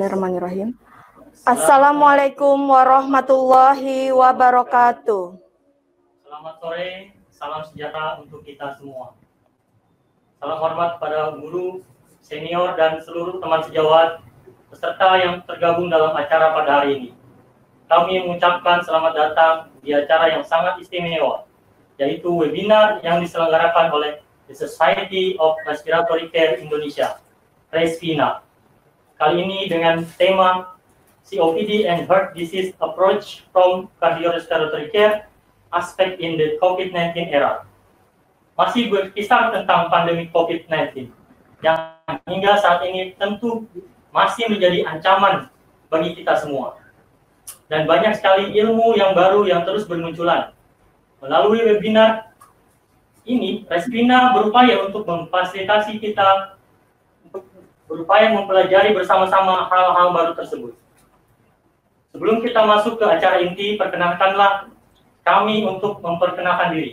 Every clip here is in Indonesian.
Bismillahirrahmanirrahim. Assalamualaikum warahmatullahi wabarakatuh. Selamat sore, salam sejahtera untuk kita semua. Salam hormat pada guru, senior, dan seluruh teman sejawat peserta yang tergabung dalam acara pada hari ini. Kami mengucapkan selamat datang di acara yang sangat istimewa, yaitu webinar yang diselenggarakan oleh The Society of Respiratory Care Indonesia, Respina, Kali ini dengan tema COPD and Heart Disease Approach from Cardiorespiratory Care Aspect in the COVID-19 Era. Masih berkisar tentang pandemi COVID-19 yang hingga saat ini tentu masih menjadi ancaman bagi kita semua. Dan banyak sekali ilmu yang baru yang terus bermunculan. Melalui webinar ini, Respina berupaya untuk memfasilitasi kita berupaya mempelajari bersama-sama hal-hal baru tersebut. Sebelum kita masuk ke acara inti, perkenalkanlah kami untuk memperkenalkan diri.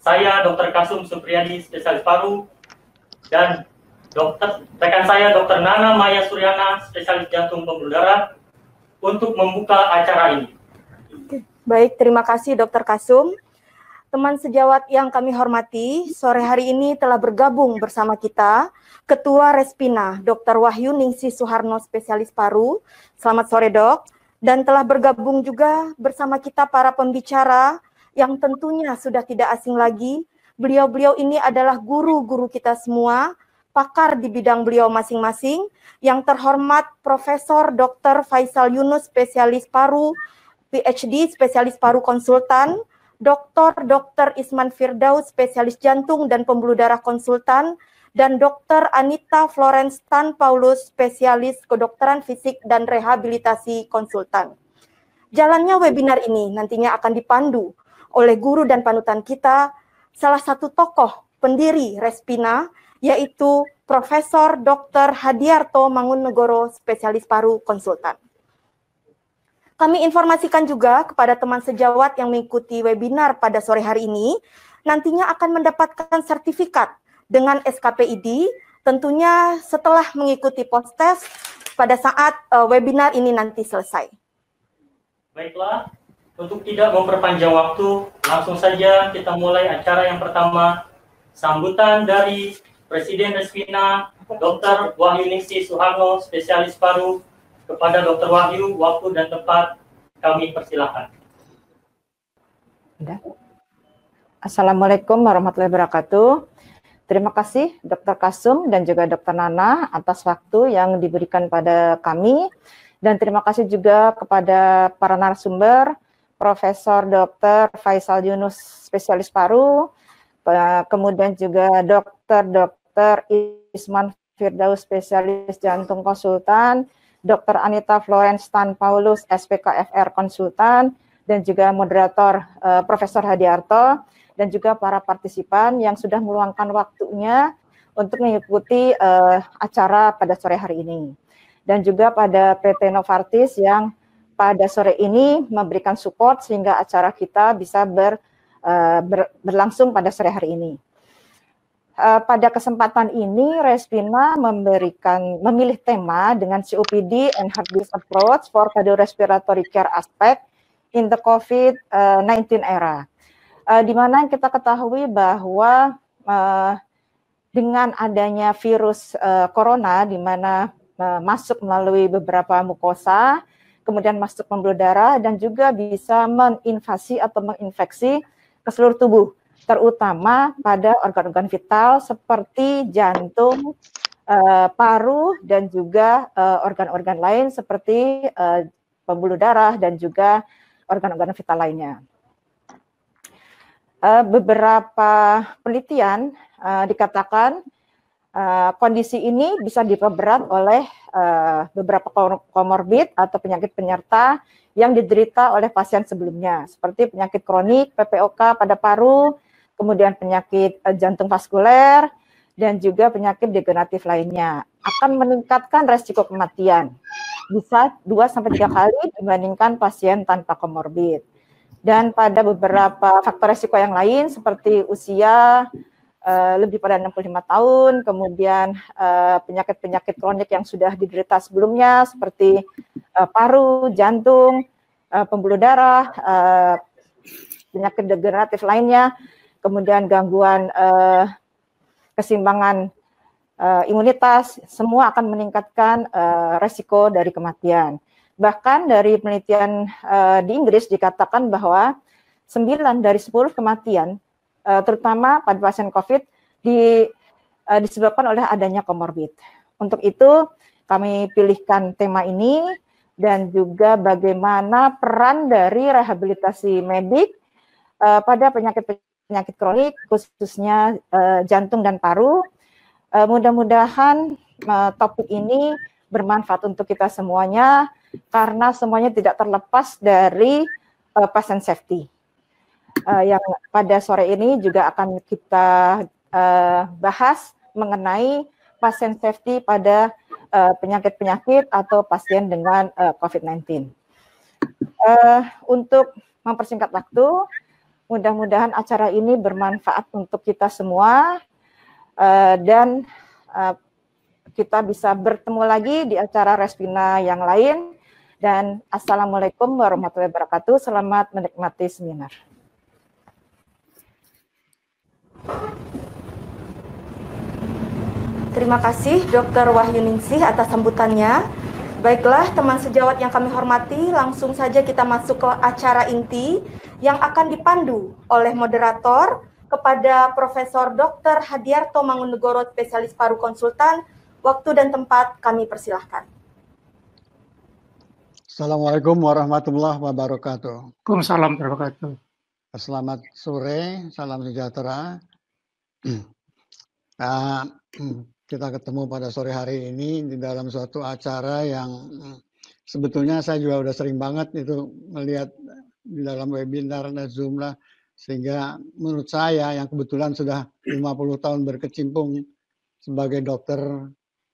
Saya Dr. Kasum Supriyadi, spesialis paru, dan dokter rekan saya Dr. Nana Maya Suryana, spesialis jantung pembuluh darah, untuk membuka acara ini. Baik, terima kasih Dr. Kasum. Teman sejawat yang kami hormati, sore hari ini telah bergabung bersama kita Ketua Respina, Dr. Wahyu Ningsih Suharno, spesialis paru. Selamat sore, dok. Dan telah bergabung juga bersama kita para pembicara yang tentunya sudah tidak asing lagi. Beliau-beliau ini adalah guru-guru kita semua, pakar di bidang beliau masing-masing. Yang terhormat Profesor Dr. Faisal Yunus, spesialis paru, PhD, spesialis paru konsultan. Dr. Dr. Isman Firdaus, spesialis jantung dan pembuluh darah konsultan, dan Dr. Anita Florence Tan Paulus, spesialis kedokteran fisik dan rehabilitasi konsultan. Jalannya webinar ini nantinya akan dipandu oleh guru dan panutan kita, salah satu tokoh pendiri Respina, yaitu Profesor Dr. Hadiarto Mangunegoro, spesialis paru konsultan. Kami informasikan juga kepada teman sejawat yang mengikuti webinar pada sore hari ini, nantinya akan mendapatkan sertifikat dengan SKPID tentunya setelah mengikuti post-test pada saat uh, webinar ini nanti selesai. Baiklah, untuk tidak memperpanjang waktu, langsung saja kita mulai acara yang pertama, sambutan dari Presiden Resmina Dr. Wahyu Ningsi Suharno, spesialis paru, kepada Dr. Wahyu, waktu dan tempat kami persilahkan. Assalamualaikum warahmatullahi wabarakatuh. Terima kasih Dr. Kasum dan juga Dr. Nana atas waktu yang diberikan pada kami dan terima kasih juga kepada para narasumber Profesor Dr. Faisal Yunus spesialis paru kemudian juga Dr. Dr. Isman Firdaus spesialis jantung konsultan Dr. Anita Florence Tan Paulus SPKFR konsultan dan juga moderator uh, Profesor Hadiarto dan juga para partisipan yang sudah meluangkan waktunya untuk mengikuti uh, acara pada sore hari ini. Dan juga pada PT Novartis yang pada sore ini memberikan support sehingga acara kita bisa ber, uh, ber, berlangsung pada sore hari ini. Uh, pada kesempatan ini, Respina memberikan memilih tema dengan COPD and Heart Disease Approach for Cardiorespiratory Care Aspect in the COVID-19 Era uh, di mana kita ketahui bahwa uh, dengan adanya virus uh, corona di mana uh, masuk melalui beberapa mukosa, kemudian masuk pembuluh darah dan juga bisa meninvasi atau menginfeksi ke seluruh tubuh, terutama pada organ-organ vital seperti jantung, uh, paru dan juga organ-organ uh, lain seperti uh, pembuluh darah dan juga organ-organ vital lainnya. Eh, beberapa penelitian uh, dikatakan uh, kondisi ini bisa diperberat oleh uh, beberapa komorbid atau penyakit penyerta yang diderita oleh pasien sebelumnya, seperti penyakit kronik, PPOK pada paru, kemudian penyakit jantung vaskuler, dan juga penyakit degeneratif lainnya akan meningkatkan resiko kematian bisa 2 sampai 3 kali dibandingkan pasien tanpa komorbid dan pada beberapa faktor resiko yang lain seperti usia uh, lebih pada 65 tahun, kemudian eh, penyakit-penyakit uh, kronik yang sudah diderita sebelumnya seperti uh, paru, jantung, uh, pembuluh darah, uh, penyakit degeneratif lainnya, kemudian gangguan uh, kesimbangan uh, imunitas, semua akan meningkatkan uh, resiko dari kematian. Bahkan dari penelitian uh, di Inggris dikatakan bahwa 9 dari 10 kematian uh, terutama pada pasien COVID di, uh, disebabkan oleh adanya komorbid. Untuk itu kami pilihkan tema ini dan juga bagaimana peran dari rehabilitasi medik uh, pada penyakit-penyakit kronik khususnya uh, jantung dan paru. Uh, Mudah-mudahan uh, topik ini bermanfaat untuk kita semuanya karena semuanya tidak terlepas dari uh, eh, patient safety uh, yang pada sore ini juga akan kita uh, bahas mengenai pasien safety pada penyakit-penyakit uh, atau pasien dengan uh, COVID-19. Uh, untuk mempersingkat waktu, mudah-mudahan acara ini bermanfaat untuk kita semua uh, dan uh, kita bisa bertemu lagi di acara Respina yang lain dan Assalamualaikum warahmatullahi wabarakatuh. Selamat menikmati seminar. Terima kasih Dr. Wahyu Ningsih atas sambutannya. Baiklah teman sejawat yang kami hormati, langsung saja kita masuk ke acara inti yang akan dipandu oleh moderator kepada Profesor Dr. Hadiarto Mangunegoro, spesialis paru konsultan. Waktu dan tempat kami persilahkan. Assalamualaikum warahmatullahi wabarakatuh. Waalaikumsalam wabarakatuh. Selamat sore, salam sejahtera. Nah, kita ketemu pada sore hari ini di dalam suatu acara yang sebetulnya saya juga sudah sering banget itu melihat di dalam webinar dan Zoom lah. Sehingga menurut saya yang kebetulan sudah 50 tahun berkecimpung sebagai dokter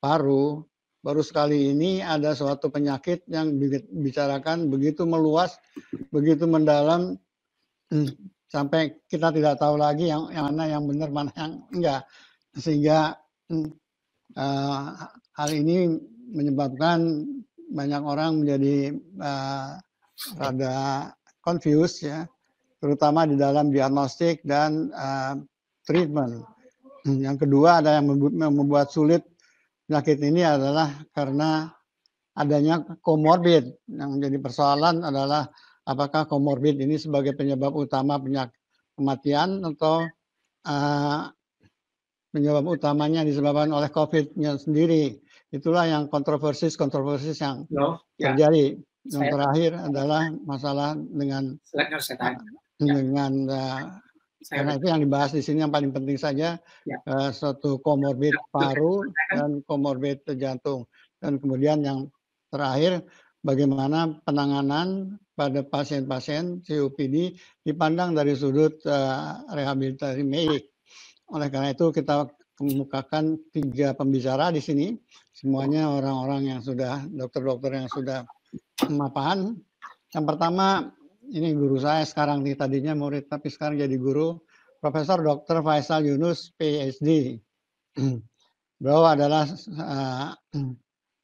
paru, baru sekali ini ada suatu penyakit yang dibicarakan begitu meluas, begitu mendalam hmm, sampai kita tidak tahu lagi yang yang mana yang benar mana yang enggak sehingga uh, hal ini menyebabkan banyak orang menjadi uh, rada confused ya terutama di dalam diagnostik dan uh, treatment hmm, yang kedua ada yang membuat sulit penyakit ini adalah karena adanya komorbid. Yang menjadi persoalan adalah apakah komorbid ini sebagai penyebab utama penyakit kematian atau uh, penyebab utamanya disebabkan oleh COVID-nya sendiri. Itulah yang kontroversis-kontroversis yang no, ya. terjadi. Yang terakhir adalah masalah dengan dengan uh, karena itu yang dibahas di sini yang paling penting saja ya. uh, suatu komorbid ya, paru dan komorbid jantung. Dan kemudian yang terakhir bagaimana penanganan pada pasien-pasien COPD dipandang dari sudut uh, rehabilitasi medik. Oleh karena itu kita kemukakan tiga pembicara di sini, semuanya orang-orang yang sudah dokter-dokter yang sudah mapan. Yang pertama ini guru saya sekarang nih tadinya murid tapi sekarang jadi guru Profesor Dr. Faisal Yunus PhD. Beliau adalah uh,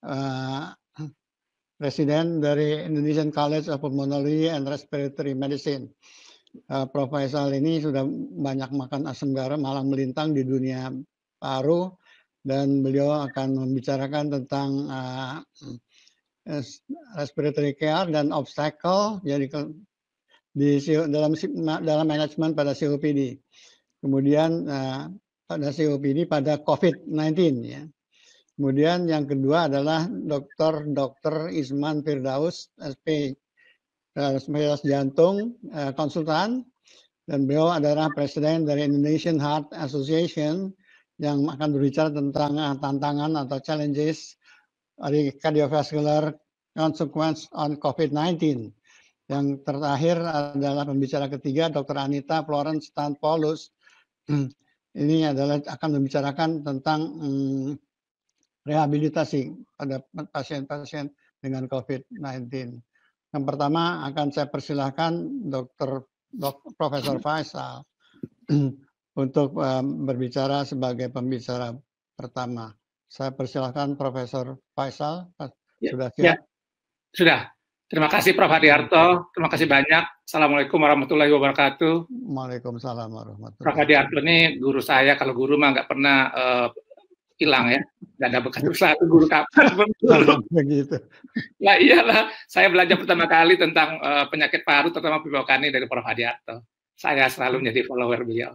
uh, presiden dari Indonesian College of Pulmonology and Respiratory Medicine. Uh, Prof. Faisal ini sudah banyak makan asam garam malang melintang di dunia paru dan beliau akan membicarakan tentang uh, respiratory care dan obstacle jadi di dalam dalam manajemen pada COPD. Kemudian uh, pada COPD pada COVID-19 ya. Kemudian yang kedua adalah Dr. Dr. Isman Firdaus SP spesialis eh, jantung eh, konsultan dan beliau adalah presiden dari Indonesian Heart Association yang akan berbicara tentang tantangan atau challenges dari cardiovascular consequence on COVID-19 yang terakhir adalah pembicara ketiga Dr. Anita Florence Tan Paulus. Ini adalah akan membicarakan tentang hmm, rehabilitasi pada pasien-pasien dengan COVID-19. Yang pertama akan saya persilahkan Dr. Dok, Profesor Faisal untuk um, berbicara sebagai pembicara pertama. Saya persilahkan Profesor Faisal. Ya, sudah siap? Ya, sudah. Terima kasih Prof. Hadiarto. Terima kasih banyak. Assalamualaikum warahmatullahi wabarakatuh. Waalaikumsalam warahmatullahi wabarakatuh. Prof. Hadiarto Harto ini guru saya. Kalau guru mah nggak pernah uh, hilang ya. Nggak ada bekas usaha guru kapan. Begitu. Nah iyalah. Saya belajar pertama kali tentang uh, penyakit paru, terutama pipokani dari Prof. Hadiarto. Saya selalu menjadi follower beliau.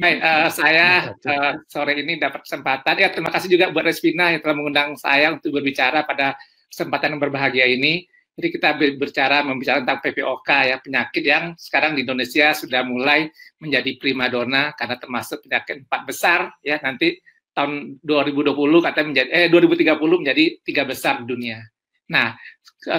Baik, uh, saya uh, sore ini dapat kesempatan. Ya, terima kasih juga buat Respina yang telah mengundang saya untuk berbicara pada kesempatan yang berbahagia ini. Jadi kita berbicara membicarakan tentang PPOK ya penyakit yang sekarang di Indonesia sudah mulai menjadi primadona karena termasuk penyakit empat besar ya nanti tahun 2020 katanya menjadi eh 2030 menjadi tiga besar di dunia. Nah,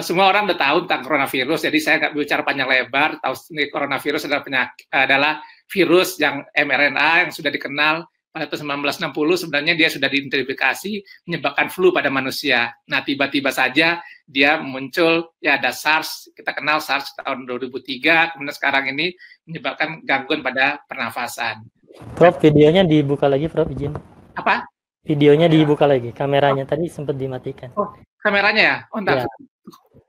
semua orang udah tahu tentang coronavirus, jadi saya nggak bicara panjang lebar. Tahu ini coronavirus adalah penyakit, adalah virus yang mRNA yang sudah dikenal 1960 sebenarnya dia sudah diidentifikasi menyebabkan flu pada manusia. Nah, tiba-tiba saja dia muncul ya ada SARS, kita kenal SARS tahun 2003, kemudian sekarang ini menyebabkan gangguan pada pernafasan. Prof, videonya dibuka lagi, Prof, izin. Apa? Videonya ya. dibuka lagi, kameranya oh. tadi sempat dimatikan. Oh, kameranya ya? Oh,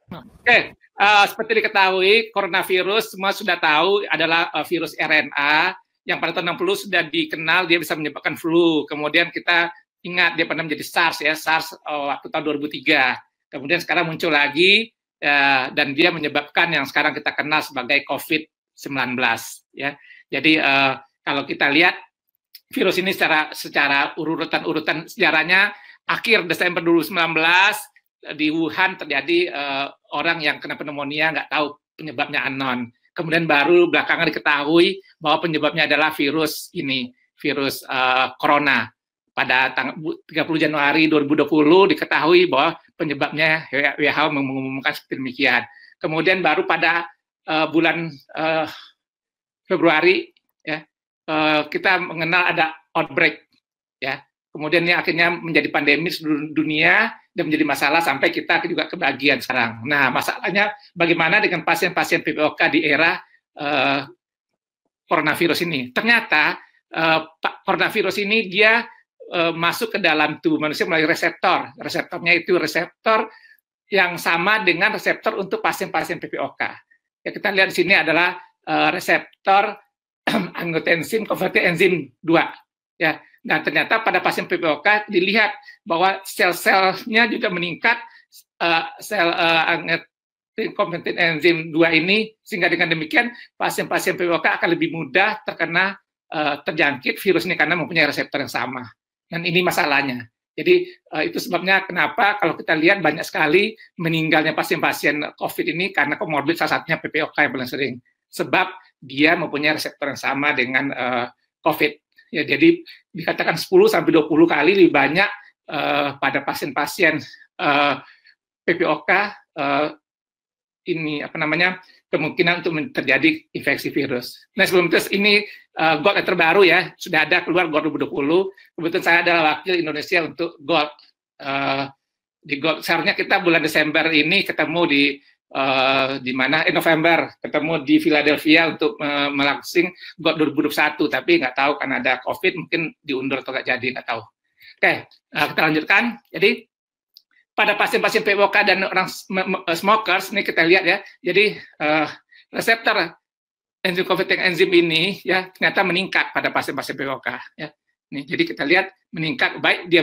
Ya. Oke, okay. uh, eh, seperti diketahui, coronavirus semua sudah tahu adalah uh, virus RNA yang pada tahun 60 sudah dikenal dia bisa menyebabkan flu. Kemudian kita ingat dia pernah menjadi SARS ya, SARS eh, waktu tahun 2003. Kemudian sekarang muncul lagi eh, dan dia menyebabkan yang sekarang kita kenal sebagai COVID-19 ya. Jadi eh, kalau kita lihat virus ini secara secara urutan-urutan sejarahnya akhir Desember 2019 di Wuhan terjadi orang yang kena pneumonia nggak tahu penyebabnya anon kemudian baru belakangan diketahui bahwa penyebabnya adalah virus ini, virus uh, corona. Pada 30 Januari 2020 diketahui bahwa penyebabnya WHO mengumumkan seperti demikian. Kemudian baru pada uh, bulan uh, Februari ya uh, kita mengenal ada outbreak ya kemudian ini akhirnya menjadi pandemi seluruh dunia dan menjadi masalah sampai kita juga kebagian sekarang. Nah, masalahnya bagaimana dengan pasien-pasien PPOK di era uh, coronavirus ini? Ternyata uh, coronavirus ini dia uh, masuk ke dalam tubuh manusia melalui reseptor. Reseptornya itu reseptor yang sama dengan reseptor untuk pasien-pasien PPOK. Ya, kita lihat di sini adalah uh, reseptor angiotensin converting enzim 2. Ya, Nah, ternyata pada pasien PPOK dilihat bahwa sel-selnya juga meningkat uh, sel uh, eh, incompetent enzim 2 ini sehingga dengan demikian pasien-pasien PPOK akan lebih mudah terkena uh, terjangkit virus ini karena mempunyai reseptor yang sama. Dan ini masalahnya. Jadi uh, itu sebabnya kenapa kalau kita lihat banyak sekali meninggalnya pasien-pasien COVID ini karena komorbid salah satunya PPOK yang paling sering. Sebab dia mempunyai reseptor yang sama dengan uh, COVID. Ya, jadi dikatakan 10 sampai 20 kali lebih banyak uh, pada pasien-pasien uh, eh, PPOK uh, eh, ini apa namanya kemungkinan untuk terjadi infeksi virus. Nah sebelum itu ini uh, yang terbaru ya sudah ada keluar dua 2020. Kebetulan saya adalah wakil Indonesia untuk gold Uh, di gold. seharusnya kita bulan Desember ini ketemu di uh, di mana eh, November ketemu di Philadelphia untuk uh, melangsing GOT 2021 tapi nggak tahu karena ada COVID mungkin diundur atau nggak jadi nggak tahu. Oke, okay, uh, eh, kita lanjutkan. Jadi pada pasien-pasien PWK dan orang smokers ini kita lihat ya. Jadi uh, reseptor enzim converting enzim ini ya ternyata meningkat pada pasien-pasien PWK ya. Nih, jadi kita lihat meningkat baik dia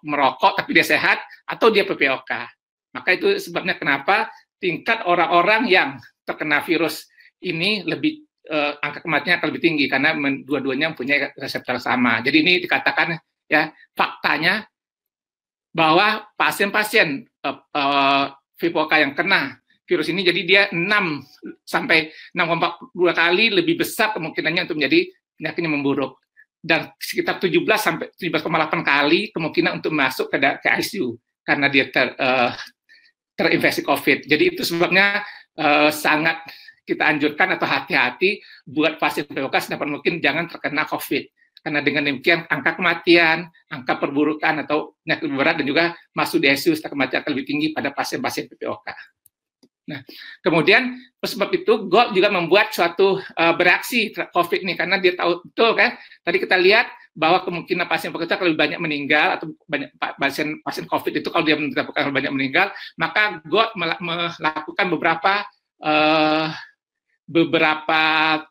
merokok tapi dia sehat atau dia PPOK. Maka itu sebabnya kenapa tingkat orang-orang yang terkena virus ini lebih uh, angka kematiannya akan lebih tinggi karena dua-duanya mempunyai reseptor sama. Jadi ini dikatakan ya faktanya bahwa pasien-pasien eh, uh, yang kena virus ini jadi dia 6 sampai 6,2 kali lebih besar kemungkinannya untuk menjadi penyakitnya memburuk dan sekitar 17 sampai 17,8 kali kemungkinan untuk masuk ke, ke ICU karena dia ter, uh, terinfeksi COVID. Jadi itu sebabnya uh, sangat kita anjurkan atau hati-hati buat pasien PPOK sedapat mungkin jangan terkena COVID. Karena dengan demikian angka kematian, angka perburukan atau penyakit berat dan juga masuk di ICU serta kematian akan lebih tinggi pada pasien-pasien PPOK. Nah, kemudian sebab itu GOL juga membuat suatu uh, bereaksi COVID ini karena dia tahu betul kan. Tadi kita lihat bahwa kemungkinan pasien pekerja kalau lebih banyak meninggal atau banyak pasien pasien COVID itu kalau dia mendapatkan banyak meninggal, maka God melakukan beberapa uh, beberapa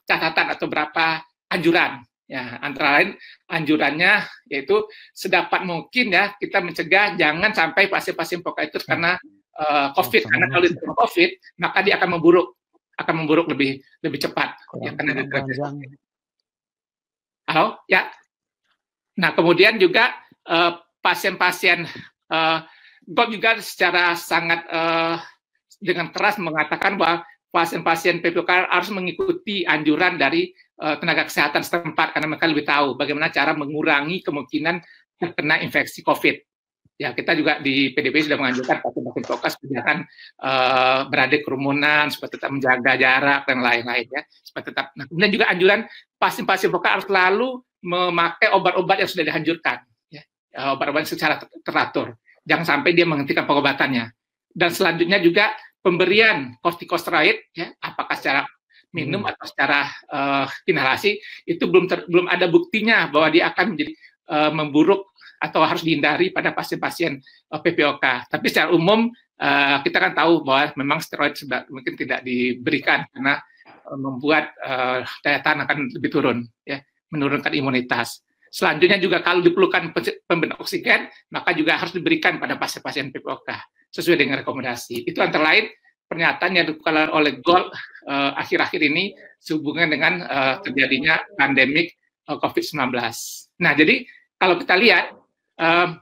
catatan atau beberapa anjuran ya antara lain anjurannya yaitu sedapat mungkin ya kita mencegah jangan sampai pasien-pasien pokok itu karena uh, COVID karena kalau itu COVID maka dia akan memburuk akan memburuk lebih lebih cepat ya karena halo ya Nah, kemudian juga eh, pasien-pasien uh, uh, juga secara sangat uh, dengan keras mengatakan bahwa pasien-pasien PPK harus mengikuti anjuran dari uh, tenaga kesehatan setempat karena mereka lebih tahu bagaimana cara mengurangi kemungkinan terkena infeksi COVID. Ya, kita juga di PDP sudah menganjurkan pasien-pasien fokus jangan uh, berada kerumunan, supaya tetap menjaga jarak dan lain-lain ya, supaya tetap. Nah, kemudian juga anjuran pasien-pasien fokus harus selalu memakai obat-obat yang sudah dihancurkan, ya. Eh, obat-obat secara teratur. Jangan sampai dia menghentikan pengobatannya. Dan selanjutnya juga pemberian kortikosteroid, ya, apakah secara minum hmm. atau secara uh, inhalasi itu belum ter, belum ada buktinya bahwa dia akan menjadi uh, memburuk atau harus dihindari pada pasien-pasien uh, PPOK. Tapi secara umum uh, kita kan tahu bahwa memang steroid mungkin tidak diberikan karena membuat uh, daya tahan akan lebih turun. Ya menurunkan imunitas. Selanjutnya juga kalau diperlukan pembentuk oksigen, maka juga harus diberikan pada pasien-pasien PPOK sesuai dengan rekomendasi. Itu antara lain pernyataan yang dikeluarkan oleh Gol akhir eh, akhir-akhir ini sehubungan dengan uh, terjadinya pandemik uh, eh, COVID-19. Nah, jadi kalau kita lihat, uh,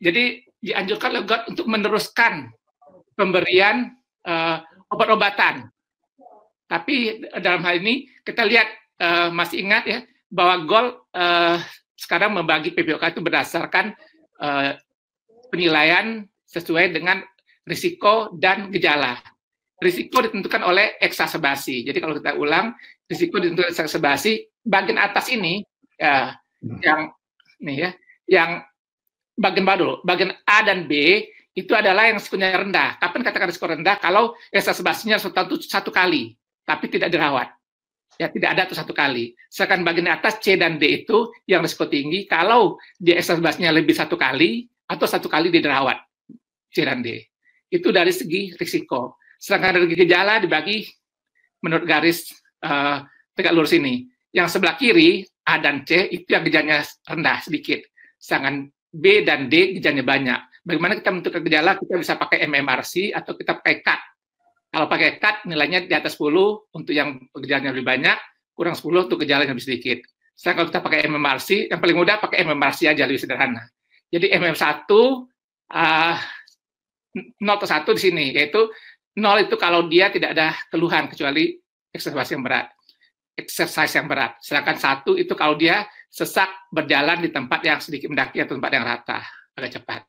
jadi dianjurkan oleh GOL untuk meneruskan pemberian uh, obat-obatan. Tapi dalam hal ini kita lihat uh, masih ingat ya bahwa gol uh, sekarang membagi PPOK itu berdasarkan uh, penilaian sesuai dengan risiko dan gejala. Risiko ditentukan oleh eksaserbasi. Jadi kalau kita ulang, risiko ditentukan eksaserbasi bagian atas ini ya, hmm. yang nih ya, yang bagian bawah dulu, bagian A dan B itu adalah yang risikonya rendah. Kapan katakan risiko rendah? Kalau eksasebasinya satu, satu kali, tapi tidak dirawat ya tidak ada atau satu kali. Sedangkan bagian atas C dan D itu yang risiko tinggi kalau dia eksternalitasnya lebih satu kali atau satu kali di derawat C dan D. Itu dari segi risiko. Sedangkan dari segi gejala dibagi menurut garis uh, tegak lurus ini. Yang sebelah kiri A dan C itu yang gejalanya rendah sedikit. Sedangkan B dan D gejalanya banyak. Bagaimana kita menentukan gejala? Kita bisa pakai MMRC atau kita pakai CAT kalau pakai cut nilainya di atas 10 untuk yang gejalanya lebih banyak, kurang 10 untuk gejala yang lebih sedikit. Sekarang kalau kita pakai MMRC, yang paling mudah pakai MMRC aja lebih sederhana. Jadi MM1 uh, 0 atau 1 di sini, yaitu 0 itu kalau dia tidak ada keluhan kecuali exercise yang berat. Exercise yang berat. Sedangkan satu itu kalau dia sesak berjalan di tempat yang sedikit mendaki atau tempat yang rata, agak cepat.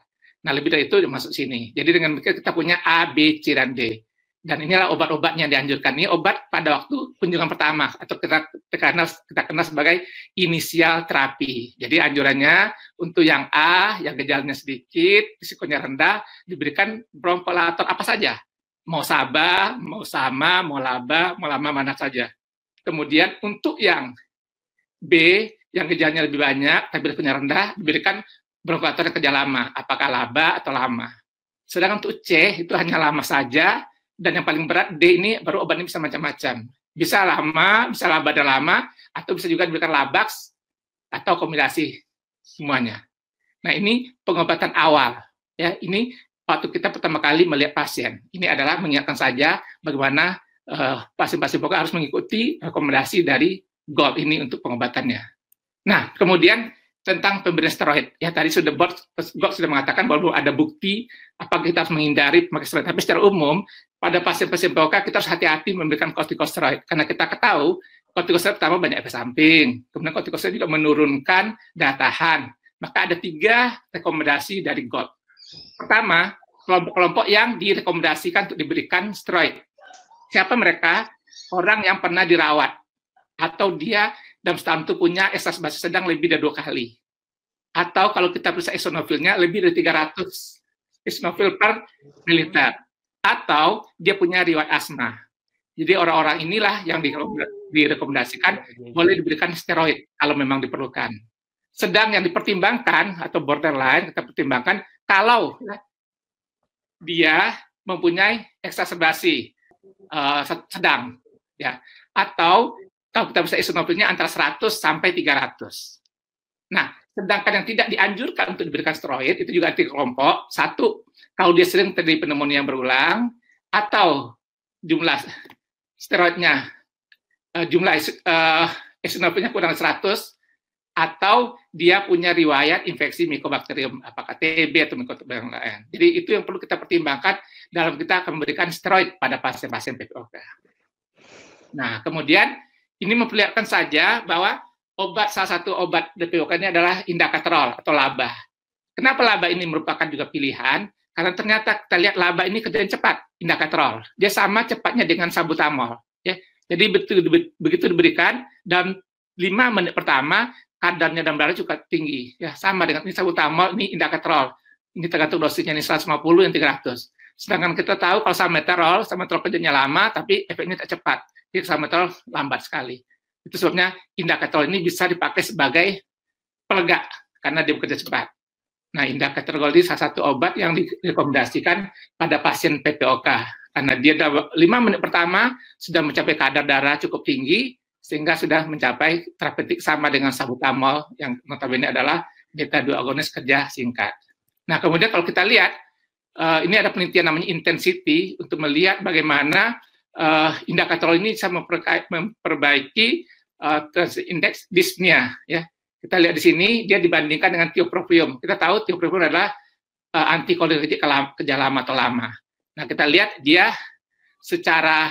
Nah, lebih dari itu masuk sini. Jadi dengan kita punya A, B, C, dan D dan inilah obat-obatnya dianjurkan ini obat pada waktu kunjungan pertama atau kita, kita kenal kita kenal sebagai inisial terapi jadi anjurannya untuk yang A yang gejalanya sedikit risikonya rendah diberikan bronkolator apa saja mau saba mau sama mau laba mau lama mana saja kemudian untuk yang B yang gejalanya lebih banyak tapi risikonya rendah diberikan bronkolator kerja lama apakah laba atau lama sedangkan untuk C itu hanya lama saja dan yang paling berat D ini baru obatnya bisa macam-macam. Bisa lama, bisa dan lama, atau bisa juga diberikan labax atau kombinasi semuanya. Nah ini pengobatan awal. Ya ini waktu kita pertama kali melihat pasien. Ini adalah mengingatkan saja bagaimana eh, pasien-pasien uh, pokok harus mengikuti rekomendasi dari GOL ini untuk pengobatannya. Nah kemudian tentang pemberian steroid. Ya tadi sudah board, sudah mengatakan bahwa ada bukti apa kita harus menghindari pemakaian steroid. Tapi secara umum pada pasien-pasien POK kita harus hati-hati memberikan kortikosteroid karena kita ketahui kortikosteroid pertama banyak efek samping. Kemudian kortikosteroid juga menurunkan daya tahan. Maka ada tiga rekomendasi dari GOT. Pertama, kelompok-kelompok yang direkomendasikan untuk diberikan steroid. Siapa mereka? Orang yang pernah dirawat atau dia setahun itu punya esas sedang lebih dari dua kali. Atau kalau kita periksa isonofilnya lebih dari 300 esonofil per militer, Atau dia punya riwayat asma. Jadi orang-orang inilah yang direkomendasikan boleh diberikan steroid kalau memang diperlukan. Sedang yang dipertimbangkan atau borderline kita pertimbangkan kalau dia mempunyai eksacerbasi uh, eh, sedang ya atau kalau kita bisa isonofilnya antara 100 sampai 300. Nah, sedangkan yang tidak dianjurkan untuk diberikan steroid itu juga anti kelompok. Satu, kalau dia sering terjadi pneumonia yang berulang atau jumlah steroidnya uh, jumlah uh, kurang 100 atau dia punya riwayat infeksi mikobakterium apakah TB atau mikobakterium lain. Jadi itu yang perlu kita pertimbangkan dalam kita akan memberikan steroid pada pasien-pasien PPOK. Nah, kemudian ini memperlihatkan saja bahwa obat salah satu obat DPOK ini adalah indakaterol atau laba. Kenapa laba ini merupakan juga pilihan? Karena ternyata kita lihat laba ini kerjaan cepat, indakaterol. Dia sama cepatnya dengan sabutamol. Ya. Jadi begitu, begitu diberikan dalam lima menit pertama kadarnya dalam darah juga tinggi. Ya, sama dengan ini sabutamol, ini indakaterol. Ini tergantung dosisnya ini 150 yang 300. Sedangkan kita tahu kalau sama meterol, sama kerjanya lama, tapi efeknya tak cepat hidrosametal lambat sekali. Itu sebabnya indikator ini bisa dipakai sebagai pelega karena dia bekerja cepat. Nah, indikator ini salah satu obat yang direkomendasikan pada pasien PPOK karena dia dalam lima menit pertama sudah mencapai kadar darah cukup tinggi sehingga sudah mencapai terapeutik sama dengan sabutamol yang notabene adalah beta 2 agonis kerja singkat. Nah, kemudian kalau kita lihat eh, ini ada penelitian namanya intensity untuk melihat bagaimana uh, indikator ini bisa memperbaiki uh, indeks dispnea ya. Kita lihat di sini dia dibandingkan dengan tiopropium. Kita tahu tiopropium adalah uh, eh, antikolinergik kejala lama atau lama. Nah, kita lihat dia secara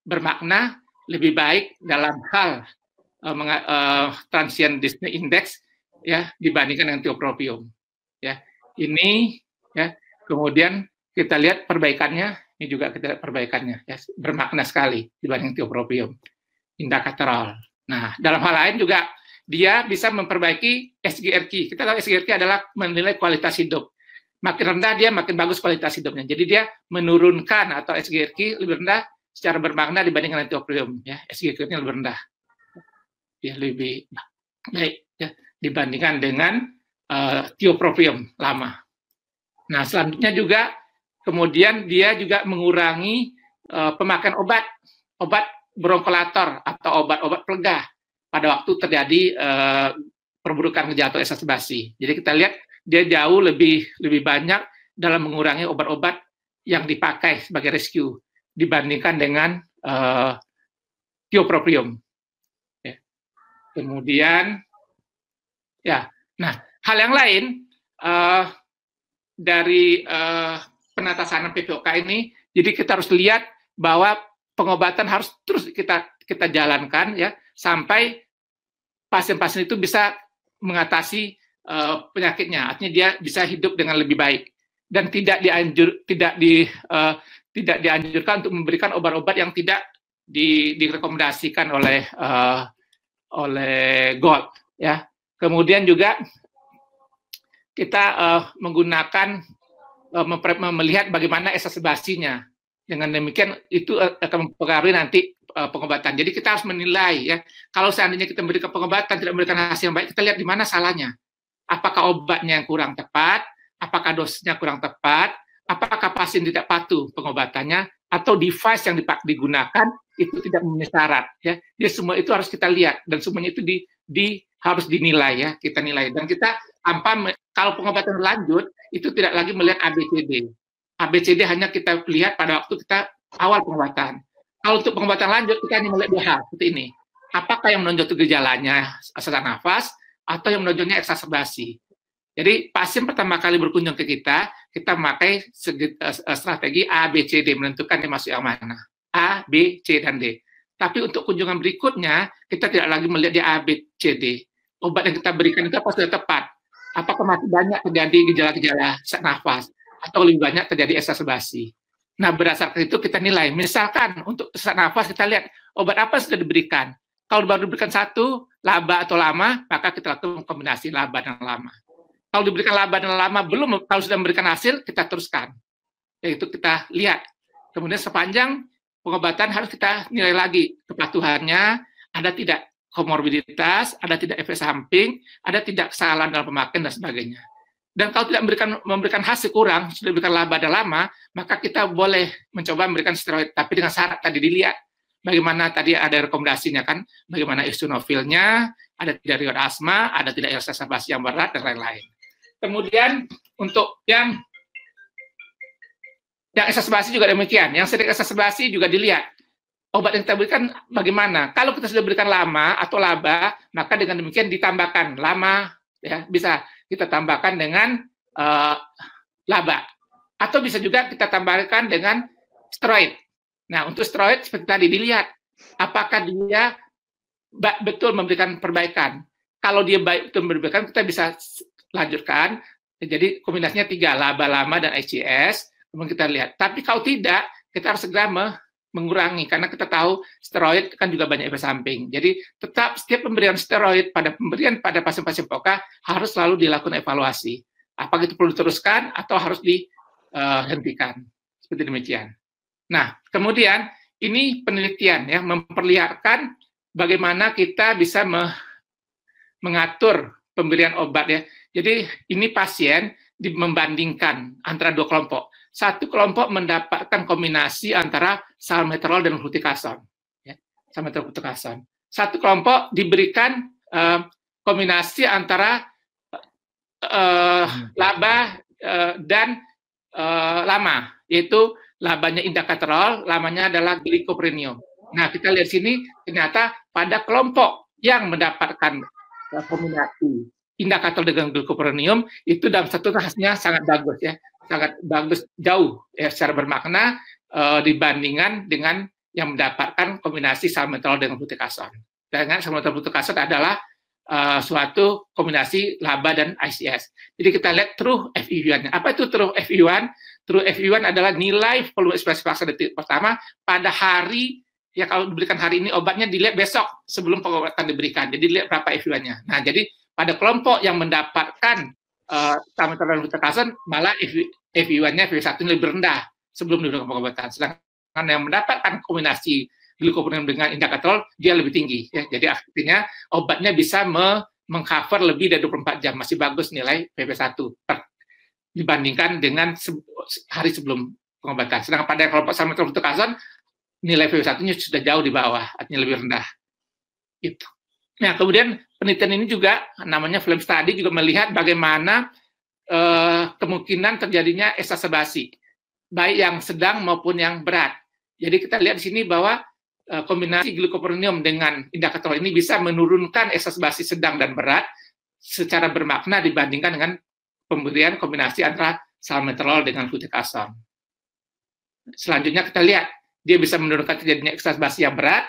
bermakna lebih baik dalam hal uh, uh, transient dispnea index ya dibandingkan dengan tiopropium. Ya. Ini ya. Kemudian kita lihat perbaikannya ini juga kita perbaikannya, ya, bermakna sekali dibanding tiopropium indakaterol. Nah, dalam hal lain juga dia bisa memperbaiki SGRQ. Kita tahu SGRQ adalah menilai kualitas hidup. Makin rendah dia makin bagus kualitas hidupnya. Jadi dia menurunkan atau SGRQ lebih rendah secara bermakna dibandingkan tiopropium, ya. SGRQ-nya lebih rendah. Ya lebih baik ya, dibandingkan dengan uh, tiopropium lama. Nah, selanjutnya juga Kemudian dia juga mengurangi uh, eh, pemakaian obat, obat bronkolator atau obat-obat pelegah pada waktu terjadi uh, perburukan gejala atau Jadi kita lihat dia jauh lebih lebih banyak dalam mengurangi obat-obat yang dipakai sebagai rescue dibandingkan dengan uh, tiopropium. Ya. Kemudian, ya, nah hal yang lain uh, dari uh, penatasanan PPOK ini. Jadi kita harus lihat bahwa pengobatan harus terus kita kita jalankan ya sampai pasien-pasien itu bisa mengatasi uh, penyakitnya. Artinya dia bisa hidup dengan lebih baik dan tidak dianjur tidak di uh, tidak dianjurkan untuk memberikan obat-obat yang tidak di, direkomendasikan oleh uh, oleh Gold ya. Kemudian juga kita uh, menggunakan Eh, melihat bagaimana eksasibasinya. Dengan demikian itu eh, akan mempengaruhi nanti eh, pengobatan. Jadi kita harus menilai ya. Kalau seandainya kita memberikan pengobatan tidak memberikan hasil yang baik, kita lihat di mana salahnya. Apakah obatnya yang kurang tepat? Apakah dosisnya kurang tepat? Apakah pasien tidak patuh pengobatannya? Atau device yang digunakan itu tidak memenuhi syarat ya. Jadi semua itu harus kita lihat dan semuanya itu di, di harus dinilai ya kita nilai dan kita apa kalau pengobatan lanjut itu tidak lagi melihat ABCD ABCD hanya kita lihat pada waktu kita awal pengobatan kalau untuk pengobatan lanjut kita hanya melihat dua hal seperti ini apakah yang menonjol itu gejalanya sesak nafas atau yang menonjolnya eksacerbasi jadi pasien pertama kali berkunjung ke kita, kita memakai eh, strategi ABCD menentukan dia masuk yang mana. A, B, C, dan D. Tapi untuk kunjungan berikutnya, kita tidak lagi melihat di A, B, Obat yang kita berikan itu apa sudah tepat? Apakah masih banyak terjadi gejala-gejala sesak nafas? Atau lebih banyak terjadi exacerbasi? Nah, berdasarkan itu kita nilai. Misalkan untuk sesak nafas kita lihat obat apa sudah diberikan. Kalau baru diberikan satu, laba atau lama, maka kita lakukan kombinasi laba dan lama. Kalau diberikan laba dan lama belum, kalau sudah memberikan hasil, kita teruskan. Yaitu kita lihat. Kemudian sepanjang pengobatan harus kita nilai lagi kepatuhannya, ada tidak komorbiditas, ada tidak efek samping, ada tidak kesalahan dalam pemakaian dan sebagainya. Dan kalau tidak memberikan memberikan hasil kurang, sudah diberikan laba dan lama, maka kita boleh mencoba memberikan steroid, tapi dengan syarat tadi dilihat bagaimana tadi ada rekomendasinya kan, bagaimana eosinofilnya, ada tidak riwayat asma, ada tidak irsasabasi yang berat dan lain-lain. Kemudian untuk yang yang eksasperasi juga demikian. Yang sering eksasperasi juga dilihat. Obat yang kita berikan bagaimana? Kalau kita sudah berikan lama atau laba, maka dengan demikian ditambahkan lama, ya bisa kita tambahkan dengan uh, laba. Atau bisa juga kita tambahkan dengan steroid. Nah, untuk steroid seperti tadi dilihat apakah dia betul memberikan perbaikan. Kalau dia baik betul memberikan, kita bisa lanjutkan. Jadi kombinasinya tiga laba lama dan ICS kemudian kita lihat. Tapi kalau tidak, kita harus segera mengurangi karena kita tahu steroid kan juga banyak efek samping. Jadi tetap setiap pemberian steroid pada pemberian pada pasien-pasien POKA harus selalu dilakukan evaluasi. Apakah itu perlu diteruskan atau harus dihentikan? Eh, Seperti demikian. Nah, kemudian ini penelitian ya memperlihatkan bagaimana kita bisa me mengatur pemberian obat ya. Jadi ini pasien membandingkan antara dua kelompok satu kelompok mendapatkan kombinasi antara salmeterol dan glutikason. Ya, salmeterol glutikason. Satu kelompok diberikan uh, kombinasi antara uh, laba uh, dan uh, lama, yaitu labanya indakaterol, lamanya adalah glikoprenium. Nah, kita lihat sini ternyata pada kelompok yang mendapatkan kombinasi indakaterol dengan glikoprenium itu dalam satu khasnya sangat bagus ya sangat bagus jauh ya secara bermakna uh, dibandingkan dengan yang mendapatkan kombinasi salmeterol dengan putikason. Dengan salmeterol putikason adalah uh, suatu kombinasi laba dan ICS. Jadi kita lihat true feu 1 Apa itu true FEU1? True FEU1 adalah nilai volume ekspresi paksa detik pertama pada hari ya kalau diberikan hari ini obatnya dilihat besok sebelum pengobatan diberikan. Jadi dilihat berapa FEU1-nya. Nah, jadi pada kelompok yang mendapatkan uh, terlalu terpadu malah malah 1 nya fv 1 lebih rendah sebelum diberikan pengobatan. Sedangkan yang mendapatkan kombinasi glukoponin dengan indakatrol, dia lebih tinggi. Ya. Jadi artinya obatnya bisa me mengcover lebih dari 24 jam masih bagus nilai PP1 dibandingkan dengan se hari sebelum pengobatan. Sedangkan pada kelompok sama terfutakasan nilai fv 1 nya sudah jauh di bawah, artinya lebih rendah. Itu. Nah, kemudian penelitian ini juga namanya film study juga melihat bagaimana eh, kemungkinan terjadinya exacerbasi baik yang sedang maupun yang berat. Jadi kita lihat di sini bahwa eh, kombinasi glukopronium dengan indikator ini bisa menurunkan exacerbasi sedang dan berat secara bermakna dibandingkan dengan pemberian kombinasi antara salmeterol dengan fluticasone. Selanjutnya kita lihat dia bisa menurunkan terjadinya exacerbasi yang berat,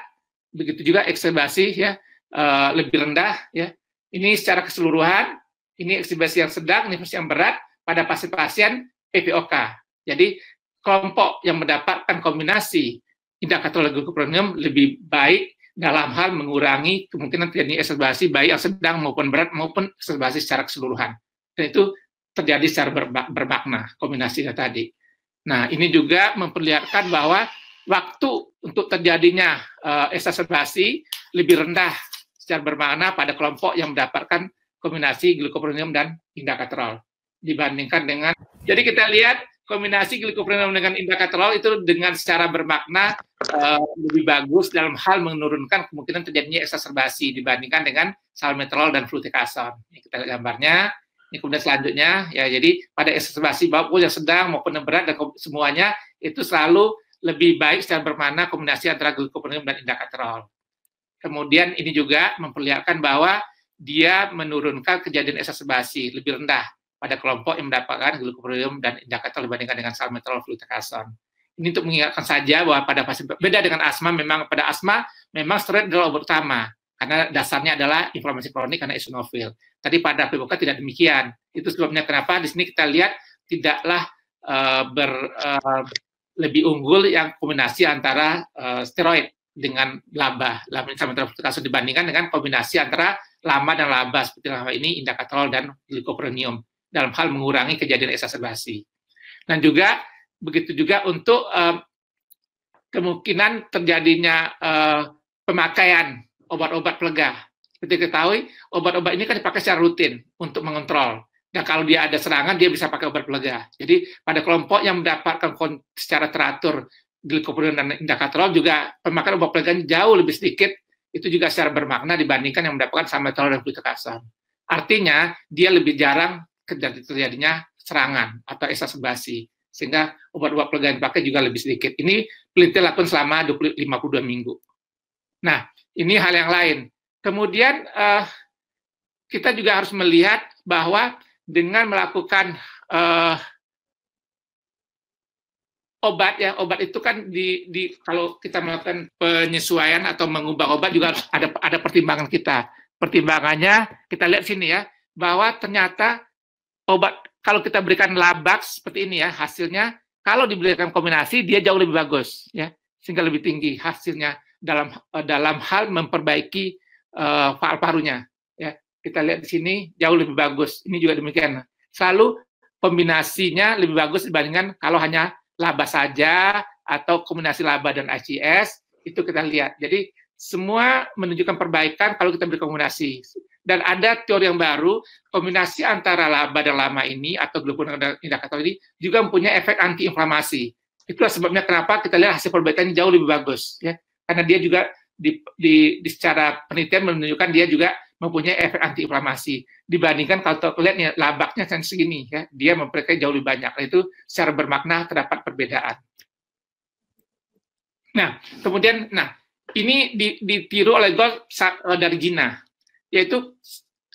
begitu juga exacerbasi ya Eh, lebih rendah ya. Ini secara keseluruhan, ini eksidasi yang sedang, ini yang berat pada pasien-pasien PPOK. Jadi kelompok yang mendapatkan kombinasi indikator glukopronium lebih baik dalam hal mengurangi kemungkinan terjadi ekserbasi baik yang sedang maupun berat maupun ekserbasi secara keseluruhan. Dan itu terjadi secara bermakna kombinasi tadi. Nah, ini juga memperlihatkan bahwa waktu untuk terjadinya uh, exacerbasi lebih rendah secara bermakna pada kelompok yang mendapatkan kombinasi glukoprotein dan indakaterol dibandingkan dengan jadi kita lihat kombinasi glukoprotein dengan indakaterol itu dengan secara bermakna uh, lebih bagus dalam hal menurunkan kemungkinan terjadinya exacerbasi dibandingkan dengan salmeterol dan fluticasone Ini kita lihat gambarnya. Ini kemudian selanjutnya ya jadi pada exacerbasi maupun yang sedang maupun yang berat dan semuanya itu selalu lebih baik secara bermakna kombinasi antara glukoprotein dan indakaterol. Kemudian ini juga memperlihatkan bahwa dia menurunkan kejadian exacerbasi lebih rendah pada kelompok yang mendapatkan glucopropium dan indikator dibandingkan dengan salmeterol fluticasone. Ini untuk mengingatkan saja bahwa pada pasien beda dengan asma, memang pada asma memang steroid adalah obat utama karena dasarnya adalah inflamasi kronik karena eosinofil. Tadi pada PBOK tidak demikian. Itu sebabnya kenapa di sini kita lihat tidaklah uh, ber, uh, lebih unggul yang kombinasi antara uh, steroid dengan laba, laba sama transportasi dibandingkan dengan kombinasi antara lama dan laba seperti lama ini indikatorol dan glikoprenum dalam hal mengurangi kejadian exacerbasi. Dan juga begitu juga untuk eh, kemungkinan terjadinya eh, pemakaian obat-obat pelega. Seperti diketahui, obat-obat ini kan dipakai secara rutin untuk mengontrol. Dan kalau dia ada serangan, dia bisa pakai obat pelega. Jadi pada kelompok yang mendapatkan secara teratur glikoprodon dan indakaterol juga pemakaian obat pelegan jauh lebih sedikit itu juga secara bermakna dibandingkan yang mendapatkan salmeterol dan fluticasone. Artinya dia lebih jarang terjadinya serangan atau exacerbasi sehingga obat-obat pelegan dipakai juga lebih sedikit. Ini penelitian lakukan selama 52 minggu. Nah, ini hal yang lain. Kemudian eh, kita juga harus melihat bahwa dengan melakukan eh, obat ya obat itu kan di, di kalau kita melakukan penyesuaian atau mengubah obat juga harus ada ada pertimbangan kita pertimbangannya kita lihat sini ya bahwa ternyata obat kalau kita berikan labak seperti ini ya hasilnya kalau diberikan kombinasi dia jauh lebih bagus ya sehingga lebih tinggi hasilnya dalam eh, dalam hal memperbaiki uh, paru-parunya ya kita lihat di sini jauh lebih bagus ini juga demikian selalu kombinasinya lebih bagus dibandingkan kalau hanya laba saja atau kombinasi laba dan ICS itu kita lihat. Jadi semua menunjukkan perbaikan kalau kita berkombinasi. Dan ada teori yang baru, kombinasi antara laba dan lama ini atau dan indikator ini juga mempunyai efek antiinflamasi. Itulah sebabnya kenapa kita lihat hasil perbaikannya jauh lebih bagus ya. Karena dia juga di, di, di secara penelitian menunjukkan dia juga mempunyai efek antiinflamasi dibandingkan kalau lihatnya labaknya kan segini ya dia memperkaya jauh lebih banyak nah, itu secara bermakna terdapat perbedaan nah kemudian nah ini ditiru oleh gol e, dari Gina yaitu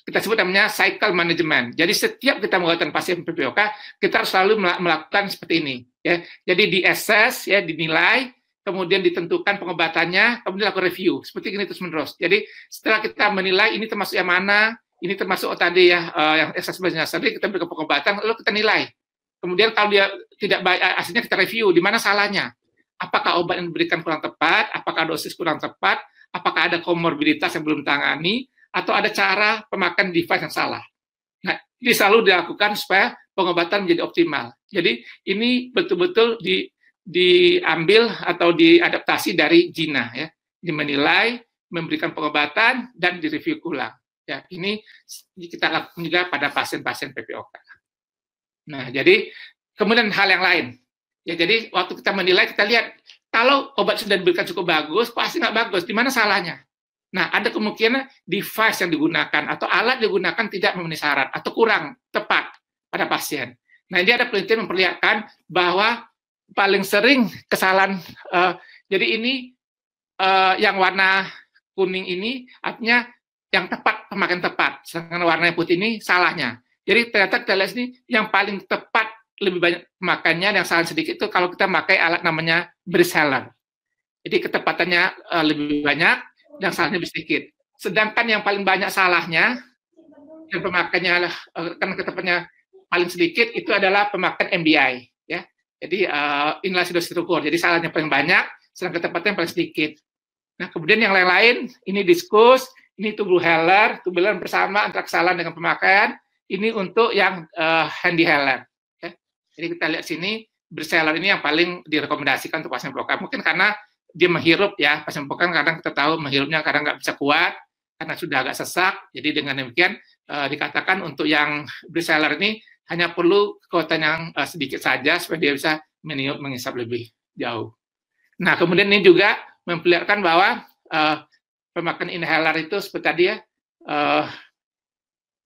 kita sebut namanya cycle management. Jadi setiap kita mengeluarkan pasien PPOK, kita harus selalu melakukan seperti ini. Ya. Jadi di ya, dinilai, kemudian ditentukan pengobatannya, kemudian lakukan review. Seperti ini terus-menerus. Jadi setelah kita menilai ini termasuk yang mana, ini termasuk oh, tadi ya uh, yang assessment tadi kita berikan pengobatan, lalu kita nilai. Kemudian kalau dia tidak baik, eh, hasilnya kita review, di mana salahnya. Apakah obat yang diberikan kurang tepat, apakah dosis kurang tepat, apakah ada komorbiditas yang belum tangani, atau ada cara pemakaian device yang salah. Nah, ini selalu dilakukan supaya pengobatan menjadi optimal. Jadi ini betul-betul di diambil atau diadaptasi dari Jina ya dimenilai memberikan pengobatan dan direview ulang ya ini kita lakukan juga pada pasien-pasien PPOK nah jadi kemudian hal yang lain ya jadi waktu kita menilai kita lihat kalau obat sudah diberikan cukup bagus pasti nggak bagus di mana salahnya Nah, ada kemungkinan device yang digunakan atau alat digunakan tidak memenuhi syarat atau kurang tepat pada pasien. Nah, ini ada penelitian memperlihatkan bahwa paling sering kesalahan. Uh, jadi ini uh, yang warna kuning ini artinya yang tepat pemakaian tepat, sedangkan warna putih ini salahnya. Jadi ternyata kita lihat ini yang paling tepat lebih banyak pemakaiannya, yang salah sedikit itu kalau kita pakai alat namanya briseller. Jadi ketepatannya uh, lebih banyak, yang salahnya lebih sedikit. Sedangkan yang paling banyak salahnya dan pemakaiannya uh, karena ketepatnya paling sedikit itu adalah pemakaian MBI ya jadi uh, eh, inilah situs struktur. Jadi salahnya paling banyak, serangga tempatnya paling sedikit. Nah, kemudian yang lain-lain, ini diskus, ini tubuh heller, tubuh heller bersama antara kesalahan dengan pemakaian, ini untuk yang uh, handy heller. Ya. Jadi kita lihat sini, berseller ini yang paling direkomendasikan untuk pasien broker. Mungkin karena dia menghirup ya, pasien blokan kadang kita tahu menghirupnya kadang nggak bisa kuat, karena sudah agak sesak, jadi dengan demikian uh, dikatakan untuk yang berseller ini hanya perlu kekuatan yang uh, sedikit saja supaya dia bisa meniup mengisap lebih jauh. Nah, kemudian ini juga memperlihatkan bahwa uh, eh, pemakaian inhaler itu seperti tadi ya, uh,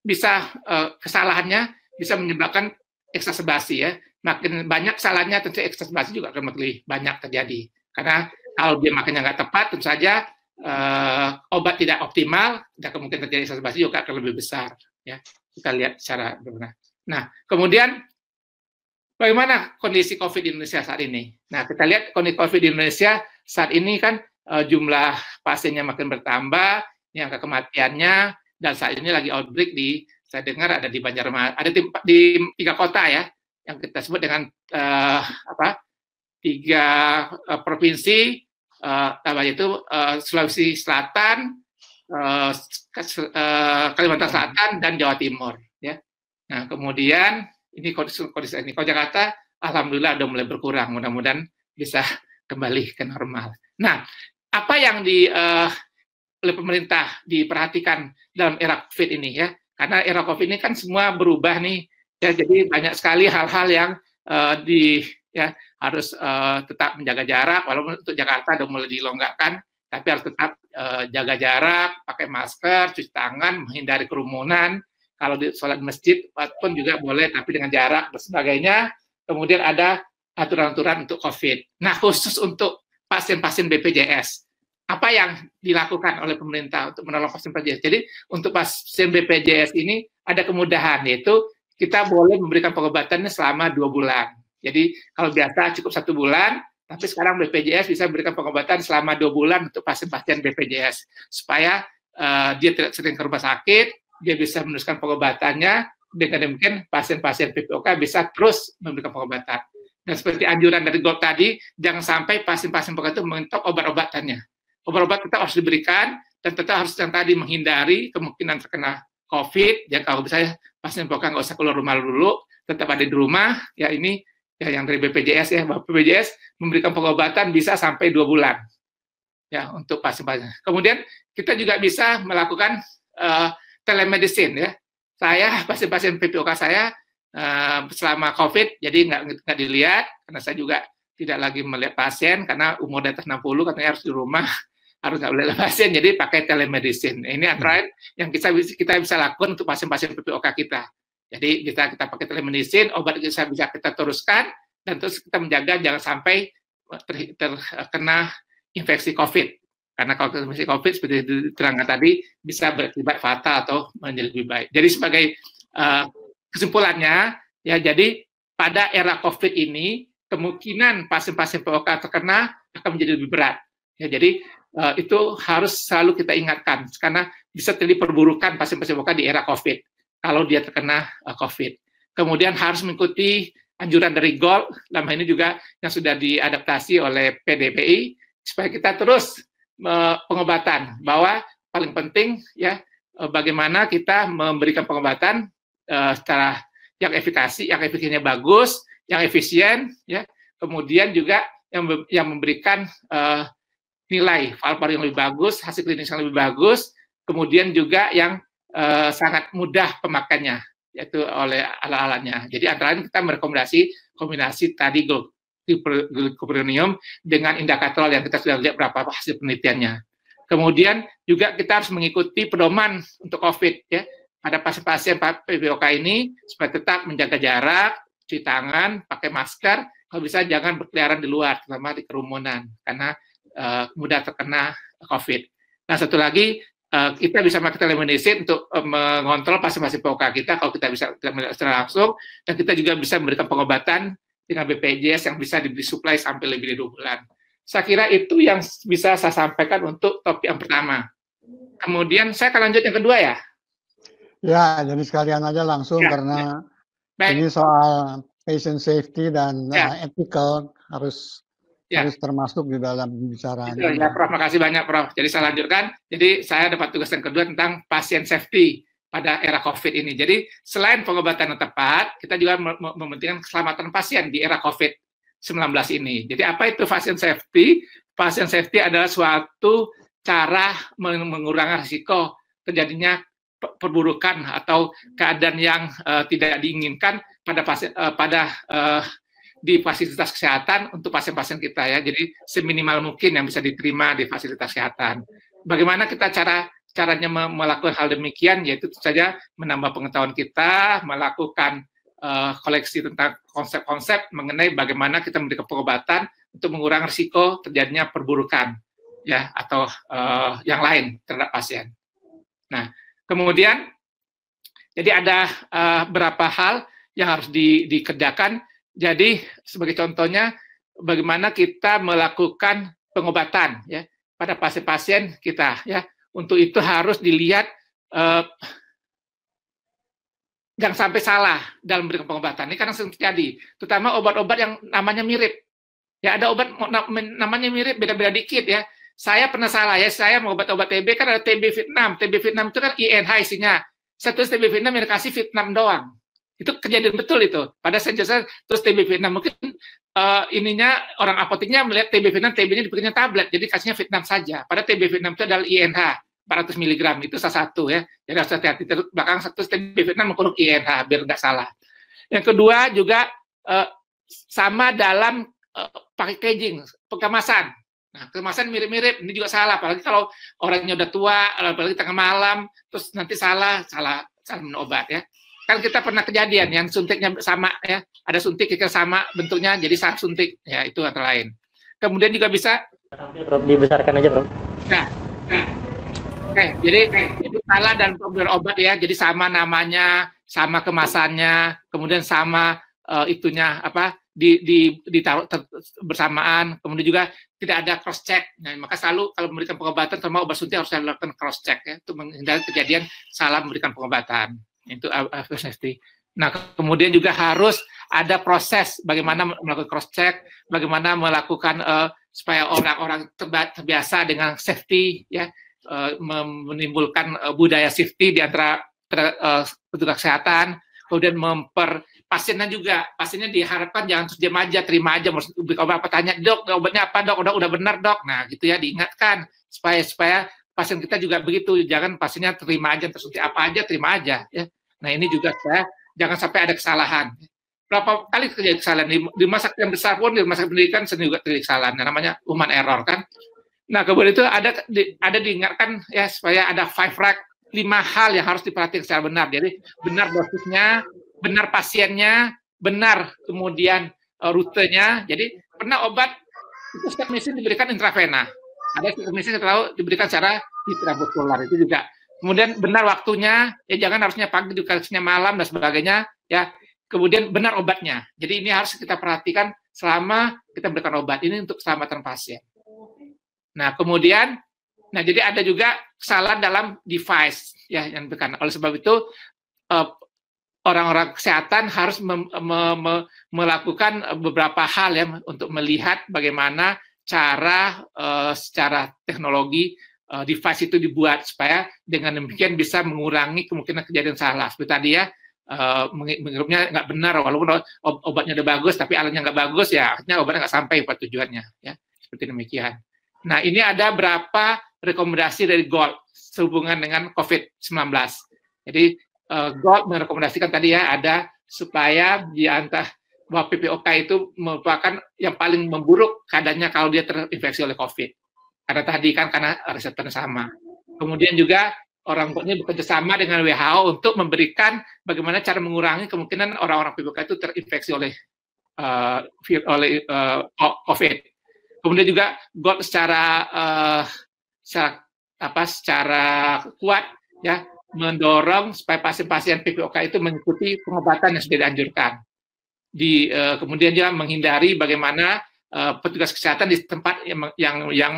bisa uh, kesalahannya bisa menyebabkan eksasebasi ya. Makin banyak salahnya tentu eksasebasi juga akan lebih banyak terjadi. Karena kalau dia makannya nggak tepat, tentu saja uh, obat tidak optimal, tidak kemungkinan terjadi eksasebasi juga akan lebih besar. Ya, kita lihat secara benar. Nah, kemudian bagaimana kondisi COVID di Indonesia saat ini? Nah, kita lihat kondisi COVID di Indonesia saat ini kan e, jumlah pasiennya makin bertambah, yang angka kematiannya, dan saat ini lagi outbreak di, saya dengar ada di Banjarmasin, ada di, di tiga kota ya, yang kita sebut dengan e, apa tiga e, provinsi, e, itu e, Sulawesi Selatan, e, Kalimantan Selatan, dan Jawa Timur. Nah, kemudian ini kondisi kondisi ini kalau Jakarta alhamdulillah sudah mulai berkurang, mudah-mudahan bisa kembali ke normal. Nah, apa yang di uh, oleh pemerintah diperhatikan dalam era Covid ini ya? Karena era Covid ini kan semua berubah nih. Ya, jadi banyak sekali hal-hal yang uh, di ya harus uh, tetap menjaga jarak walaupun untuk Jakarta sudah mulai dilonggarkan tapi harus tetap uh, jaga jarak, pakai masker, cuci tangan, menghindari kerumunan, kalau di sholat masjid pun juga boleh tapi dengan jarak dan sebagainya kemudian ada aturan-aturan untuk COVID. Nah khusus untuk pasien-pasien BPJS apa yang dilakukan oleh pemerintah untuk menolong pasien BPJS. Jadi untuk pasien BPJS ini ada kemudahan yaitu kita boleh memberikan pengobatannya selama dua bulan. Jadi kalau biasa cukup satu bulan, tapi sekarang BPJS bisa memberikan pengobatan selama dua bulan untuk pasien-pasien BPJS supaya uh, dia tidak sering ke rumah sakit, dia bisa meneruskan pengobatannya dengan demikian pasien-pasien PPOK bisa terus memberikan pengobatan. Dan seperti anjuran dari GOP tadi, jangan sampai pasien-pasien PPOK itu mengintok obat-obatannya. Obat-obat tetap harus diberikan dan tetap harus yang tadi menghindari kemungkinan terkena COVID. Ya kalau bisa ya, pasien PPOK nggak usah keluar rumah dulu, tetap ada di rumah. Ya ini ya yang dari BPJS ya, BPJS memberikan pengobatan bisa sampai dua bulan ya untuk pasien-pasien. Kemudian kita juga bisa melakukan uh, telemedicine ya. Saya pasien-pasien PPOK saya uh, selama COVID jadi nggak nggak dilihat karena saya juga tidak lagi melihat pasien karena umur di atas 60 katanya harus di rumah harus nggak boleh pasien jadi pakai telemedicine ini antara yang kita kita bisa lakukan untuk pasien-pasien PPOK kita jadi kita kita pakai telemedicine obat kita bisa kita teruskan dan terus kita menjaga jangan sampai eh, terkena infeksi COVID karena kalau konfirmasi COVID seperti diterangkan tadi bisa berakibat fatal atau menjadi lebih baik. Jadi sebagai uh, kesimpulannya ya jadi pada era COVID ini kemungkinan pasien-pasien POK terkena akan menjadi lebih berat. Ya, jadi uh, itu harus selalu kita ingatkan karena bisa terjadi perburukan pasien-pasien POK di era COVID kalau dia terkena uh, COVID. Kemudian harus mengikuti anjuran dari GOL, lama ini juga yang sudah diadaptasi oleh PDPI supaya kita terus Eh, pengobatan bahwa paling penting ya eh, bagaimana kita memberikan pengobatan eh, secara yang efikasi, yang efisiennya bagus, yang efisien, ya. Kemudian juga yang yang memberikan uh, nilai valpar yang lebih bagus, hasil klinis yang lebih bagus, kemudian juga yang uh, sangat mudah pemakannya yaitu oleh alat-alatnya Jadi antara lain kita merekomendasi kombinasi tadi go glucuronium dengan indikator yang kita sudah lihat berapa hasil penelitiannya. Kemudian juga kita harus mengikuti pedoman untuk COVID ya. Pada pasien-pasien PPOK ini supaya tetap menjaga jarak, cuci tangan, pakai masker, kalau bisa jangan berkeliaran di luar, terutama di kerumunan karena uh, mudah terkena COVID. Nah satu lagi uh, kita bisa pakai telemedicine untuk uh, mengontrol pasien-pasien POK kita kalau kita bisa secara langsung dan kita juga bisa memberikan pengobatan dengan BPJS yang bisa disuplai sampai lebih dari dua bulan. Saya kira itu yang bisa saya sampaikan untuk topik yang pertama. Kemudian saya akan lanjut yang kedua ya. Ya, jadi sekalian aja langsung ya, karena ya. ini soal patient safety dan ya. uh, ethical harus ya. harus termasuk di dalam pembicaraan. Ya, Prof. Makasih banyak, Prof. Jadi saya lanjutkan. Jadi saya dapat tugas yang kedua tentang patient safety pada era COVID ini. Jadi selain pengobatan yang tepat, kita juga mementingkan keselamatan pasien di era COVID-19 ini. Jadi apa itu pasien safety? Pasien safety adalah suatu cara mengurangi risiko terjadinya perburukan atau keadaan yang uh, tidak diinginkan pada pasien, uh, pada uh, di fasilitas kesehatan untuk pasien-pasien kita ya. Jadi seminimal mungkin yang bisa diterima di fasilitas kesehatan. Bagaimana kita cara caranya melakukan hal demikian yaitu saja menambah pengetahuan kita, melakukan uh, koleksi tentang konsep-konsep mengenai bagaimana kita memberikan pengobatan untuk mengurangi risiko terjadinya perburukan ya atau uh, yang lain terhadap pasien. Nah, kemudian jadi ada uh, berapa hal yang harus di, dikerjakan. Jadi sebagai contohnya bagaimana kita melakukan pengobatan ya pada pasien-pasien kita ya untuk itu harus dilihat eh, jangan sampai salah dalam memberikan pengobatan. Ini kadang sering terjadi, terutama obat-obat yang namanya mirip. Ya ada obat namanya mirip beda-beda dikit ya. Saya pernah salah ya, saya mau obat-obat TB kan ada TB Vietnam. TB Vietnam itu kan INH isinya. Saya TB Vietnam yang dikasih Vietnam doang itu kejadian betul itu pada saya jelasin, terus TB Vietnam mungkin uh, ininya orang apoteknya melihat TB Vietnam TB-nya diberikan tablet jadi kasihnya Vietnam saja pada TB Vietnam itu adalah INH 400 mg itu salah satu ya. Jadi harus hati-hati belakang satu stand Vietnam mengkurung INH biar nggak salah. Yang kedua juga eh, sama dalam eh, packaging pengemasan. Nah, kemasan mirip-mirip ini juga salah apalagi kalau orangnya udah tua apalagi tengah malam terus nanti salah salah salah minum obat ya. Kan kita pernah kejadian yang suntiknya sama ya, ada suntik yang sama bentuknya jadi salah suntik ya itu antara lain. Kemudian juga bisa dibesarkan aja, bro. Nah, nah okay, jadi itu salah dan pemberian obat ya. Jadi sama namanya, sama kemasannya, kemudian sama uh, itunya apa di di ditaruh ter, bersamaan, kemudian juga tidak ada cross check. Nah, maka selalu kalau memberikan pengobatan terutama obat suntik harus dilakukan cross check ya untuk menghindari kejadian salah memberikan pengobatan. Itu ah, ah, safety. Nah, kemudian juga harus ada proses bagaimana melakukan cross check, bagaimana melakukan uh, supaya orang-orang terbiasa dengan safety ya uh, menimbulkan uh, budaya safety di antara uh, petugas kesehatan, kemudian memper pasiennya juga pasiennya diharapkan jangan terus diam aja terima aja mau obat apa tanya dok obatnya apa dok udah udah benar dok nah gitu ya diingatkan supaya supaya pasien kita juga begitu jangan pasiennya terima aja terus apa aja terima aja ya nah ini juga saya jangan sampai ada kesalahan berapa kali terjadi kesalahan di, di masa yang besar pun di masa pendidikan sering juga terjadi kesalahan yang namanya human error kan Nah, kemudian itu ada di, ada diingatkan ya supaya ada five rack lima hal yang harus diperhatikan secara benar. Jadi benar dosisnya, benar pasiennya, benar kemudian uh, rutenya. Jadi pernah obat itu setiap mesin diberikan intravena. Ada setiap mesin saya tahu diberikan secara intramuskular itu juga. Kemudian benar waktunya, ya jangan harusnya pagi, juga harusnya malam dan sebagainya. Ya, kemudian benar obatnya. Jadi ini harus kita perhatikan selama kita berikan obat ini untuk keselamatan pasien. Nah, kemudian nah jadi ada juga kesalahan dalam device ya yang bukan Oleh sebab itu eh, orang-orang kesehatan harus mem, me, me, melakukan beberapa hal ya untuk melihat bagaimana cara uh, secara teknologi uh, device itu dibuat supaya dengan demikian bisa mengurangi kemungkinan kejadian salah seperti tadi ya uh, mengirupnya nggak benar walaupun obatnya udah bagus tapi alatnya nggak bagus ya akhirnya obatnya nggak sampai pada tujuannya ya seperti demikian. Nah, ini ada berapa rekomendasi dari Gold sehubungan dengan COVID-19. Jadi uh, Gold merekomendasikan tadi ya ada supaya di antara bahwa PPOK itu merupakan yang paling memburuk keadaannya kalau dia terinfeksi oleh COVID. Karena tadi kan karena reseptornya sama. Kemudian juga orang tuanya bekerja sama dengan WHO untuk memberikan bagaimana cara mengurangi kemungkinan orang-orang PPOK itu terinfeksi oleh uh, oleh uh, COVID kemudian juga God secara uh, secara apa secara kuat ya mendorong supaya pasien-pasien PPOK itu mengikuti pengobatan yang sudah dianjurkan. Di uh, kemudian juga menghindari bagaimana uh, petugas kesehatan di tempat yang yang, yang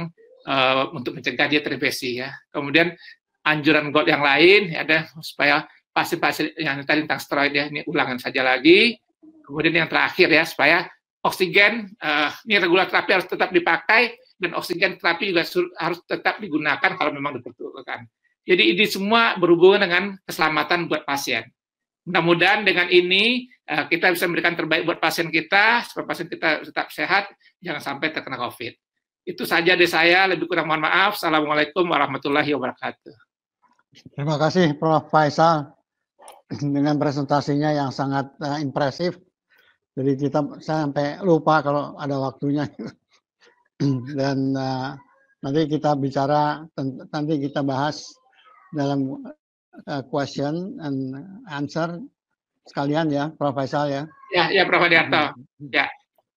uh, untuk mencegah dia terinfeksi ya. Kemudian anjuran God yang lain ya, ada supaya pasien-pasien yang tadi tentang steroid ya ini ulangan saja lagi. Kemudian yang terakhir ya supaya oksigen uh, ini regular terapi harus tetap dipakai dan oksigen terapi juga harus tetap digunakan kalau memang diperlukan. Jadi ini semua berhubungan dengan keselamatan buat pasien. Mudah-mudahan dengan ini uh, kita bisa memberikan terbaik buat pasien kita, supaya pasien kita tetap sehat, jangan sampai terkena COVID. Itu saja dari saya, lebih kurang mohon maaf. Assalamualaikum warahmatullahi wabarakatuh. Terima kasih Prof. Faisal dengan presentasinya yang sangat uh, impresif jadi kita sampai lupa kalau ada waktunya. Dan uh, nanti kita bicara, nanti kita bahas dalam uh, question and answer sekalian ya, Prof. Faisal ya. Ya, ya Prof. Adiarto. Hmm. Ya.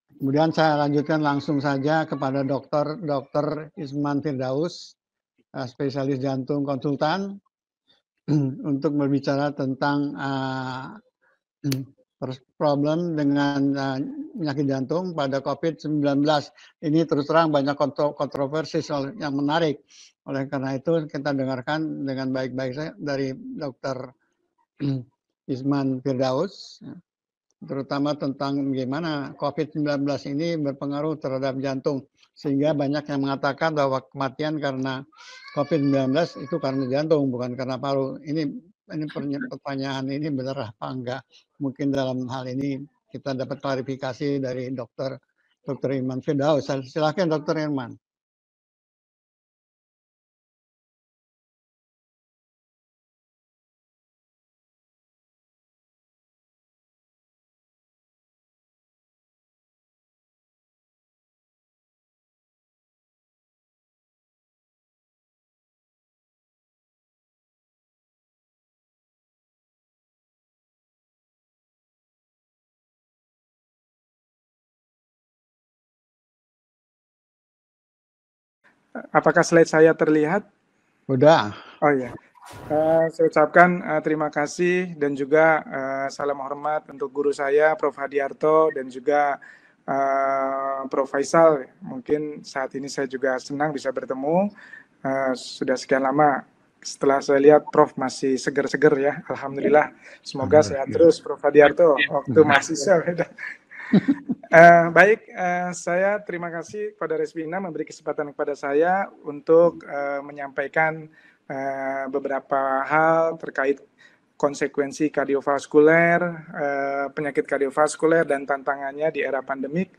Kemudian saya lanjutkan langsung saja kepada Dokter Dokter Isman Firdaus, uh, spesialis jantung konsultan, untuk berbicara tentang uh, Terus problem dengan uh, penyakit jantung pada COVID-19. Ini terus terang banyak kontro kontroversi soal yang menarik. Oleh karena itu kita dengarkan dengan baik-baik dari Dr. Isman Firdaus, ya. terutama tentang bagaimana COVID-19 ini berpengaruh terhadap jantung. Sehingga banyak yang mengatakan bahwa kematian karena COVID-19 itu karena jantung, bukan karena paru. Ini ini pertanyaan ini benar apa enggak. Mungkin dalam hal ini kita dapat klarifikasi dari dokter Dr. Iman Firdaus. silakan Dokter Irman. Apakah slide saya terlihat? Udah. Oh iya. Uh, saya ucapkan uh, terima kasih dan juga uh, salam hormat untuk guru saya Prof Hadiarto dan juga uh, Prof Faisal. Mungkin saat ini saya juga senang bisa bertemu. Uh, sudah sekian lama setelah saya lihat Prof masih seger-seger ya. Alhamdulillah. Iya. Semoga sehat iya. terus Prof Hadiarto iya. waktu masih mahasiswa uh, baik, uh, saya terima kasih kepada Resbina memberi kesempatan kepada saya untuk uh, menyampaikan uh, beberapa hal terkait konsekuensi kardiovaskuler, uh, penyakit kardiovaskuler dan tantangannya di era pandemik.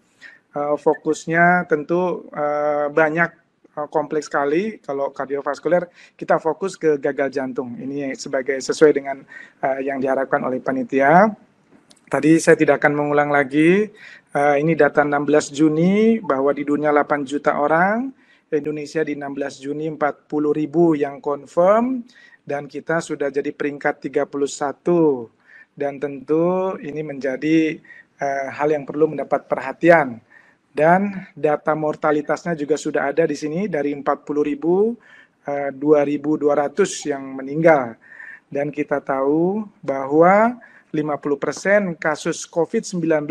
Uh, fokusnya tentu uh, banyak kompleks sekali kalau kardiovaskuler kita fokus ke gagal jantung ini sebagai sesuai dengan uh, yang diharapkan oleh panitia Tadi saya tidak akan mengulang lagi, uh, ini data 16 Juni bahwa di dunia 8 juta orang, Indonesia di 16 Juni 40 ribu yang confirm, dan kita sudah jadi peringkat 31. Dan tentu ini menjadi uh, hal yang perlu mendapat perhatian. Dan data mortalitasnya juga sudah ada di sini dari 40 ribu, uh, eh, 2.200 yang meninggal. Dan kita tahu bahwa 50% kasus COVID-19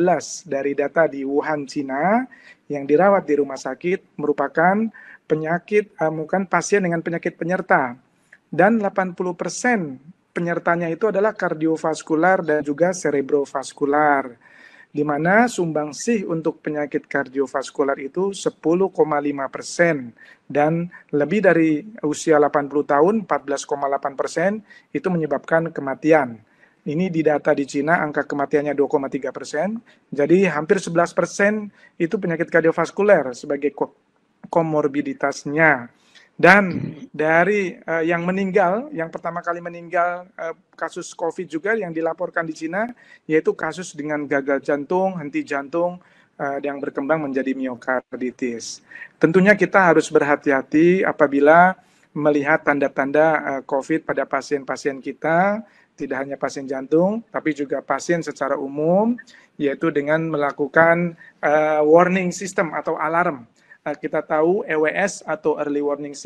dari data di Wuhan, Cina yang dirawat di rumah sakit merupakan penyakit eh, bukan pasien dengan penyakit penyerta dan 80% penyertanya itu adalah kardiovaskular dan juga cerebrovaskular di mana sumbangsih untuk penyakit kardiovaskular itu 10,5 persen dan lebih dari usia 80 tahun 14,8 persen itu menyebabkan kematian. Ini di data di Cina angka kematiannya 2,3 persen. Jadi hampir 11 persen itu penyakit kardiovaskuler sebagai komorbiditasnya. Dan hmm. dari uh, yang meninggal, yang pertama kali meninggal uh, kasus COVID juga yang dilaporkan di Cina, yaitu kasus dengan gagal jantung, henti jantung, uh, yang berkembang menjadi miokarditis. Tentunya kita harus berhati-hati apabila melihat tanda-tanda uh, COVID pada pasien-pasien kita tidak hanya pasien jantung, tapi juga pasien secara umum, yaitu dengan melakukan uh, warning system atau alarm. Uh, kita tahu EWS atau Early Warning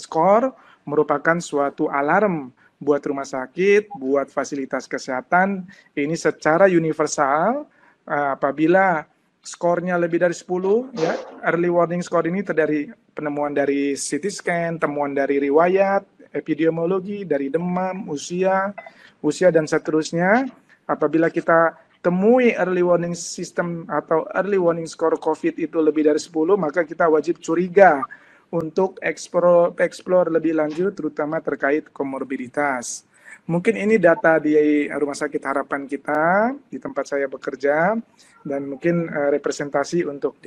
Score merupakan suatu alarm buat rumah sakit, buat fasilitas kesehatan. Ini secara universal, uh, apabila skornya lebih dari 10 ya early warning score ini terdiri penemuan dari CT scan, temuan dari riwayat, epidemiologi, dari demam, usia, usia dan seterusnya. Apabila kita temui early warning system atau early warning score COVID itu lebih dari 10, maka kita wajib curiga untuk explore, explore lebih lanjut terutama terkait komorbiditas. Mungkin ini data di Rumah Sakit Harapan kita, di tempat saya bekerja, dan mungkin eh, representasi untuk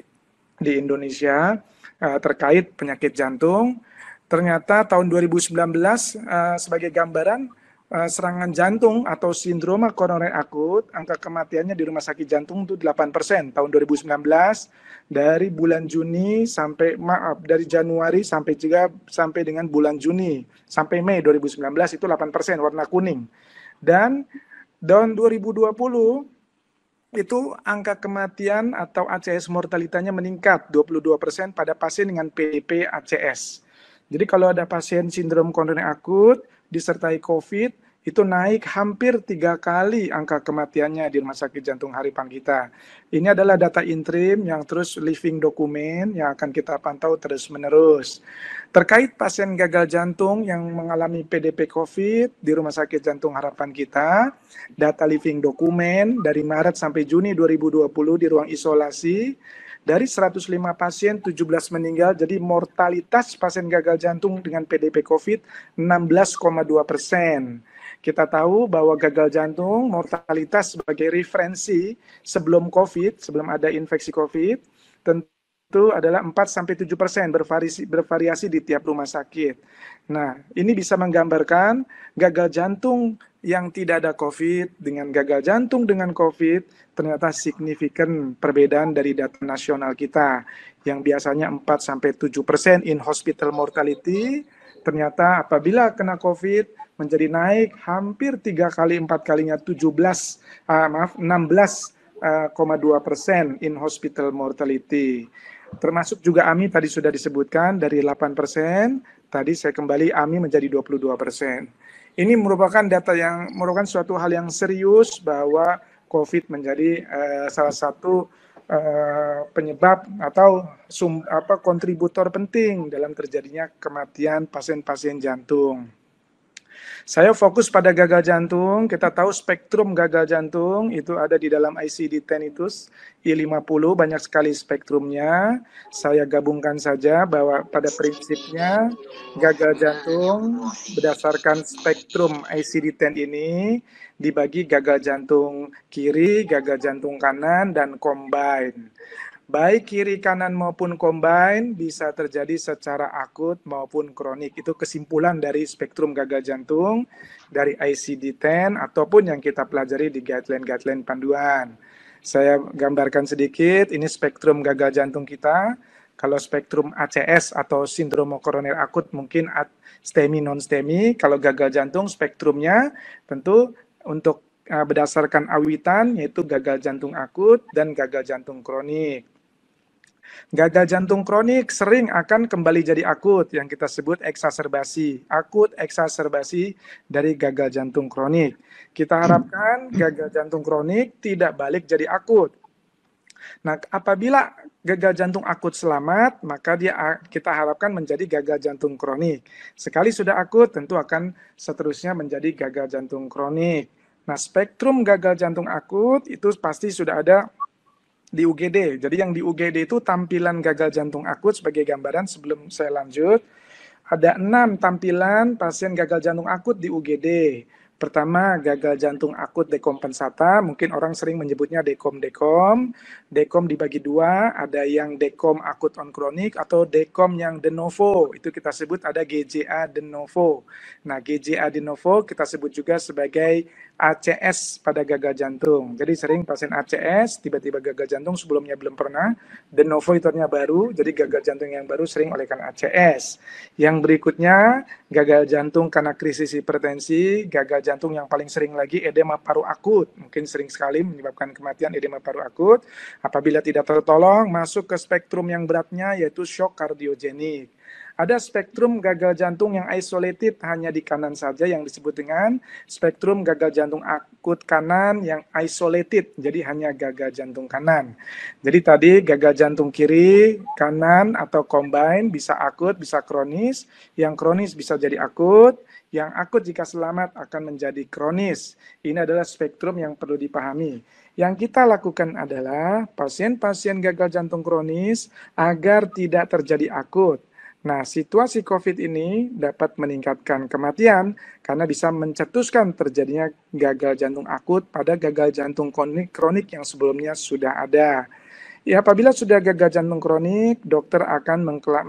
di, Indonesia eh, terkait penyakit jantung. Ternyata tahun 2019 uh, eh, sebagai gambaran Eh, serangan jantung atau sindroma koroner akut, angka kematiannya di rumah sakit jantung itu 8% tahun 2019 dari bulan Juni sampai maaf dari Januari sampai juga sampai dengan bulan Juni sampai Mei 2019 itu 8% warna kuning. Dan tahun 2020 itu angka kematian atau ACS mortalitanya meningkat 22% pada pasien dengan PEP ACS. Jadi kalau ada pasien sindrom koroner akut, disertai COVID itu naik hampir tiga kali angka kematiannya di Rumah Sakit Jantung Harapan kita. Ini adalah data interim yang terus living dokumen yang akan kita pantau terus-menerus. Terkait pasien gagal jantung yang mengalami PDP COVID di Rumah Sakit Jantung Harapan kita, data living dokumen dari Maret sampai Juni 2020 di ruang isolasi, dari 105 pasien, 17 meninggal. Jadi mortalitas pasien gagal jantung dengan PDP COVID 16,2 persen. Kita tahu bahwa gagal jantung mortalitas sebagai referensi sebelum COVID, sebelum ada infeksi COVID, tentu adalah 4 sampai 7 persen bervariasi, bervariasi di tiap rumah sakit. Nah, ini bisa menggambarkan gagal jantung yang tidak ada COVID dengan gagal jantung dengan COVID ternyata signifikan perbedaan dari data nasional kita yang biasanya 4 sampai 7 persen in hospital mortality ternyata apabila kena COVID menjadi naik hampir tiga kali empat kalinya 17 uh, ah, maaf ah, koma dua persen in hospital mortality termasuk juga AMI tadi sudah disebutkan dari 8 persen, tadi saya kembali AMI menjadi 22 persen. Ini merupakan data yang merupakan suatu hal yang serius bahwa COVID menjadi uh, salah satu uh, penyebab atau sum, apa kontributor penting dalam terjadinya kematian pasien-pasien jantung. Saya fokus pada gagal jantung. Kita tahu spektrum gagal jantung itu ada di dalam ICD-10 itu I50 banyak sekali spektrumnya. Saya gabungkan saja bahwa pada prinsipnya gagal jantung berdasarkan spektrum ICD-10 ini dibagi gagal jantung kiri, gagal jantung kanan dan combine baik kiri kanan maupun combine bisa terjadi secara akut maupun kronik. Itu kesimpulan dari spektrum gagal jantung dari ICD-10 ataupun yang kita pelajari di guideline-guideline panduan. Saya gambarkan sedikit, ini spektrum gagal jantung kita. Kalau spektrum ACS atau sindrom koroner akut mungkin STEMI non STEMI, kalau gagal jantung spektrumnya tentu untuk eh, berdasarkan awitan yaitu gagal jantung akut dan gagal jantung kronik. Gagal jantung kronik sering akan kembali jadi akut yang kita sebut eksaserbasi. Akut eksaserbasi dari gagal jantung kronik. Kita harapkan gagal jantung kronik tidak balik jadi akut. Nah, apabila gagal jantung akut selamat, maka dia kita harapkan menjadi gagal jantung kronik. Sekali sudah akut, tentu akan seterusnya menjadi gagal jantung kronik. Nah, spektrum gagal jantung akut itu pasti sudah ada di UGD. Jadi yang di UGD itu tampilan gagal jantung akut sebagai gambaran sebelum saya lanjut. Ada enam tampilan pasien gagal jantung akut di UGD. Pertama, gagal jantung akut dekompensata. Mungkin orang sering menyebutnya dekom-dekom. Dekom dibagi dua, ada yang dekom akut on kronik atau dekom yang de novo. Itu kita sebut ada GJA de novo. Nah, GJA de novo kita sebut juga sebagai ACS pada gagal jantung. Jadi sering pasien ACS tiba-tiba gagal jantung sebelumnya belum pernah, de novo itu baru, jadi gagal jantung yang baru sering oleh karena ACS. Yang berikutnya gagal jantung karena krisis hipertensi, gagal jantung yang paling sering lagi edema paru akut, mungkin sering sekali menyebabkan kematian edema paru akut. Apabila tidak tertolong, masuk ke spektrum yang beratnya yaitu shock kardiogenik ada spektrum gagal jantung yang isolated hanya di kanan saja yang disebut dengan spektrum gagal jantung akut kanan yang isolated. Jadi hanya gagal jantung kanan. Jadi tadi gagal jantung kiri, kanan atau combine bisa akut, bisa kronis. Yang kronis bisa jadi akut, yang akut jika selamat akan menjadi kronis. Ini adalah spektrum yang perlu dipahami. Yang kita lakukan adalah pasien-pasien gagal jantung kronis agar tidak terjadi akut Nah, situasi COVID ini dapat meningkatkan kematian karena bisa mencetuskan terjadinya gagal jantung akut pada gagal jantung kronik yang sebelumnya sudah ada. Ya, apabila sudah gagal jantung kronik, dokter akan mengkla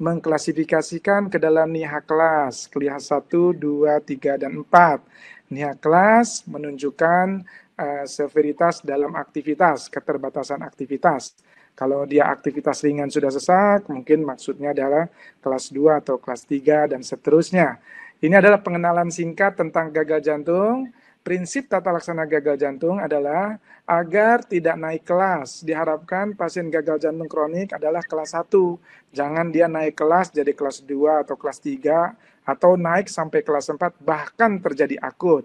mengklasifikasikan ke dalam NIHA kelas, kelihatan 1, 2, 3, dan 4. NIHA kelas menunjukkan uh, severitas dalam aktivitas, keterbatasan aktivitas. Kalau dia aktivitas ringan sudah sesak, mungkin maksudnya adalah kelas 2 atau kelas 3 dan seterusnya. Ini adalah pengenalan singkat tentang gagal jantung. Prinsip tata laksana gagal jantung adalah agar tidak naik kelas. Diharapkan pasien gagal jantung kronik adalah kelas 1. Jangan dia naik kelas jadi kelas 2 atau kelas 3 atau naik sampai kelas 4 bahkan terjadi akut.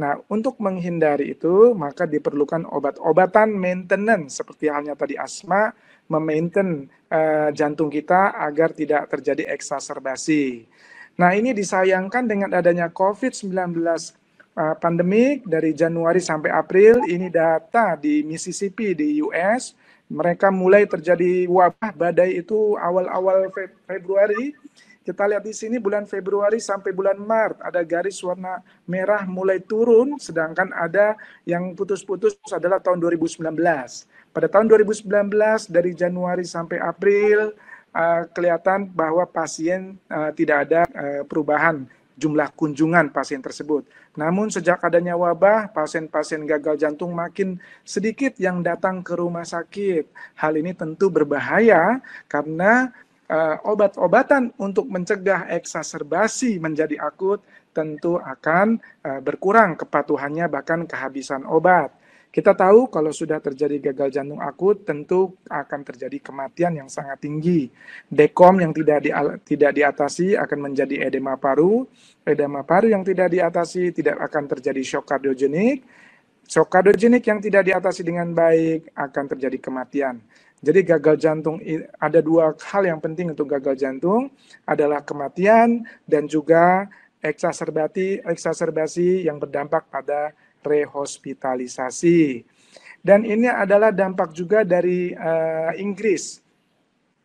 Nah, untuk menghindari itu, maka diperlukan obat-obatan maintenance seperti halnya tadi asma, memaintain uh, jantung kita agar tidak terjadi eksaserbasi. Nah, ini disayangkan dengan adanya COVID-19 uh, eh, pandemik dari Januari sampai April, ini data di Mississippi di US, mereka mulai terjadi wabah badai itu awal-awal Februari kita lihat di sini bulan Februari sampai bulan Maret ada garis warna merah mulai turun sedangkan ada yang putus-putus adalah tahun 2019. Pada tahun 2019 dari Januari sampai April eh, kelihatan bahwa pasien eh, tidak ada eh, perubahan jumlah kunjungan pasien tersebut. Namun sejak adanya wabah, pasien-pasien gagal jantung makin sedikit yang datang ke rumah sakit. Hal ini tentu berbahaya karena uh, obat-obatan untuk mencegah eksaserbasi menjadi akut tentu akan uh, berkurang kepatuhannya bahkan kehabisan obat. Kita tahu kalau sudah terjadi gagal jantung akut tentu akan terjadi kematian yang sangat tinggi. Dekom yang tidak di, tidak diatasi akan menjadi edema paru. Edema paru yang tidak diatasi tidak akan terjadi shock kardiogenik. Shock kardiogenik yang tidak diatasi dengan baik akan terjadi kematian. Jadi gagal jantung ada dua hal yang penting untuk gagal jantung adalah kematian dan juga eksaserbasi eksaserbasi yang berdampak pada rehospitalisasi. Dan ini adalah dampak juga dari uh, Inggris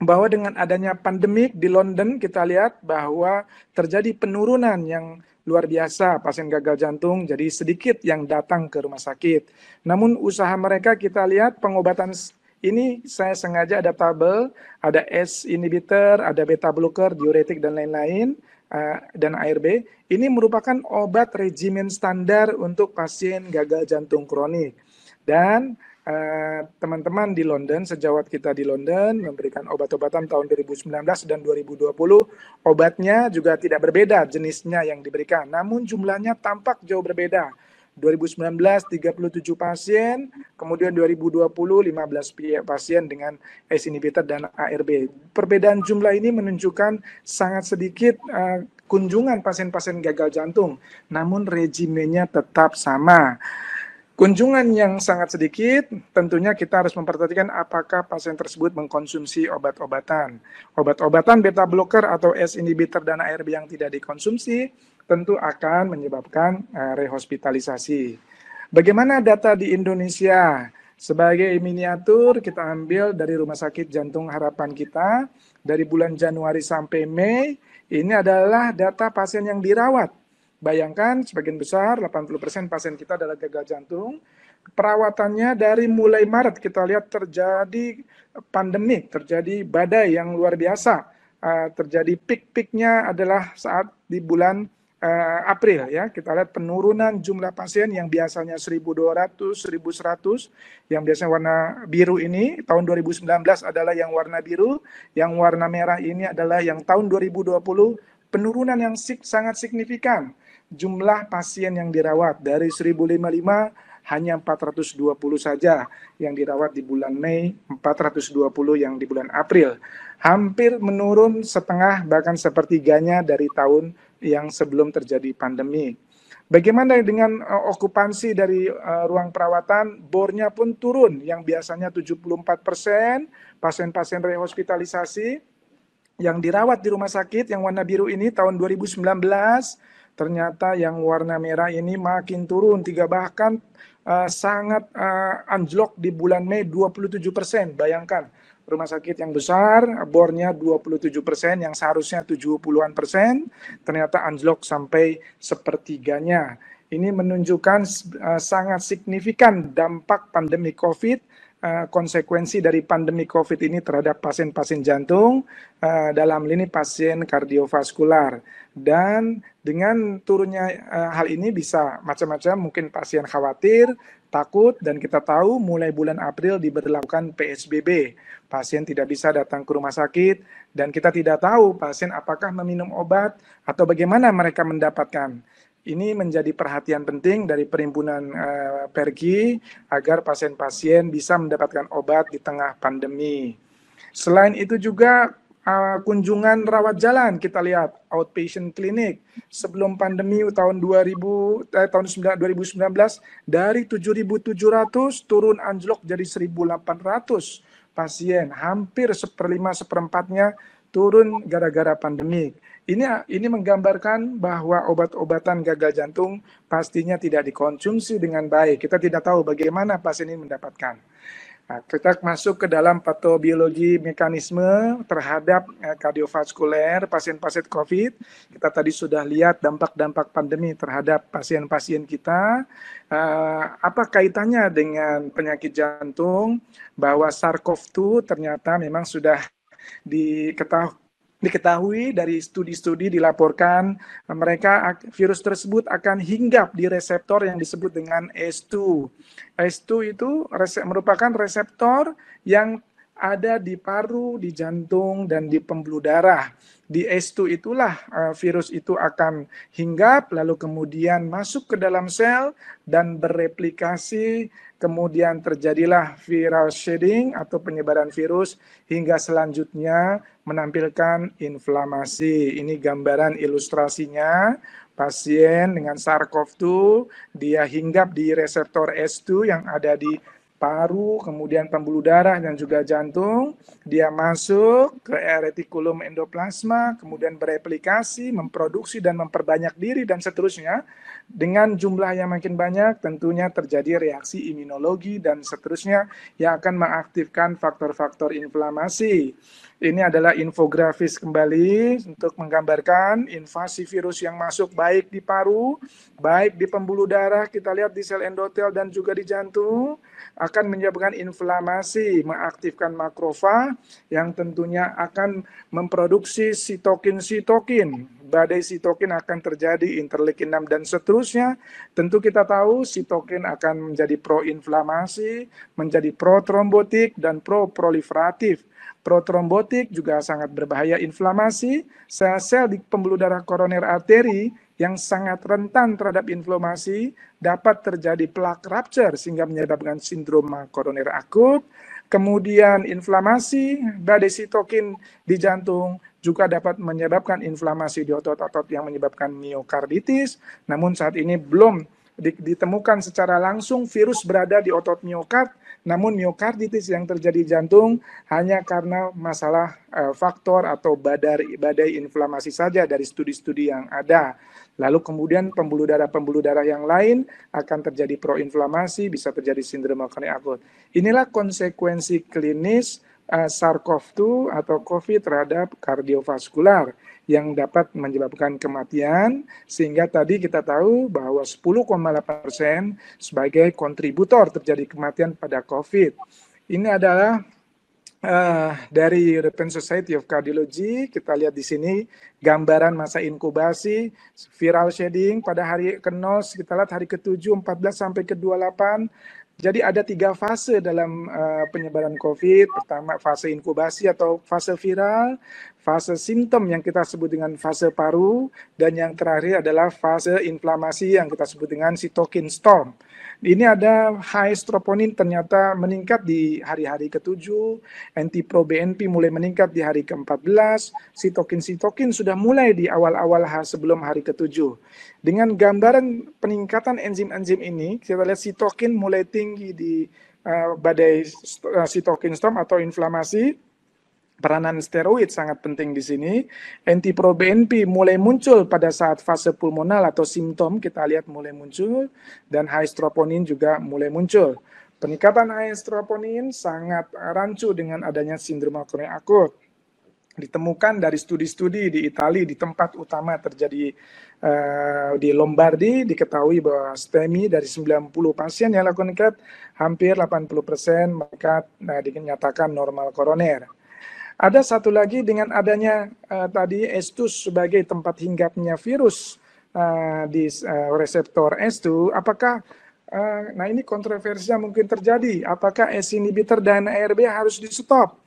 bahwa dengan adanya pandemik di London kita lihat bahwa terjadi penurunan yang luar biasa pasien gagal jantung jadi sedikit yang datang ke rumah sakit. Namun usaha mereka kita lihat pengobatan ini saya sengaja ada tabel, ada S inhibitor, ada beta blocker, diuretik dan lain-lain uh, dan ARB. Ini merupakan obat regimen standar untuk pasien gagal jantung kronik. Dan eh, teman-teman uh, di London, sejawat kita di London memberikan obat-obatan tahun 2019 dan 2020. Obatnya juga tidak berbeda jenisnya yang diberikan, namun jumlahnya tampak jauh berbeda 2019 37 pasien, kemudian 2020 15 pasien dengan ACE inhibitor dan ARB. Perbedaan jumlah ini menunjukkan sangat sedikit uh, kunjungan pasien-pasien gagal jantung, namun regimennya tetap sama. Kunjungan yang sangat sedikit, tentunya kita harus memperhatikan apakah pasien tersebut mengkonsumsi obat-obatan. Obat-obatan beta blocker atau S inhibitor dan ARB yang tidak dikonsumsi tentu akan menyebabkan uh, rehospitalisasi. Bagaimana data di Indonesia? Sebagai miniatur kita ambil dari Rumah Sakit Jantung Harapan kita dari bulan Januari sampai Mei ini adalah data pasien yang dirawat. Bayangkan sebagian besar 80% pasien kita adalah gagal jantung. Perawatannya dari mulai Maret kita lihat terjadi pandemik, terjadi badai yang luar biasa. Eh, terjadi peak-peaknya adalah saat di bulan uh, April ya kita lihat penurunan jumlah pasien yang biasanya 1.200, 1.100 yang biasanya warna biru ini tahun 2019 adalah yang warna biru, yang warna merah ini adalah yang tahun 2020 penurunan yang sig sangat signifikan jumlah pasien yang dirawat dari 1.055 hanya 420 saja yang dirawat di bulan Mei, 420 yang di bulan April. Hampir menurun setengah bahkan sepertiganya dari tahun yang sebelum terjadi pandemi. Bagaimana dengan uh, okupansi dari uh, ruang perawatan? Bornya pun turun yang biasanya 74 persen, pasien-pasien rehospitalisasi yang dirawat di rumah sakit yang warna biru ini tahun 2019 ternyata yang warna merah ini makin turun tiga bahkan uh, sangat uh, anjlok di bulan Mei 27 persen bayangkan rumah sakit yang besar, bornya 27 persen, yang seharusnya 70-an persen, ternyata anjlok sampai sepertiganya. Ini menunjukkan uh, sangat signifikan dampak pandemi COVID, uh, konsekuensi dari pandemi COVID ini terhadap pasien-pasien jantung, uh, dalam lini pasien kardiovaskular. Dan dengan turunnya uh, hal ini bisa macam-macam, mungkin pasien khawatir, takut dan kita tahu mulai bulan April diberlakukan PSBB. Pasien tidak bisa datang ke rumah sakit dan kita tidak tahu pasien apakah meminum obat atau bagaimana mereka mendapatkan. Ini menjadi perhatian penting dari perimpunan eh, Pergi agar pasien-pasien bisa mendapatkan obat di tengah pandemi. Selain itu juga uh, kunjungan rawat jalan kita lihat outpatient clinic sebelum pandemi tahun 2000 eh, tahun 2019 dari 7.700 turun anjlok jadi 1.800 pasien hampir seperlima seperempatnya turun gara-gara pandemi. Ini ini menggambarkan bahwa obat-obatan gagal jantung pastinya tidak dikonsumsi dengan baik. Kita tidak tahu bagaimana pasien ini mendapatkan. Nah, kita masuk ke dalam patobiologi mekanisme terhadap eh, kardiovaskuler pasien-pasien COVID. Kita tadi sudah lihat dampak-dampak pandemi terhadap pasien-pasien kita. Eh, apa kaitannya dengan penyakit jantung? Bahwa SARS-CoV-2 ternyata memang sudah diketahui Diketahui dari studi-studi dilaporkan mereka virus tersebut akan hinggap di reseptor yang disebut dengan S2. S2 itu merupakan reseptor yang ada di paru, di jantung, dan di pembuluh darah. Di S2 itulah eh, virus itu akan hinggap, lalu kemudian masuk ke dalam sel dan bereplikasi, kemudian terjadilah viral shedding atau penyebaran virus hingga selanjutnya menampilkan inflamasi. Ini gambaran ilustrasinya pasien dengan SARS-CoV-2 dia hinggap di reseptor S2 yang ada di paru, kemudian pembuluh darah dan juga jantung. Dia masuk ke retikulum endoplasma, kemudian bereplikasi, memproduksi dan memperbanyak diri dan seterusnya. Dengan jumlah yang makin banyak, tentunya terjadi reaksi imunologi dan seterusnya yang akan mengaktifkan faktor-faktor inflamasi. Ini adalah infografis kembali untuk menggambarkan invasi virus yang masuk baik di paru, baik di pembuluh darah, kita lihat di sel endotel dan juga di jantung akan menyebabkan inflamasi, mengaktifkan makrofa yang tentunya akan memproduksi sitokin-sitokin badai sitokin akan terjadi, interleukin 6 dan seterusnya. Tentu kita tahu sitokin akan menjadi proinflamasi, menjadi protrombotik dan proproliferatif. proliferatif protrombotik juga sangat berbahaya inflamasi, sel-sel di pembuluh darah koroner arteri yang sangat rentan terhadap inflamasi dapat terjadi plaque rupture sehingga menyebabkan sindrom koroner akut, kemudian inflamasi badai sitokin di jantung juga dapat menyebabkan inflamasi di otot-otot yang menyebabkan miokarditis, namun saat ini belum ditemukan secara langsung virus berada di otot miokard, namun miokarditis yang terjadi jantung hanya karena masalah eh, faktor atau badar badai inflamasi saja dari studi-studi yang ada. Lalu kemudian pembuluh darah-pembuluh darah yang lain akan terjadi proinflamasi, bisa terjadi sindrom kronik akut. Inilah konsekuensi klinis uh, eh, SARS-CoV-2 atau COVID terhadap kardiovaskular yang dapat menyebabkan kematian sehingga tadi kita tahu bahwa 10,8% sebagai kontributor terjadi kematian pada COVID. Ini adalah Uh, dari European Society of Cardiology, kita lihat di sini gambaran masa inkubasi, viral shedding pada hari ke-0, kita lihat hari ke-7, 14 sampai ke-28, jadi ada tiga fase dalam uh, penyebaran COVID. Pertama fase inkubasi atau fase viral, fase simptom yang kita sebut dengan fase paru, dan yang terakhir adalah fase inflamasi yang kita sebut dengan sitokin storm. Ini ada high troponin ternyata meningkat di hari-hari ke-7, anti pro BNP mulai meningkat di hari ke-14, sitokin-sitokin sudah mulai di awal-awal sebelum hari ke-7. Dengan gambaran peningkatan enzim-enzim ini, kita lihat sitokin mulai tinggi di uh, badai uh, sitokin storm atau inflamasi, Peranan steroid sangat penting di sini. anti probnp mulai muncul pada saat fase pulmonal atau simptom kita lihat mulai muncul dan high troponin juga mulai muncul. Peningkatan high troponin sangat rancu dengan adanya sindroma kronik akut. Ditemukan dari studi-studi di Italia di tempat utama terjadi uh, di Lombardi diketahui bahwa STEMI dari 90 pasien yang lakukan hampir 80% mereka nah, dinyatakan normal koroner ada satu lagi dengan adanya uh, tadi S2 sebagai tempat hinggapnya virus uh, di uh, reseptor S2, apakah uh, nah ini kontroversinya mungkin terjadi, apakah S inhibitor dan ARB harus di stop?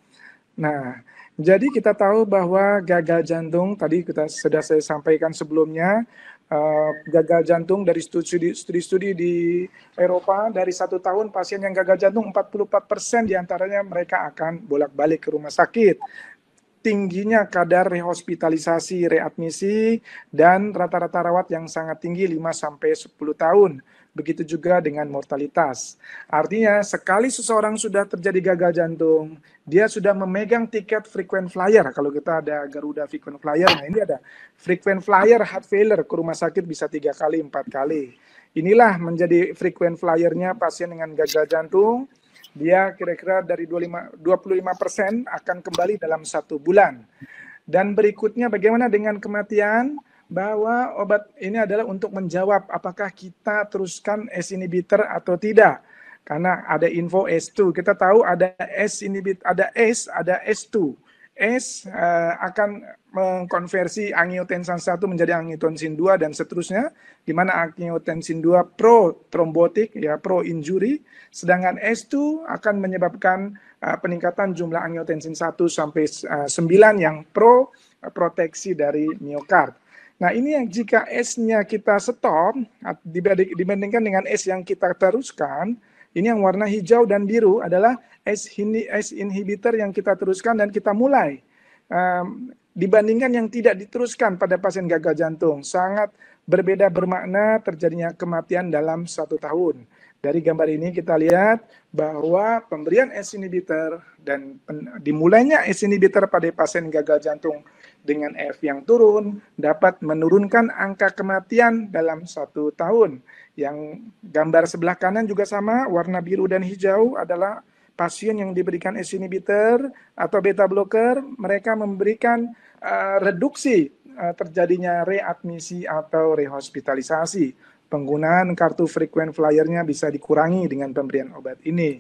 Nah, jadi kita tahu bahwa gagal jantung tadi kita sudah saya sampaikan sebelumnya Eh, gagal jantung dari studi-studi di Eropa dari satu tahun pasien yang gagal jantung 44 persen diantaranya mereka akan bolak-balik ke rumah sakit tingginya kadar rehospitalisasi, readmisi, dan rata-rata rawat yang sangat tinggi 5-10 tahun. Begitu juga dengan mortalitas. Artinya, sekali seseorang sudah terjadi gagal jantung, dia sudah memegang tiket frequent flyer. Kalau kita ada Garuda frequent flyer, nah ini ada frequent flyer heart failure ke rumah sakit bisa tiga kali, empat kali. Inilah menjadi frequent flyernya pasien dengan gagal jantung. Dia kira-kira dari 25, persen akan kembali dalam satu bulan. Dan berikutnya bagaimana dengan kematian? Bahwa obat ini adalah untuk menjawab apakah kita teruskan S inhibitor atau tidak karena ada info S2, kita tahu ada S ini ada S, ada S2. S uh, akan mengkonversi angiotensin 1 menjadi angiotensin 2 dan seterusnya di mana angiotensin 2 pro trombotik ya pro injury sedangkan S2 akan menyebabkan uh, peningkatan jumlah angiotensin 1 sampai uh, eh, 9 yang pro uh, proteksi dari miokard. Nah, ini yang jika S-nya kita stop dibandingkan dengan S yang kita teruskan ini yang warna hijau dan biru adalah ACE inhibitor yang kita teruskan dan kita mulai. Um, dibandingkan yang tidak diteruskan pada pasien gagal jantung, sangat berbeda bermakna terjadinya kematian dalam satu tahun. Dari gambar ini kita lihat bahwa pemberian ACE inhibitor dan dimulainya ACE inhibitor pada pasien gagal jantung dengan F yang turun dapat menurunkan angka kematian dalam satu tahun. Yang gambar sebelah kanan juga sama, warna biru dan hijau adalah pasien yang diberikan ACE inhibitor atau beta blocker, mereka memberikan uh, reduksi uh, terjadinya readmisi atau rehospitalisasi. Penggunaan kartu frequent flyernya bisa dikurangi dengan pemberian obat ini.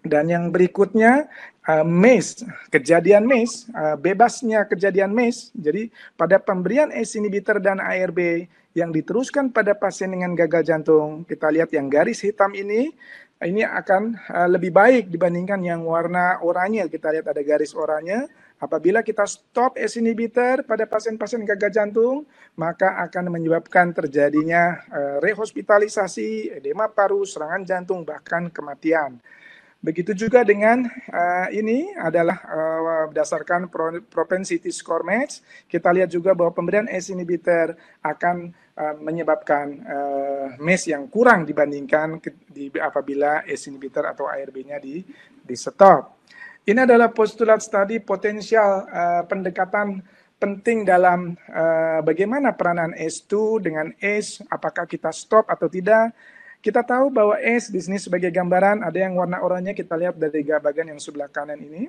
Dan yang berikutnya Eh, mes Mace, kejadian Mace, eh, bebasnya kejadian mes Jadi pada pemberian ACE inhibitor dan ARB yang diteruskan pada pasien dengan gagal jantung, kita lihat yang garis hitam ini, ini akan eh, lebih baik dibandingkan yang warna oranye. Kita lihat ada garis oranye. Apabila kita stop ACE inhibitor pada pasien-pasien gagal jantung, maka akan menyebabkan terjadinya rehospitalisasi, edema paru, serangan jantung, bahkan kematian. Begitu juga dengan uh, ini adalah uh, berdasarkan pro propensity score match. Kita lihat juga bahwa pemberian ACE inhibitor akan uh, menyebabkan uh, MACE yang kurang dibandingkan ke, di, apabila ACE inhibitor atau ARB-nya di, di stop. Ini adalah postulat studi potensial uh, pendekatan penting dalam uh, bagaimana peranan ACE2 dengan ACE, apakah kita stop atau tidak, kita tahu bahwa S di sini sebagai gambaran ada yang warna oranye kita lihat dari bagian yang sebelah kanan ini.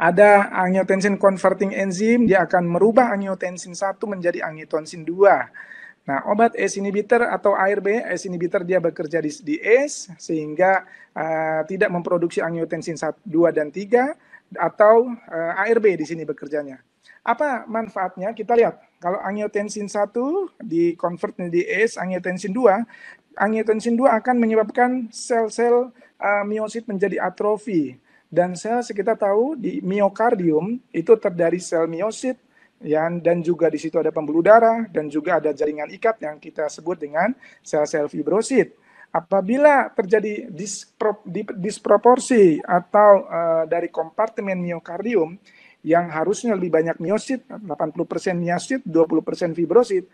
Ada angiotensin converting enzim, dia akan merubah angiotensin 1 menjadi angiotensin 2. Nah, obat ACE inhibitor atau ARB, ACE inhibitor dia bekerja di, di ACE sehingga uh, tidak memproduksi angiotensin 1, 2 dan 3 atau uh, eh, ARB di sini bekerjanya. Apa manfaatnya? Kita lihat kalau angiotensin 1 di convert menjadi ACE, angiotensin 2, angiotensin 2 akan menyebabkan sel-sel uh, miosit menjadi atrofi. Dan sel sekitar tahu di miokardium itu terdiri sel miosit, ya, dan juga di situ ada pembuluh darah, dan juga ada jaringan ikat yang kita sebut dengan sel-sel fibrosit apabila terjadi dispro, disproporsi atau uh, dari kompartemen miokardium yang harusnya lebih banyak miosit, 80% miosit, 20% fibrosit,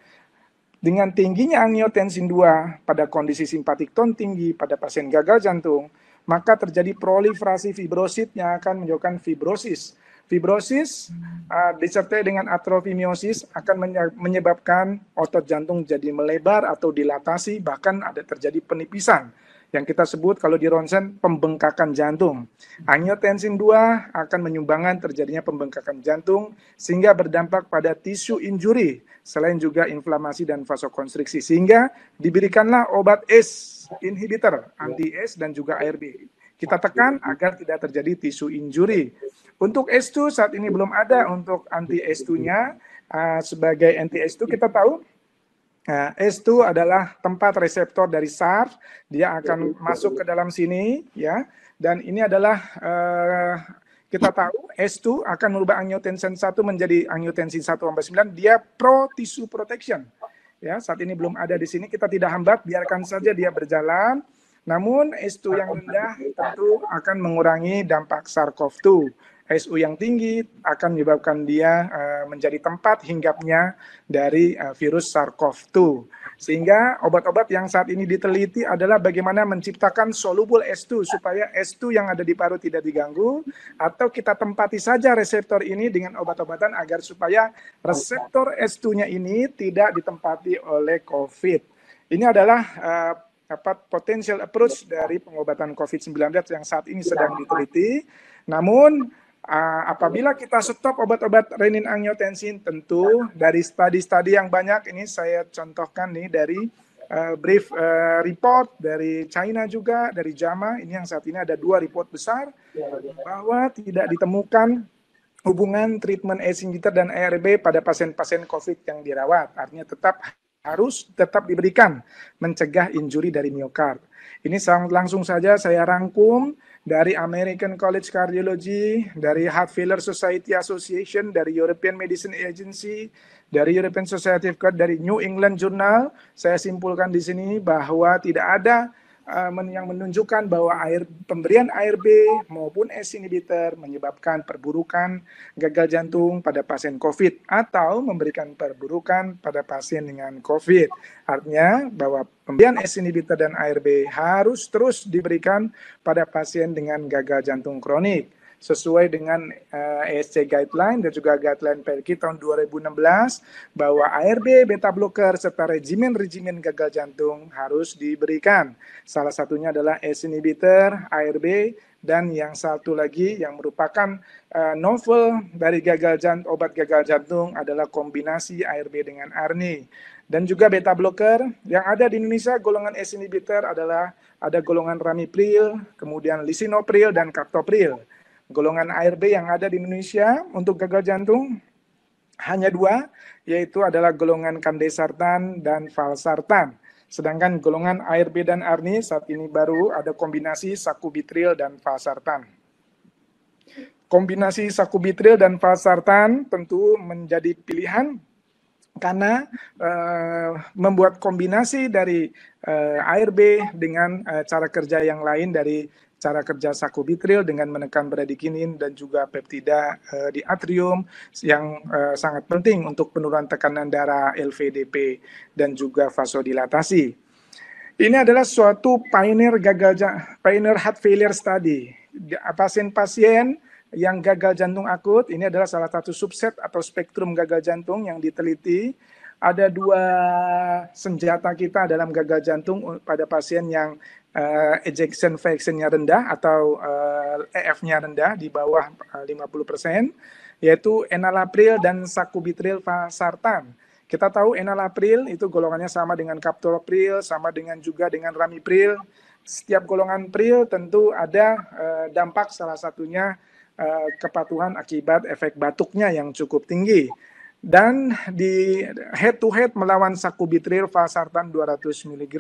dengan tingginya angiotensin 2 pada kondisi simpatik ton tinggi pada pasien gagal jantung, maka terjadi proliferasi fibrosit yang akan menyebabkan fibrosis. Fibrosis uh, disertai dengan atrofi miosis akan menyebabkan otot jantung jadi melebar atau dilatasi, bahkan ada terjadi penipisan yang kita sebut kalau di ronsen pembengkakan jantung. Angiotensin 2 akan menyumbangkan terjadinya pembengkakan jantung sehingga berdampak pada tisu injuri selain juga inflamasi dan vasokonstriksi sehingga diberikanlah obat ACE inhibitor anti ACE dan juga ARB kita tekan agar tidak terjadi tisu injuri Untuk S2 saat ini belum ada untuk anti S2-nya. Uh, ah, sebagai anti S2 kita tahu Nah, S2 adalah tempat reseptor dari SAR, dia akan masuk ke dalam sini, ya. Dan ini adalah uh, kita tahu S2 akan merubah angiotensin 1 menjadi angiotensin 1 tambah 9, dia pro tissue protection. Ya, saat ini belum ada di sini, kita tidak hambat, biarkan saja dia berjalan. Namun S2 yang rendah tentu akan mengurangi dampak SARS-CoV-2. HSU yang tinggi akan menyebabkan dia uh, menjadi tempat hinggapnya dari uh, virus SARS-CoV-2. Sehingga obat-obat yang saat ini diteliti adalah bagaimana menciptakan soluble S2 supaya S2 yang ada di paru tidak diganggu atau kita tempati saja reseptor ini dengan obat-obatan agar supaya reseptor S2-nya ini tidak ditempati oleh COVID. Ini adalah uh, eh, dapat potensial approach dari pengobatan COVID-19 yang saat ini sedang diteliti. Namun Ah, apabila kita stop obat-obat renin angiotensin, tentu dari studi-studi yang banyak ini saya contohkan nih dari uh, brief uh, report dari China juga, dari JAMA, ini yang saat ini ada dua report besar bahwa tidak ditemukan hubungan treatment ACE inhibitor dan ARB pada pasien-pasien COVID yang dirawat. Artinya tetap harus tetap diberikan mencegah injuri dari miokard. Ini langsung saja saya rangkum dari American College Cardiology, dari Heart Failure Society Association, dari European Medicine Agency, dari European Society of Cardiology, dari New England Journal, saya simpulkan di sini bahwa tidak ada Eh, yang menunjukkan bahwa air pemberian air B maupun S inhibitor menyebabkan perburukan gagal jantung pada pasien COVID atau memberikan perburukan pada pasien dengan COVID. Artinya bahwa pemberian S inhibitor dan air B harus terus diberikan pada pasien dengan gagal jantung kronik sesuai dengan uh, eh, ESC guideline dan juga guideline PLK tahun 2016 bahwa ARB beta blocker serta regimen-regimen gagal jantung harus diberikan. Salah satunya adalah ACE inhibitor, ARB dan yang satu lagi yang merupakan uh, novel dari gagal jant obat gagal jantung adalah kombinasi ARB dengan ARNI dan juga beta blocker yang ada di Indonesia golongan S inhibitor adalah ada golongan ramipril, kemudian lisinopril dan captopril golongan ARB yang ada di Indonesia untuk gagal jantung hanya dua, yaitu adalah golongan kandesartan dan valsartan. Sedangkan golongan ARB dan ARNI saat ini baru ada kombinasi sakubitril dan valsartan. Kombinasi sakubitril dan valsartan tentu menjadi pilihan karena uh, membuat kombinasi dari uh, eh, ARB dengan uh, cara kerja yang lain dari cara kerja sakubitril dengan menekan bradikinin dan juga peptida uh, di atrium yang uh, sangat penting untuk penurunan tekanan darah LVDP dan juga vasodilatasi. Ini adalah suatu pioneer gagal pioneer heart failure study. Ah, pasien-pasien yang gagal jantung akut ini adalah salah satu subset atau spektrum gagal jantung yang diteliti ada dua senjata kita dalam gagal jantung pada pasien yang uh, ejection fractionnya rendah atau uh, eh, EF-nya rendah di bawah eh, uh, 50% yaitu enalapril dan sacubitril valsartan. Kita tahu enalapril itu golongannya sama dengan captopril, sama dengan juga dengan ramipril. Setiap golongan pril tentu ada uh, dampak salah satunya uh, kepatuhan akibat efek batuknya yang cukup tinggi dan di head to head melawan sakubitril valsartan 200 mg.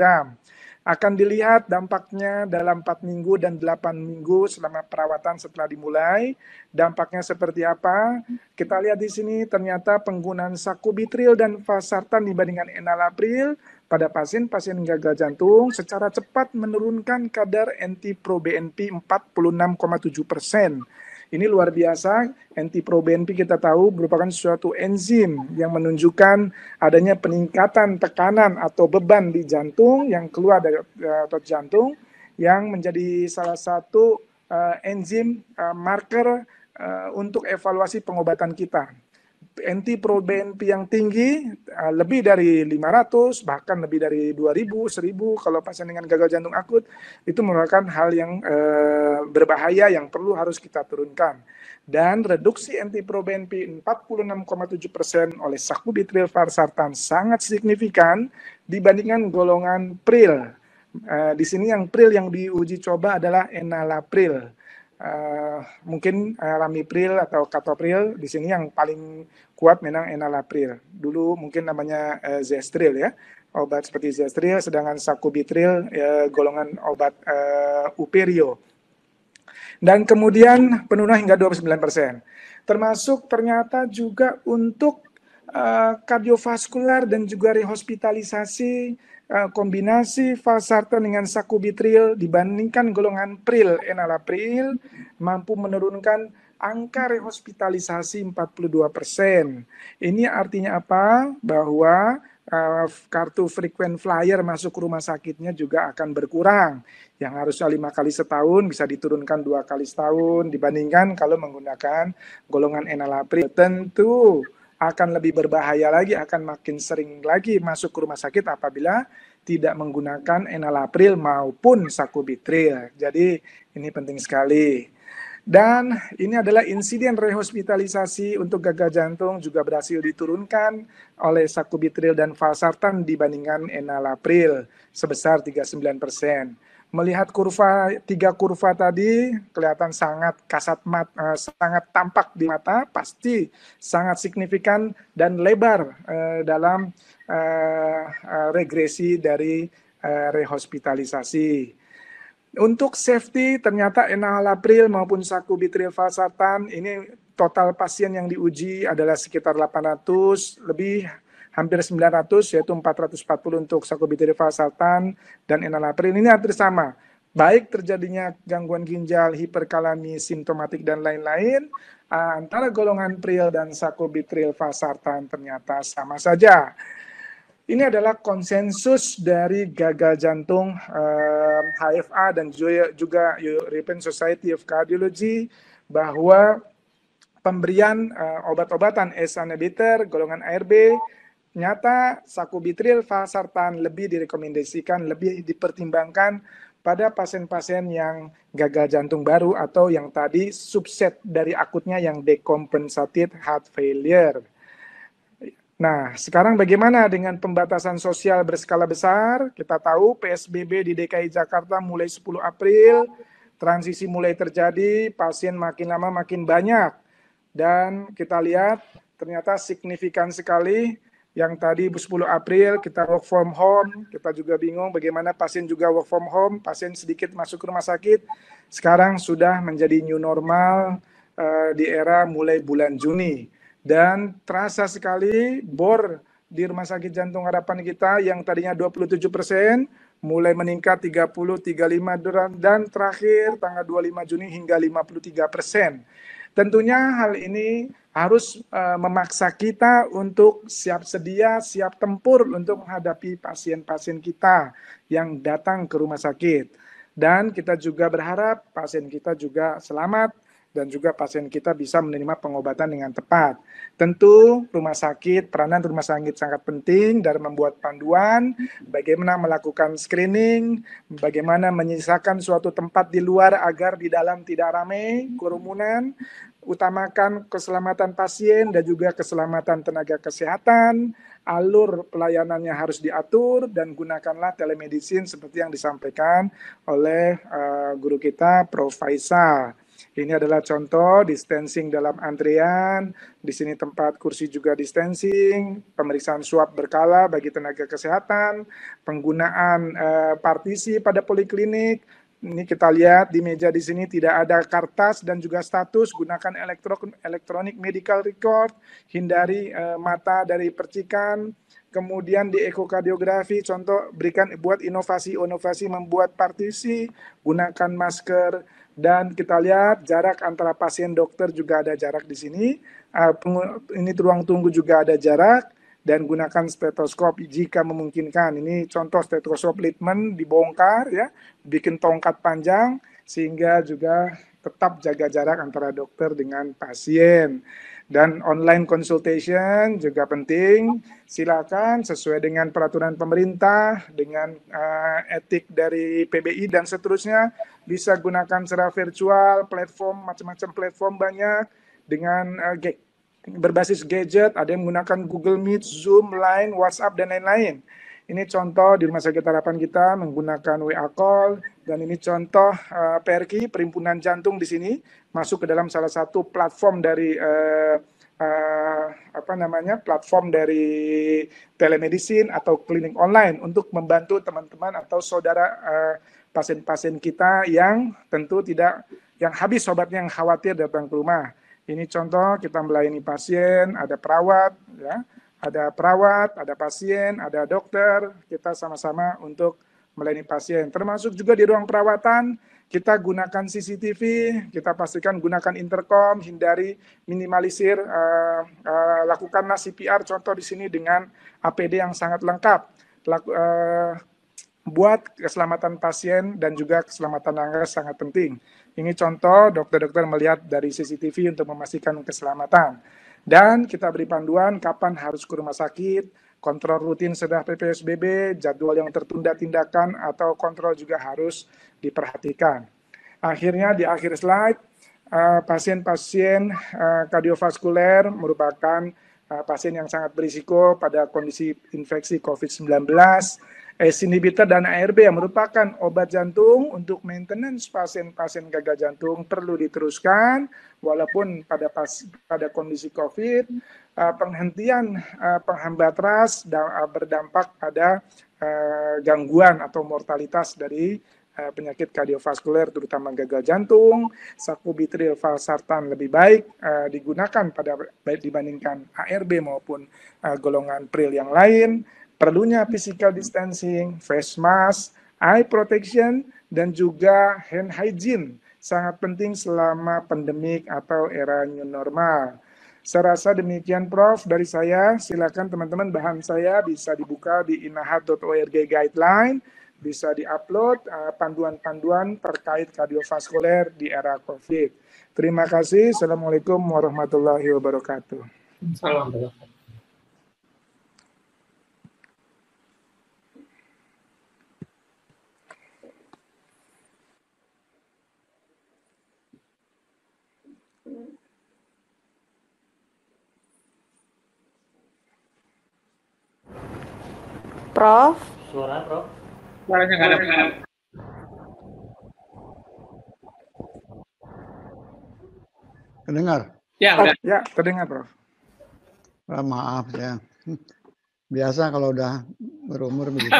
Akan dilihat dampaknya dalam 4 minggu dan 8 minggu selama perawatan setelah dimulai. Dampaknya seperti apa? Kita lihat di sini ternyata penggunaan sakubitril dan valsartan dibandingkan enalapril pada pasien-pasien gagal jantung secara cepat menurunkan kadar NT-proBNP 46,7 persen ini luar biasa, NT-proBNP kita tahu merupakan suatu enzim yang menunjukkan adanya peningkatan tekanan atau beban di jantung yang keluar dari otot eh, jantung yang menjadi salah satu uh, enzim uh, marker uh, untuk evaluasi pengobatan kita anti pro BNP yang tinggi eh, lebih dari 500 bahkan lebih dari 2000 1000 kalau pasien dengan gagal jantung akut itu merupakan hal yang eh, berbahaya yang perlu harus kita turunkan dan reduksi anti pro BNP 46,7% oleh sakubitril farsartan sangat signifikan dibandingkan golongan pril eh, di sini yang pril yang diuji coba adalah enalapril uh, mungkin uh, eh, Ramipril atau Katopril di sini yang paling kuat memang Enalapril. Dulu mungkin namanya uh, Zestril ya. Obat seperti Zestril sedangkan Sacubitril uh, ya, golongan obat uh, Uperio. Dan kemudian penurunan hingga 29%. Termasuk ternyata juga untuk uh, kardiovaskular dan juga rehospitalisasi Eh, kombinasi valsartan dengan sakubitril dibandingkan golongan pril enalapril mampu menurunkan angka rehospitalisasi 42 persen. Ini artinya apa? Bahwa eh, kartu frequent flyer masuk ke rumah sakitnya juga akan berkurang. Yang harusnya lima kali setahun bisa diturunkan dua kali setahun dibandingkan kalau menggunakan golongan enalapril. Tentu akan lebih berbahaya lagi, akan makin sering lagi masuk ke rumah sakit apabila tidak menggunakan enalapril maupun sakubitril. Jadi ini penting sekali. Dan ini adalah insiden rehospitalisasi untuk gagal jantung juga berhasil diturunkan oleh sakubitril dan valsartan dibandingkan enalapril sebesar 39 persen melihat kurva tiga kurva tadi kelihatan sangat kasat mat, eh, sangat tampak di mata, pasti sangat signifikan dan lebar eh, dalam eh, eh regresi dari eh, rehospitalisasi. Untuk safety ternyata enalapril maupun sakubitril valsartan ini total pasien yang diuji adalah sekitar 800 lebih hampir 900 yaitu 440 untuk sacubitril valsartan dan enalapril ini hampir sama baik terjadinya gangguan ginjal hiperkalami simptomatik dan lain-lain ah, antara golongan pril dan sacubitril fasartan ternyata sama saja ini adalah konsensus dari gagal jantung eh, ah, HFA dan juga, juga European Society of Cardiology bahwa pemberian eh, obat-obatan ACE inhibitor e golongan ARB Nyata sakubitril valsartan lebih direkomendasikan, lebih dipertimbangkan pada pasien-pasien yang gagal jantung baru atau yang tadi subset dari akutnya yang decompensated heart failure. Nah, sekarang bagaimana dengan pembatasan sosial berskala besar? Kita tahu PSBB di DKI Jakarta mulai 10 April, transisi mulai terjadi, pasien makin lama makin banyak. Dan kita lihat ternyata signifikan sekali yang tadi 10 April kita work from home, kita juga bingung bagaimana pasien juga work from home, pasien sedikit masuk ke rumah sakit. Sekarang sudah menjadi new normal uh, di era mulai bulan Juni dan terasa sekali bor di Rumah Sakit Jantung Harapan kita yang tadinya 27 persen mulai meningkat 30, 35 dan terakhir tanggal 25 Juni hingga 53 persen. Tentunya hal ini harus eh, memaksa kita untuk siap sedia, siap tempur untuk menghadapi pasien-pasien kita yang datang ke rumah sakit. Dan kita juga berharap pasien kita juga selamat dan juga pasien kita bisa menerima pengobatan dengan tepat. Tentu rumah sakit, peranan rumah sakit sangat penting dalam membuat panduan bagaimana melakukan screening, bagaimana menyisakan suatu tempat di luar agar di dalam tidak ramai kerumunan utamakan keselamatan pasien dan juga keselamatan tenaga kesehatan, alur pelayanannya harus diatur dan gunakanlah telemedicine seperti yang disampaikan oleh uh, guru kita Prof. Faisal. Ini adalah contoh distancing dalam antrian. Di sini tempat kursi juga distancing, pemeriksaan swab berkala bagi tenaga kesehatan, penggunaan uh, partisi pada poliklinik, ini kita lihat di meja di sini tidak ada kertas dan juga status. Gunakan elektro elektronik medical record, hindari uh, mata dari percikan. Kemudian di ekokardiografi, contoh berikan buat inovasi-inovasi membuat partisi, gunakan masker dan kita lihat jarak antara pasien dokter juga ada jarak di sini. Uh, ini ruang tunggu juga ada jarak dan gunakan stetoskop jika memungkinkan. Ini contoh stetoskop litmen dibongkar ya, bikin tongkat panjang sehingga juga tetap jaga jarak antara dokter dengan pasien. Dan online consultation juga penting. Silakan sesuai dengan peraturan pemerintah, dengan uh, etik dari PBI dan seterusnya bisa gunakan secara virtual, platform macam-macam platform banyak dengan uh, berbasis gadget, ada yang menggunakan Google Meet, Zoom, Line, WhatsApp, dan lain-lain. Ini contoh di Rumah Sakit Harapan kita menggunakan WA call dan ini contoh uh, eh, PRK Perhimpunan Jantung di sini masuk ke dalam salah satu platform dari uh, uh, apa namanya platform dari telemedicine atau klinik online untuk membantu teman-teman atau saudara uh, pasien-pasien kita yang tentu tidak yang habis obatnya yang khawatir datang ke rumah. Ini contoh kita melayani pasien, ada perawat, ya, ada perawat, ada pasien, ada dokter, kita sama-sama untuk melayani pasien. Termasuk juga di ruang perawatan, kita gunakan CCTV, kita pastikan gunakan intercom, hindari, minimalisir, uh, uh, lakukanlah CPR contoh di sini dengan APD yang sangat lengkap. Laku, uh, eh, buat keselamatan pasien dan juga keselamatan langkah sangat penting. Ini contoh dokter-dokter melihat dari CCTV untuk memastikan keselamatan. Dan kita beri panduan kapan harus ke rumah sakit, kontrol rutin sedah PPSBB, jadwal yang tertunda tindakan atau kontrol juga harus diperhatikan. Akhirnya di akhir slide, eh, pasien-pasien eh, kardiovaskuler merupakan eh, pasien yang sangat berisiko pada kondisi infeksi COVID-19 ACE inhibitor dan ARB yang merupakan obat jantung untuk maintenance pasien-pasien gagal jantung perlu diteruskan walaupun pada pas, pada kondisi COVID uh, penghentian uh, penghambat ras da, eh, berdampak pada uh, gangguan atau mortalitas dari penyakit kardiovaskuler terutama gagal jantung, sakubitril valsartan lebih baik uh, digunakan pada baik dibandingkan ARB maupun uh, golongan pril yang lain perlunya physical distancing, face mask, eye protection, dan juga hand hygiene sangat penting selama pandemik atau era new normal. Saya rasa demikian Prof dari saya. Silakan teman-teman bahan saya bisa dibuka di inahat.org guideline, bisa diupload eh, panduan-panduan terkait kardiovaskuler di era COVID. Terima kasih. Assalamualaikum warahmatullahi wabarakatuh. Assalamualaikum. Prof. Suara Prof. Suaranya nggak ada. Kedengar? Ya, udah. Ya, terdengar, Prof. Oh, maaf ya. Biasa kalau udah berumur begitu.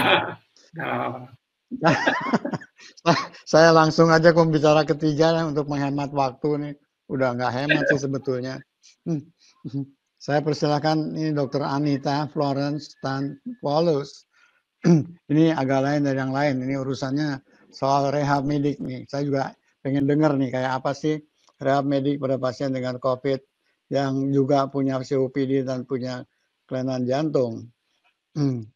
saya langsung aja ke bicara ketiga untuk menghemat waktu nih. Udah nggak hemat sih sebetulnya. Hmm. saya persilahkan ini Dr. Anita Florence Tan Paulus. ini agak lain dari yang lain. Ini urusannya soal rehab medik nih. Saya juga pengen dengar nih kayak apa sih rehab medik pada pasien dengan COVID yang juga punya COPD dan punya kelainan jantung.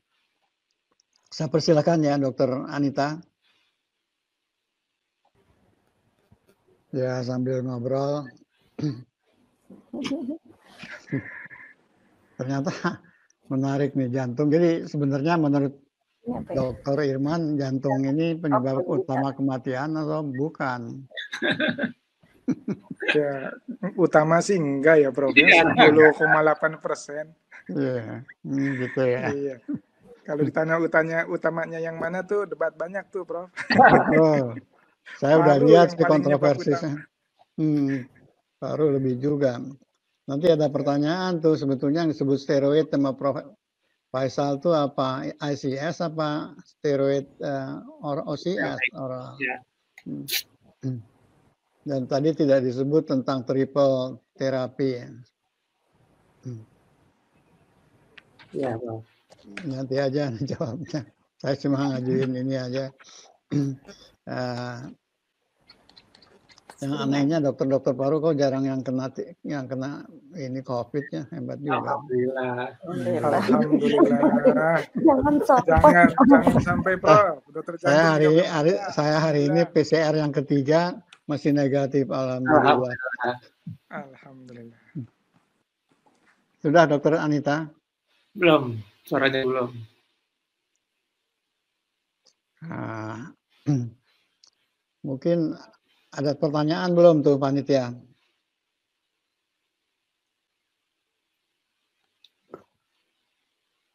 Saya persilakan ya Dokter Anita. Ya sambil ngobrol. Ternyata menarik nih jantung. Jadi sebenarnya menurut Iya, ya. Dokter Irman, jantung iya, ini penyebab oh, utama bukan. kematian atau bukan? ya, utama sih enggak ya, Prof. 10,8 ya. iya, persen. Iya, hmm, gitu ya. Iya. Kalau ditanya utanya utamanya yang mana tuh debat banyak tuh, Prof. Oh, saya Baru udah lihat sih kontroversinya. Hmm, baru lebih juga. Nanti ada pertanyaan tuh sebetulnya yang disebut steroid sama Prof Faisal itu apa ICS apa steroid uh, or OCS ya, oral. Eh, yeah. Hmm. Hmm. Dan tadi tidak disebut tentang triple terapi ya. Hmm. yeah, Nanti aja jawabnya. Saya cuma ngajuin ini aja. uh, Yang iya. anehnya dokter-dokter paru kok jarang yang kena yang kena ini COVID-nya hebat juga. Alhamdulillah. Alhamdulillah. jangan sampai. Jangan, jangan sampai Prof. Eh, dokter saya hari, hari saya hari ini iya. PCR yang ketiga masih negatif alhamdulillah. Alhamdulillah. alhamdulillah. Sudah dokter Anita? Belum, suaranya belum. Nah, mungkin ada pertanyaan belum tuh panitia?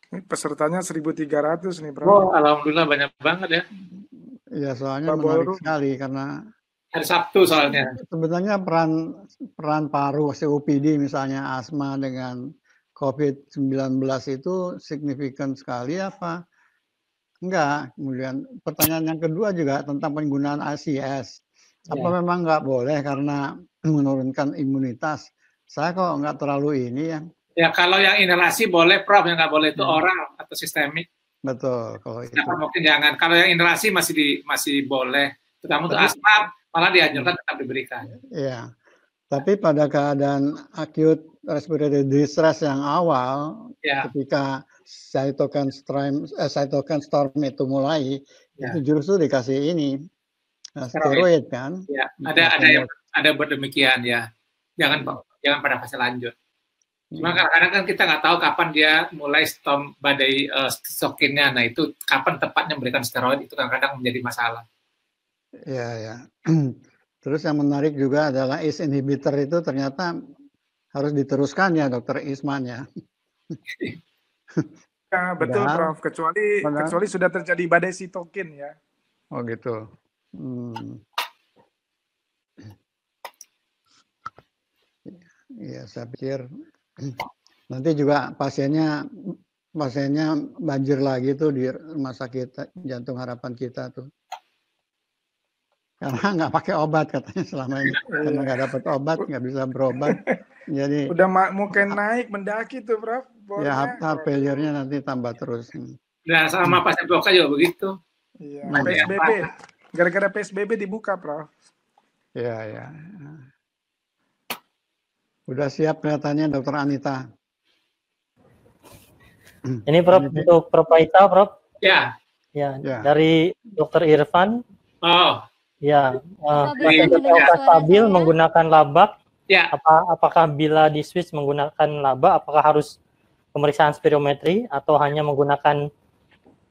Ini pesertanya 1.300 nih, Bro. Oh, alhamdulillah banyak banget ya. Iya, soalnya Pak menarik Boru. sekali karena hari Sabtu soalnya. Sebenarnya peran peran paru COPD misalnya asma dengan COVID-19 itu signifikan sekali apa? Enggak. Kemudian pertanyaan yang kedua juga tentang penggunaan ACS. Iya. Apa ya. memang nggak boleh karena menurunkan imunitas? Saya kok nggak terlalu ini ya. Ya kalau yang inhalasi boleh, Prof. Yang nggak boleh itu ya. oral atau sistemik. Betul. Kalau itu. Nah, mungkin jangan. Kalau yang inhalasi masih di, masih boleh. Terutama untuk asma, malah dianjurkan tetap diberikan. Iya. Tapi pada keadaan akut respiratory distress yang awal, ya. ketika cytokine storm, eh, cytokine storm itu mulai, ya. itu justru dikasih ini Nah, steroid kan? Ya, ya, ya nah, ada ada yang ada berdemikian ya. Jangan hmm. jangan pada fase lanjut. Cuma hmm. kadang kan kita nggak tahu kapan dia mulai storm badai uh, eh, sokinnya Nah itu kapan tepatnya memberikan steroid itu kadang-kadang menjadi masalah. Ya ya. Terus yang menarik juga adalah ACE inhibitor itu ternyata harus diteruskan ya dokter Isman ya. ya betul Prof. Kecuali kecuali sudah terjadi badai sitokin ya. Oh gitu. Hmm. Ya, saya pikir nanti juga pasiennya pasiennya banjir lagi tuh di rumah sakit jantung harapan kita tuh. Karena nggak pakai obat katanya selama ini. Karena nggak dapat obat, nggak bisa berobat. Jadi udah mungkin naik mendaki tuh, Prof. ya, harta failure-nya nanti tambah terus. Nah, sama hmm. pasien blok juga begitu. Iya. Nah, PSBB. Gara-gara PSBB dibuka, Prof. Ya, ya. Udah siap kelihatannya Dokter Anita. Ini Prof Ini... untuk Prof Aita, Prof. Ya. Ya, ya. dari Dokter Irfan. Oh. Ya, uh, pasien ya. stabil ya. menggunakan labak. Ya. Apa, apakah bila di Swiss menggunakan laba, apakah harus pemeriksaan spirometri atau hanya menggunakan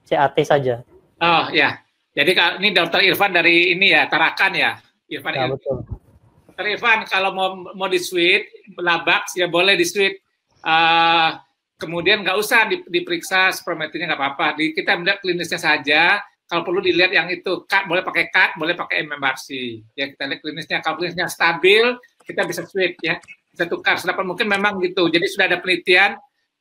CAT saja? Oh ya, jadi ini Dokter Irfan dari ini ya Tarakan ya, Irfan. Ya, ya? betul. Dokter Irfan kalau mau mau di suite labak ya boleh di suite. Uh, kemudian nggak usah di, diperiksa spermatinya nggak apa-apa. Di, kita melihat klinisnya saja. Kalau perlu dilihat yang itu cut, boleh pakai cut, boleh pakai MMRC. Ya kita lihat klinisnya. Kalau klinisnya stabil, kita bisa switch ya, bisa tukar. Sedapat mungkin memang gitu. Jadi sudah ada penelitian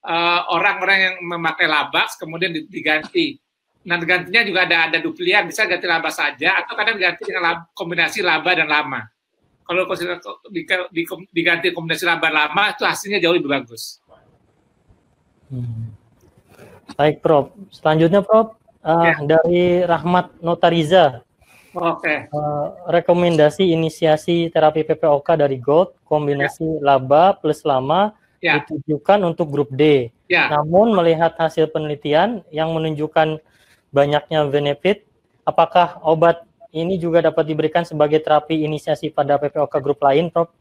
eh, orang-orang uh, orang yang memakai labak kemudian diganti Nah, gantinya juga ada ada duplian, bisa ganti laba saja atau kadang ganti dengan lab, kombinasi laba dan lama. Kalau diganti kombinasi laba dan lama itu hasilnya jauh lebih bagus. Hmm. Baik, Prof. Selanjutnya, Prof. Uh, ya. dari Rahmat Notariza. Oke. Okay. Uh, eh, rekomendasi inisiasi terapi PPOK dari Gold kombinasi ya. laba plus lama ya. ditujukan untuk grup D. Ya. Namun melihat hasil penelitian yang menunjukkan banyaknya benefit, apakah obat ini juga dapat diberikan sebagai terapi inisiasi pada PPOK grup lain, Prof?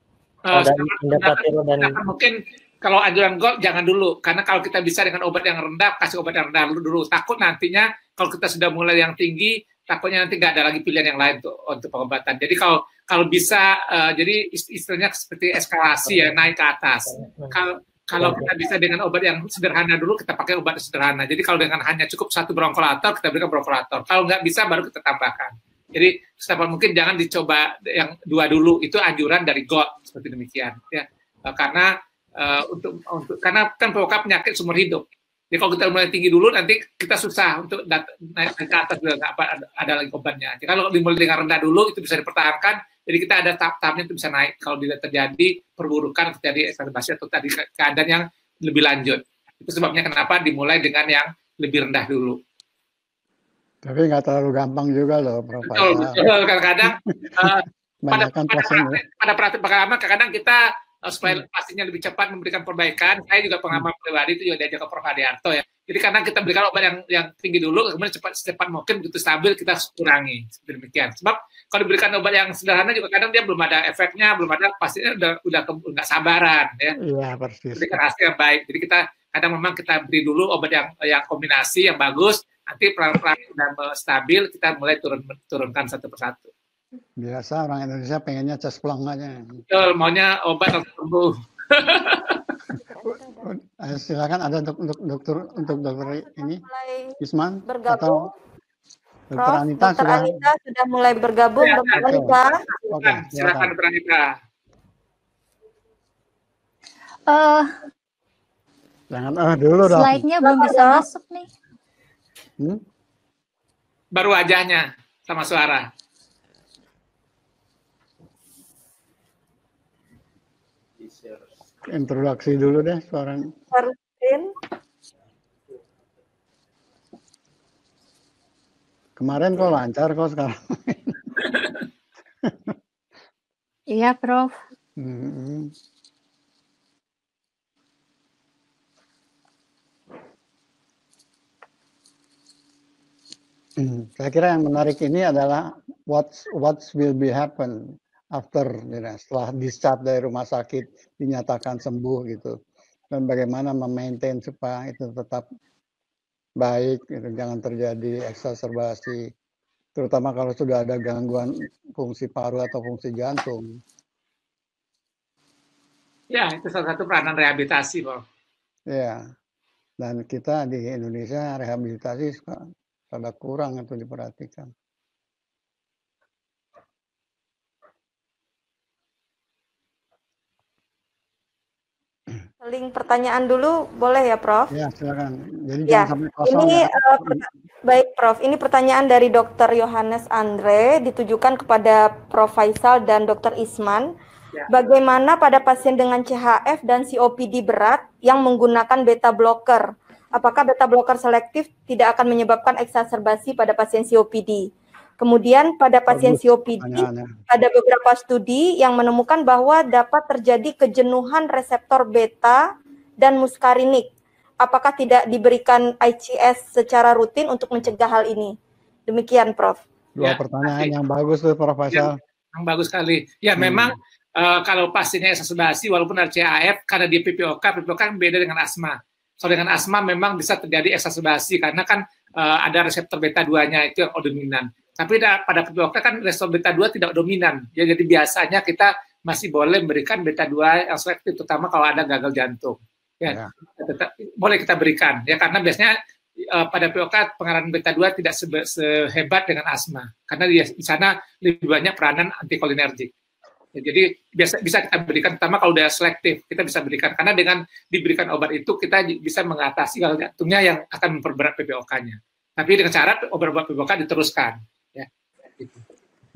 Eh, mungkin kalau anjuran gol jangan dulu, karena kalau kita bisa dengan obat yang rendah, kasih obat yang rendah dulu. Takut nantinya kalau kita sudah mulai yang tinggi, takutnya nanti nggak ada lagi pilihan yang lain tuh, untuk pengobatan. Jadi kalau kalau bisa, uh, jadi istilahnya seperti eskalasi ya, naik ke atas. Kalau kalau kita bisa dengan obat yang sederhana dulu, kita pakai obat sederhana. Jadi kalau dengan hanya cukup satu bronkolator, kita berikan bronkolator. Kalau nggak bisa, baru kita tambahkan. Jadi setelah mungkin jangan dicoba yang dua dulu. Itu anjuran dari God seperti demikian. Ya, eh, karena uh, untuk, untuk karena kan pokoknya penyakit seumur hidup. Jadi kalau kita mulai tinggi dulu, nanti kita susah untuk naik ke atas, ada, ada lagi obatnya. Jadi kalau dimulai dengan rendah dulu, itu bisa dipertahankan jadi kita ada tahap-tahapnya itu bisa naik kalau tidak terjadi perburukan, terjadi eksacerbasi atau tadi keadaan yang lebih lanjut. Itu sebabnya kenapa dimulai dengan yang lebih rendah dulu. Tapi nggak terlalu gampang juga loh, Prof. Betul, betul. Kadang-kadang uh, pada, kan pada, pada, pada praktek pengalaman, kadang-kadang kita Eh, supaya hmm. pastinya lebih cepat memberikan perbaikan. Saya juga pengalaman pribadi itu juga diajak ke Prof. Adianto ya. Jadi karena kita berikan obat yang yang tinggi dulu, kemudian cepat secepat mungkin begitu stabil kita kurangi demikian. Sebab kalau diberikan obat yang sederhana juga kadang dia belum ada efeknya, belum ada pastinya udah udah nggak sabaran ya. Iya persis. Berikan hasil baik. Jadi kita kadang memang kita beri dulu obat yang yang kombinasi yang bagus, nanti pelan-pelan sudah stabil kita mulai turun turunkan satu persatu. Biasa orang Indonesia pengennya cesplong aja. Betul, maunya obat atau sembuh. Eh, silakan ada untuk, untuk dokter untuk dokter ini Isman bergabung. atau Prof, Dokter Anita, Dokter sudah... Anita sudah mulai bergabung, ya, Dokter Anita. Oke, silakan Dokter Anita. Uh, Jangan uh, dulu dong. Slide-nya belum bisa masuk nih. Hmm? Baru wajahnya sama suara. introduksi dulu deh seorang. Martin. Kemarin kok lancar kok sekarang. iya, Prof. Mm -hmm. Saya kira yang menarik ini adalah what's what will be happen after setelah discharge dari rumah sakit dinyatakan sembuh gitu dan bagaimana memaintain supaya itu tetap baik gitu. jangan terjadi eksacerbasi terutama kalau sudah ada gangguan fungsi paru atau fungsi jantung ya itu salah satu peranan rehabilitasi Pak. ya dan kita di Indonesia rehabilitasi suka pada kurang itu diperhatikan Link pertanyaan dulu boleh ya, Prof? Ya, silakan. Jadi ya. kosong. Ini ya. uh, baik, Prof. Ini pertanyaan dari Dr. Yohanes Andre ditujukan kepada Prof Faisal dan Dr. Isman. Ya. Bagaimana pada pasien dengan CHF dan COPD berat yang menggunakan beta blocker? Apakah beta blocker selektif tidak akan menyebabkan eksacerbasi pada pasien COPD? Kemudian pada pasien COPD ada beberapa studi yang menemukan bahwa dapat terjadi kejenuhan reseptor beta dan muskarinik. Apakah tidak diberikan ICS secara rutin untuk mencegah hal ini? Demikian, Prof. Dua ya, pertanyaan pasti. yang bagus Prof. Ya, Faisal. Yang, bagus sekali. Ya, hmm. memang uh, kalau pasiennya exacerbasi walaupun RCAF karena di PPOK, PPOK kan beda dengan asma. So dengan asma memang bisa terjadi exacerbasi karena kan uh, ada reseptor beta duanya itu yang dominan. Tapi pada kedokter kan respon beta 2 tidak dominan. Ya, jadi biasanya kita masih boleh memberikan beta 2 yang selektif terutama kalau ada gagal jantung. Ya, ya. Tetap, boleh kita berikan ya karena biasanya uh, pada POK pengarahan beta 2 tidak se sehebat dengan asma karena di, sana lebih banyak peranan antikolinergik. Ya, jadi biasa bisa kita berikan terutama kalau udah selektif kita bisa berikan karena dengan diberikan obat itu kita bisa mengatasi gagal jantungnya yang akan memperberat PPOK-nya. Tapi dengan syarat obat-obat PPOK diteruskan. Ya. Gitu.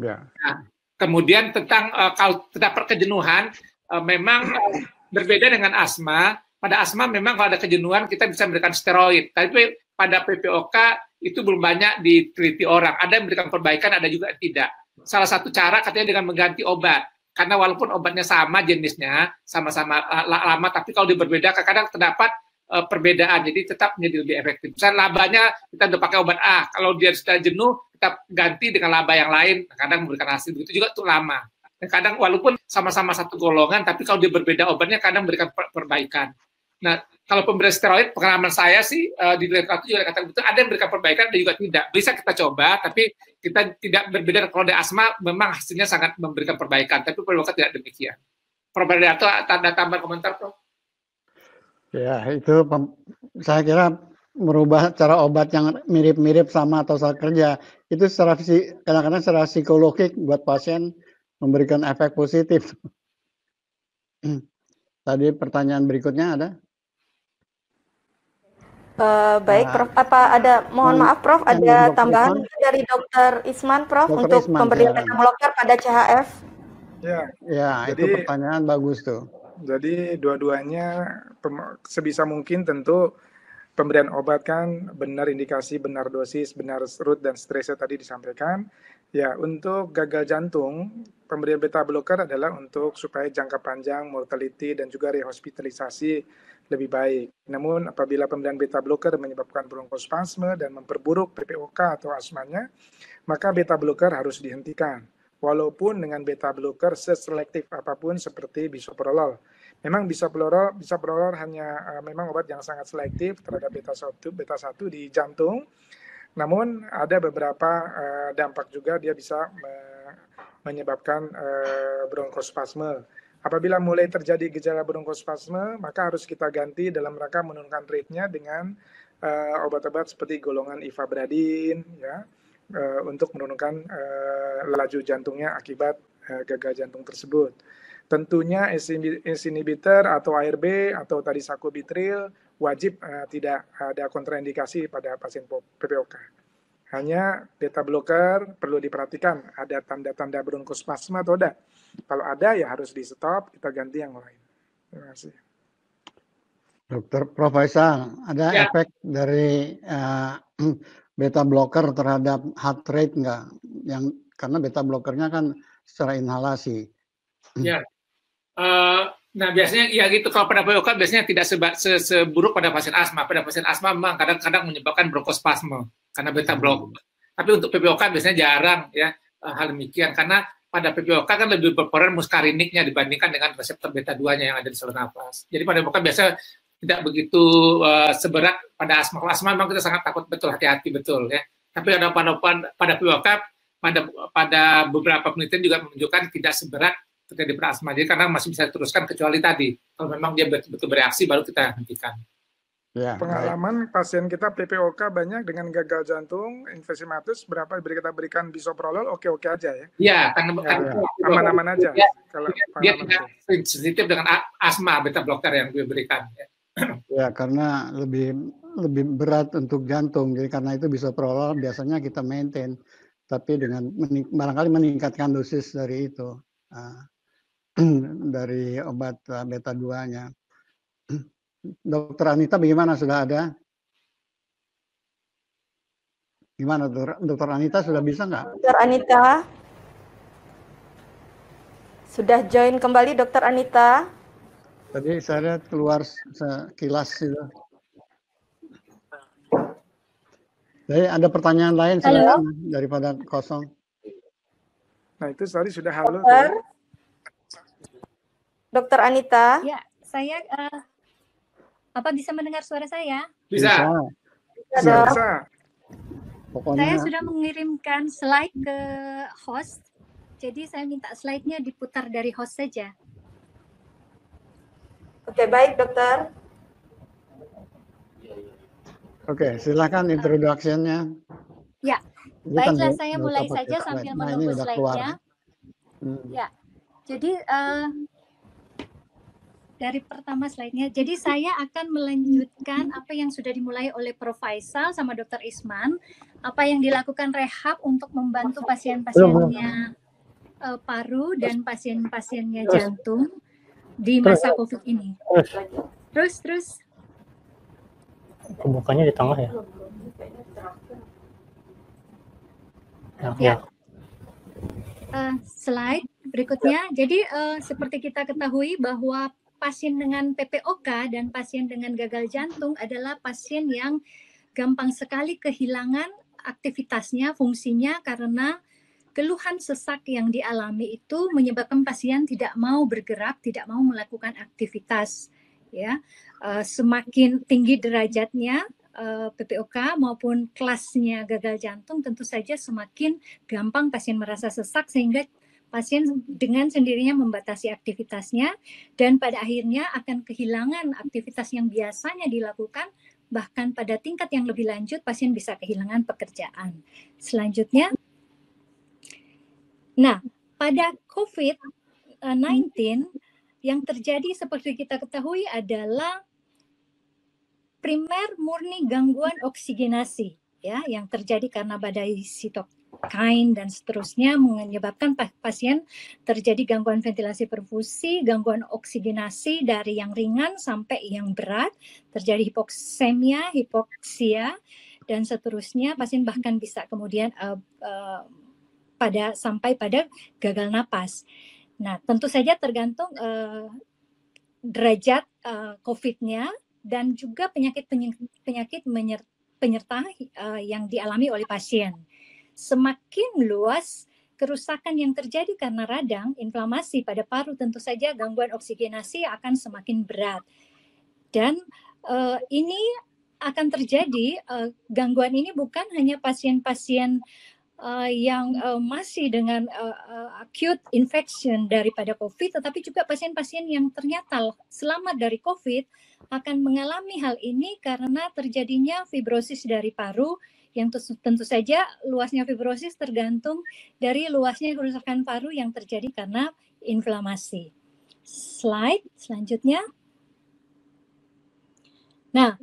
Ya. Nah, kemudian tentang uh, eh, kalau terdapat kejenuhan, uh, eh, memang uh, berbeda dengan asma. Pada asma memang kalau ada kejenuhan kita bisa memberikan steroid, tapi pada PPOK itu belum banyak diteliti orang. Ada yang memberikan perbaikan, ada juga tidak. Salah satu cara katanya dengan mengganti obat. Karena walaupun obatnya sama jenisnya, sama-sama lama, tapi kalau diberbeda kadang terdapat perbedaan. Jadi tetap menjadi lebih efektif. Misalnya labanya kita udah pakai obat A, kalau dia sudah jenuh, kita ganti dengan laba yang lain kadang memberikan hasil begitu juga itu lama kadang walaupun sama-sama satu golongan tapi kalau dia berbeda obatnya kadang memberikan perbaikan nah kalau pemberian steroid pengalaman saya sih uh, di literatur juga kata betul ada yang memberikan perbaikan ada juga tidak bisa kita coba tapi kita tidak berbeda kalau ada asma memang hasilnya sangat memberikan perbaikan tapi perbaikan tidak demikian Perbedaan atau tanda tambah komentar Prof? Ya itu saya kira merubah cara obat yang mirip-mirip sama atau saat kerja itu secara kadang-kadang secara psikologik buat pasien memberikan efek positif. Tadi pertanyaan berikutnya ada? Uh, baik, ah. Prof. Apa ada? Mohon maaf, Prof. Ada tambahan Isman? dari Dokter Isman, Prof. Dr. untuk Isman, pemberian peta ya. blocker pada CHF. Ya, ya jadi, itu pertanyaan bagus tuh. Jadi dua-duanya sebisa mungkin tentu pemberian obat kan benar indikasi, benar dosis, benar root dan stresnya tadi disampaikan. Ya, untuk gagal jantung, pemberian beta blocker adalah untuk supaya jangka panjang mortality dan juga rehospitalisasi lebih baik. Namun apabila pemberian beta blocker menyebabkan bronkospasme dan memperburuk PPOK atau asmanya, maka beta blocker harus dihentikan. Walaupun dengan beta blocker seselektif apapun seperti bisoprolol Memang bisa bisa bisabolol hanya uh, memang obat yang sangat selektif terhadap beta 1 beta 1 di jantung. Namun ada beberapa uh, dampak juga dia bisa me menyebabkan uh, bronkospasme. Apabila mulai terjadi gejala bronkospasme, maka harus kita ganti dalam rangka menurunkan rate-nya dengan obat obat-obat seperti golongan ivabradin ya uh, untuk menurunkan uh, laju jantungnya akibat uh, gagal jantung tersebut. Tentunya ACE inhibitor atau ARB atau tadi sacubitril wajib uh, tidak ada kontraindikasi pada pasien PPOK. Hanya beta blocker perlu diperhatikan ada tanda-tanda bronkospasma atau tidak. Kalau ada ya harus di stop, kita ganti yang lain. Terima kasih. Dokter Profesor, ada ya. efek dari uh, beta blocker terhadap heart rate enggak? Yang karena beta blockernya kan secara inhalasi. Ya, Eh, nah biasanya ya gitu kalau pada POK biasanya tidak seba, se, seburuk pada pasien asma. Pada pasien asma memang kadang-kadang menyebabkan bronkospasme karena beta hmm. blok. Tapi untuk PPOK biasanya jarang ya eh, hal demikian karena pada PPOK kan lebih berperan muskariniknya dibandingkan dengan reseptor beta 2-nya yang ada di saluran nafas. Jadi pada PPOK biasa tidak begitu uh, seberat pada asma. Kalau asma memang kita sangat takut betul hati-hati betul ya. Tapi ada pada pada PPOK pada pada beberapa penelitian juga menunjukkan tidak seberat terjadi berasma. Jadi karena masih bisa teruskan kecuali tadi kalau memang dia betul-betul bereaksi baru kita hentikan. Ya, Pengalaman baik. pasien kita PPOK banyak dengan gagal jantung, infeksi matus berapa beri kita berikan bisoprolol oke-oke aja ya. Iya, karena ya, kan, ya. aman-aman aja. Dia, kalau dia tidak sensitif dengan asma beta blocker yang gue berikan. Ya. ya. karena lebih lebih berat untuk jantung. Jadi karena itu bisoprolol biasanya kita maintain tapi dengan mening barangkali meningkatkan dosis dari itu. Uh, dari obat eh, beta 2-nya. Dokter Anita bagaimana sudah ada? Gimana dokter Anita sudah bisa nggak? Dokter Anita sudah join kembali dokter Anita. Tadi saya lihat keluar sekilas sudah. Jadi ada pertanyaan lain silakan daripada kosong. Nah itu tadi sudah halo. Dokter. Dokter Anita? Ya, saya uh, apa bisa mendengar suara saya? Bisa. Bisa. bisa. Pokoknya. Saya sudah mengirimkan slide ke host. Jadi saya minta slide-nya diputar dari host saja. Oke, baik, dokter. Oke, silakan introduction-nya. Ya. Kan baiklah, saya mulai saja sambil nah, menunggu slide-nya. Hmm. Ya. Jadi uh, dari pertama slide-nya. Jadi saya akan melanjutkan apa yang sudah dimulai oleh Prof. Faisal sama Dr. Isman, apa yang dilakukan rehab untuk membantu pasien-pasiennya uh, paru dan pasien-pasiennya jantung di masa COVID ini. Terus, terus. Pembukanya di tengah ya? Nah, ya. ya. Uh, slide berikutnya. Jadi uh, seperti kita ketahui bahwa pasien dengan PPOK dan pasien dengan gagal jantung adalah pasien yang gampang sekali kehilangan aktivitasnya, fungsinya karena keluhan sesak yang dialami itu menyebabkan pasien tidak mau bergerak, tidak mau melakukan aktivitas. Ya, eh, semakin tinggi derajatnya eh, PPOK maupun kelasnya gagal jantung, tentu saja semakin gampang pasien merasa sesak sehingga pasien dengan sendirinya membatasi aktivitasnya dan pada akhirnya akan kehilangan aktivitas yang biasanya dilakukan bahkan pada tingkat yang lebih lanjut pasien bisa kehilangan pekerjaan. Selanjutnya Nah, pada COVID-19 yang terjadi seperti kita ketahui adalah primer murni gangguan oksigenasi ya yang terjadi karena badai sitok kain dan seterusnya menyebabkan pasien terjadi gangguan ventilasi perfusi, gangguan oksigenasi dari yang ringan sampai yang berat, terjadi hipoksemia, hipoksia dan seterusnya pasien bahkan bisa kemudian uh, uh, pada sampai pada gagal napas. Nah, tentu saja tergantung uh, derajat uh, COVID-nya dan juga penyakit penyakit penyerta uh, yang dialami oleh pasien semakin luas kerusakan yang terjadi karena radang, inflamasi pada paru tentu saja gangguan oksigenasi akan semakin berat. Dan uh, ini akan terjadi uh, gangguan ini bukan hanya pasien-pasien uh, yang uh, masih dengan uh, uh, acute infection daripada COVID, tetapi juga pasien-pasien yang ternyata selamat dari COVID akan mengalami hal ini karena terjadinya fibrosis dari paru yang tentu saja luasnya fibrosis tergantung dari luasnya kerusakan paru yang terjadi karena inflamasi. Slide selanjutnya. Nah,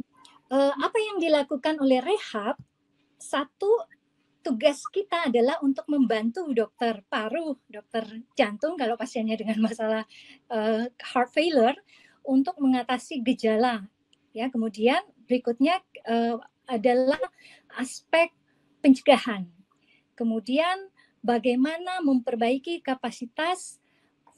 eh, apa yang dilakukan oleh rehab? Satu tugas kita adalah untuk membantu dokter paru, dokter jantung kalau pasiennya dengan masalah uh, heart failure untuk mengatasi gejala. Ya, kemudian berikutnya uh, adalah aspek pencegahan. Kemudian bagaimana memperbaiki kapasitas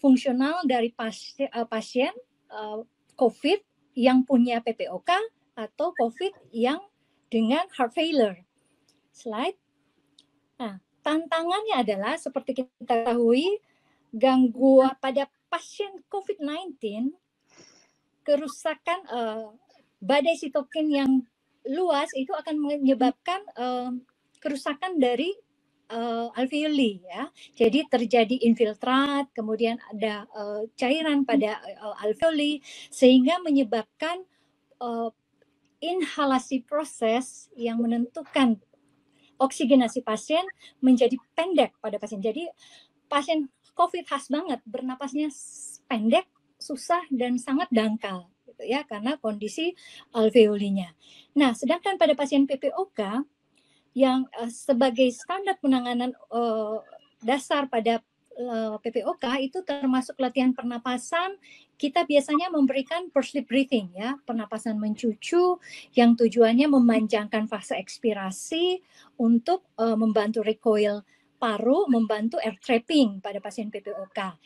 fungsional dari pasien, eh, pasien eh, COVID yang punya PPOK atau COVID yang dengan heart failure. Slide. Nah, tantangannya adalah seperti kita ketahui gangguan pada pasien COVID-19 kerusakan uh, badai sitokin yang luas itu akan menyebabkan uh, kerusakan dari uh, alveoli ya. Jadi terjadi infiltrat, kemudian ada uh, cairan pada uh, alveoli sehingga menyebabkan uh, inhalasi proses yang menentukan oksigenasi pasien menjadi pendek pada pasien. Jadi pasien COVID khas banget, bernapasnya pendek, susah dan sangat dangkal gitu ya karena kondisi alveolinya. Nah, sedangkan pada pasien PPOK yang uh, sebagai standar penanganan uh, dasar pada uh, eh, PPOK itu termasuk latihan pernapasan, kita biasanya memberikan sleep breathing ya, pernapasan mencucu yang tujuannya memanjangkan fase ekspirasi untuk uh, membantu recoil paru membantu air trapping pada pasien PPOK.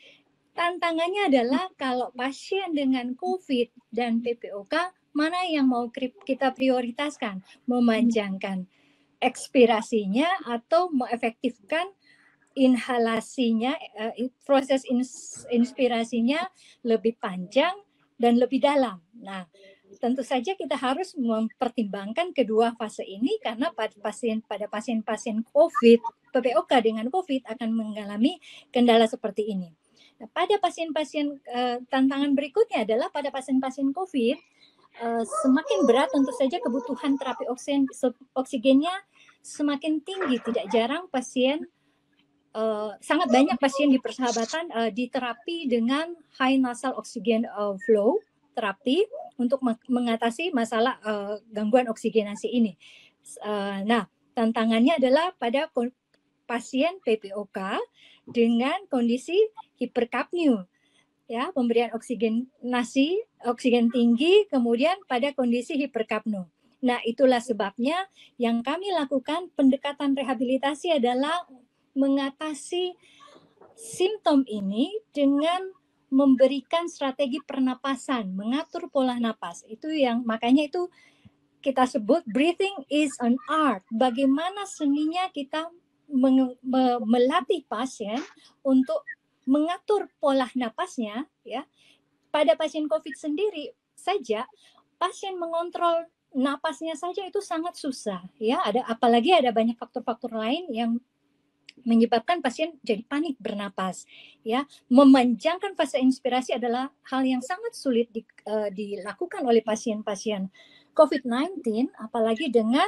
Tantangannya adalah kalau pasien dengan COVID dan PPOK, mana yang mau kita prioritaskan? Memanjangkan ekspirasinya atau mengefektifkan inhalasinya, eh, proses inspirasinya lebih panjang dan lebih dalam. Nah, tentu saja kita harus mempertimbangkan kedua fase ini karena pada pasien pada pasien-pasien COVID, PPOK dengan COVID akan mengalami kendala seperti ini. Nah, pada pasien-pasien eh, tantangan berikutnya adalah pada pasien-pasien COVID eh, semakin berat tentu saja kebutuhan terapi oksigen oksigennya semakin tinggi. Tidak jarang pasien uh, sangat banyak pasien di persahabatan uh, diterapi dengan high nasal oxygen uh, eh, flow terapi untuk mengatasi masalah uh, gangguan oksigenasi ini. Uh, nah, tantangannya adalah pada pasien PPOK dengan kondisi hiperkapniu ya pemberian oksigenasi oksigen tinggi kemudian pada kondisi hiperkapno. Nah, itulah sebabnya yang kami lakukan pendekatan rehabilitasi adalah mengatasi simptom ini dengan memberikan strategi pernapasan, mengatur pola napas. Itu yang makanya itu kita sebut breathing is an art. Bagaimana seninya kita melatih pasien untuk mengatur pola napasnya ya. Pada pasien COVID sendiri saja pasien mengontrol napasnya saja itu sangat susah ya. Ada apalagi ada banyak faktor-faktor lain yang menyebabkan pasien jadi panik bernapas ya memanjangkan fase inspirasi adalah hal yang sangat sulit di, uh, dilakukan oleh pasien-pasien COVID-19 apalagi dengan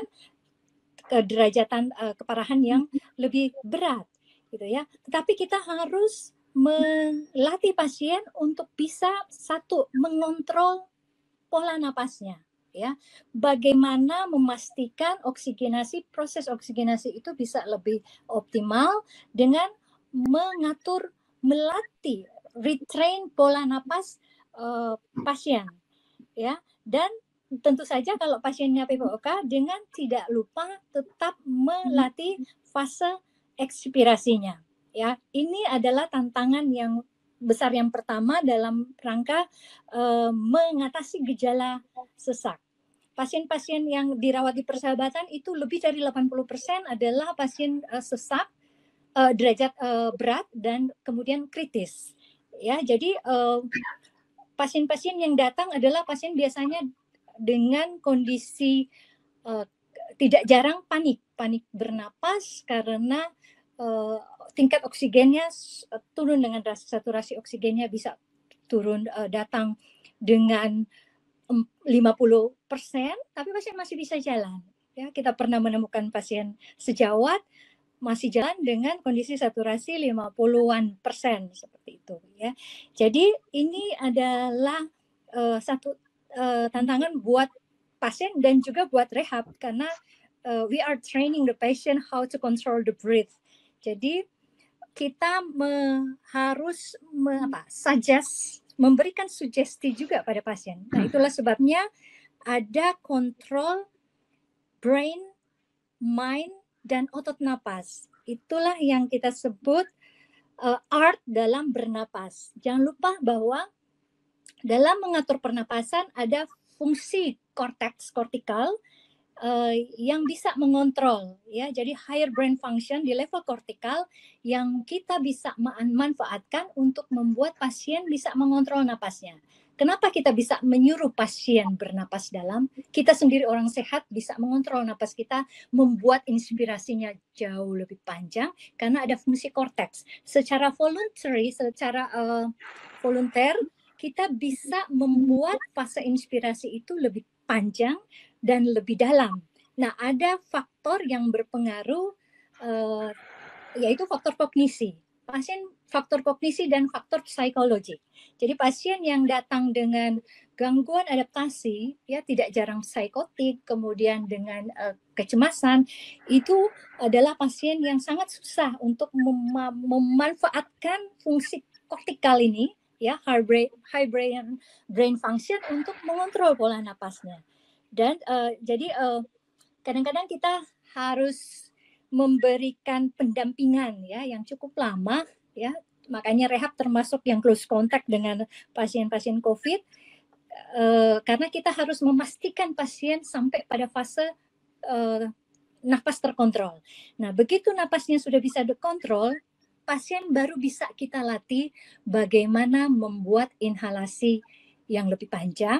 Eh, derajatan uh, keparahan yang mm-hmm. lebih berat gitu ya. Tetapi kita harus melatih pasien untuk bisa satu mengontrol pola napasnya ya. Bagaimana memastikan oksigenasi proses oksigenasi itu bisa lebih optimal dengan mengatur melatih retrain pola napas uh, pasien ya dan tentu saja kalau pasiennya PPOK dengan tidak lupa tetap melatih fase ekspirasinya ya ini adalah tantangan yang besar yang pertama dalam rangka uh, mengatasi gejala sesak pasien-pasien yang dirawat di persahabatan itu lebih dari 80% adalah pasien uh, sesak uh, derajat uh, berat dan kemudian kritis ya jadi pasien-pasien yang datang adalah pasien biasanya dengan kondisi uh, tidak jarang panik, panik bernapas karena uh, tingkat oksigennya eh, turun dengan saturasi oksigennya bisa turun uh, datang dengan 50 persen, tapi pasien masih bisa jalan. Ya, kita pernah menemukan pasien sejawat masih jalan dengan kondisi saturasi 50-an persen seperti itu ya. Jadi ini adalah uh, satu uh, tantangan buat pasien dan juga buat rehab karena uh, we are training the patient how to control the breath. Jadi kita me, harus me, apa, suggest, memberikan sugesti juga pada pasien. Nah hmm. itulah sebabnya ada kontrol brain, mind, dan otot napas. Itulah yang kita sebut uh, art dalam bernapas. Jangan lupa bahwa dalam mengatur pernapasan ada fungsi korteks kortikal uh, eh, yang bisa mengontrol ya jadi higher brain function di level kortikal yang kita bisa manfaatkan untuk membuat pasien bisa mengontrol napasnya. Kenapa kita bisa menyuruh pasien bernapas dalam? Kita sendiri orang sehat bisa mengontrol napas kita, membuat inspirasinya jauh lebih panjang karena ada fungsi korteks. Secara voluntary, secara uh, volunteer kita bisa membuat fase inspirasi itu lebih panjang dan lebih dalam. Nah, ada faktor yang berpengaruh eh, yaitu faktor kognisi. Pasien faktor kognisi dan faktor psikologi. Jadi pasien yang datang dengan gangguan adaptasi ya tidak jarang psikotik, kemudian dengan uh, kecemasan itu adalah pasien yang sangat susah untuk mem memanfaatkan fungsi kortikal ini ya high brain high brain brain function untuk mengontrol pola napasnya dan uh, jadi uh, kadang-kadang kita harus memberikan pendampingan ya yang cukup lama ya makanya rehab termasuk yang close contact dengan pasien-pasien COVID uh, karena kita harus memastikan pasien sampai pada fase uh, napas terkontrol. Nah begitu napasnya sudah bisa dikontrol pasien baru bisa kita latih bagaimana membuat inhalasi yang lebih panjang,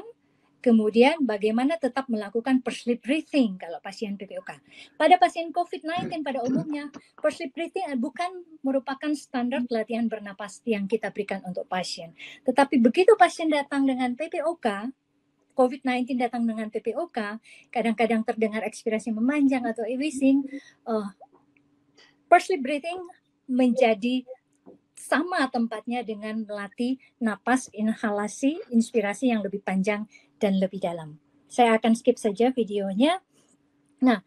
kemudian bagaimana tetap melakukan persleep breathing kalau pasien PPOK. Pada pasien COVID-19 pada umumnya, persleep breathing eh, bukan merupakan standar latihan bernapas yang kita berikan untuk pasien. Tetapi begitu pasien datang dengan PPOK, COVID-19 datang dengan PPOK, kadang-kadang terdengar ekspirasi memanjang atau wheezing, uh, eh, persleep breathing menjadi sama tempatnya dengan melatih napas, inhalasi, inspirasi yang lebih panjang dan lebih dalam. Saya akan skip saja videonya. Nah,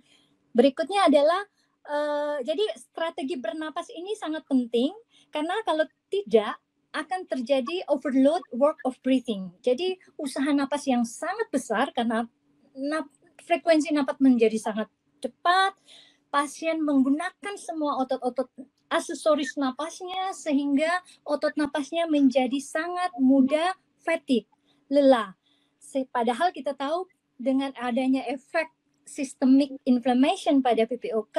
berikutnya adalah uh, jadi strategi bernapas ini sangat penting karena kalau tidak akan terjadi overload work of breathing. Jadi usaha napas yang sangat besar karena nap, frekuensi napas menjadi sangat cepat. Pasien menggunakan semua otot-otot aksesoris napasnya sehingga otot napasnya menjadi sangat mudah fatigue, lelah. Padahal kita tahu dengan adanya efek systemic inflammation pada PPOK,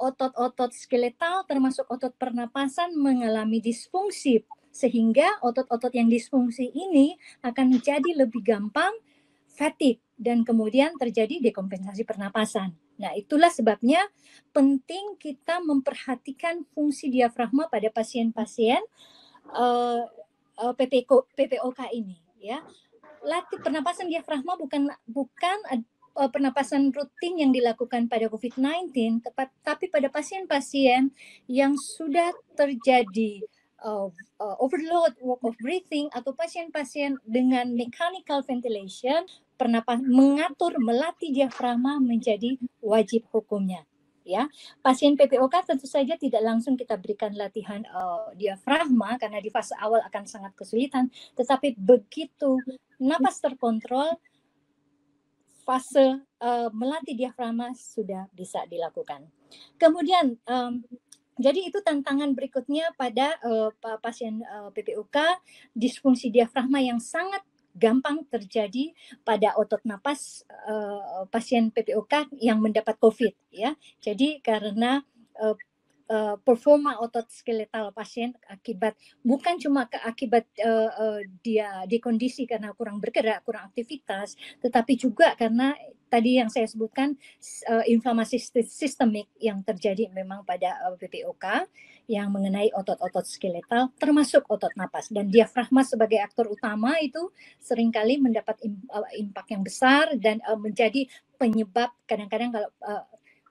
otot-otot skeletal termasuk otot pernapasan mengalami disfungsi sehingga otot-otot yang disfungsi ini akan menjadi lebih gampang fatigue dan kemudian terjadi dekompensasi pernapasan. Nah, itulah sebabnya penting kita memperhatikan fungsi diafragma pada pasien-pasien uh, eh, uh, eh, PPOK ini ya. Latih pernapasan diafragma bukan bukan uh, pernapasan rutin yang dilakukan pada COVID-19 tapi pada pasien-pasien yang sudah terjadi uh, uh, overload work of breathing atau pasien-pasien dengan mechanical ventilation pernapas mengatur melatih diafragma menjadi wajib hukumnya ya pasien PPOK tentu saja tidak langsung kita berikan latihan uh, diafragma karena di fase awal akan sangat kesulitan tetapi begitu napas terkontrol fase uh, melatih diafragma sudah bisa dilakukan kemudian um, jadi itu tantangan berikutnya pada uh, pasien uh, PPOK disfungsi diafragma yang sangat gampang terjadi pada otot napas eh, pasien PPOK yang mendapat COVID ya. Jadi karena eh, eh, performa otot skeletal pasien akibat bukan cuma ke akibat dia uh, dia dikondisi karena kurang bergerak, kurang aktivitas, tetapi juga karena tadi yang saya sebutkan uh, inflamasi sistemik yang terjadi memang pada uh, eh, PPOK yang mengenai otot-otot skeletal termasuk otot napas dan diafragma sebagai aktor utama itu seringkali mendapat eh, impak yang besar dan uh, menjadi penyebab kadang-kadang kalau uh,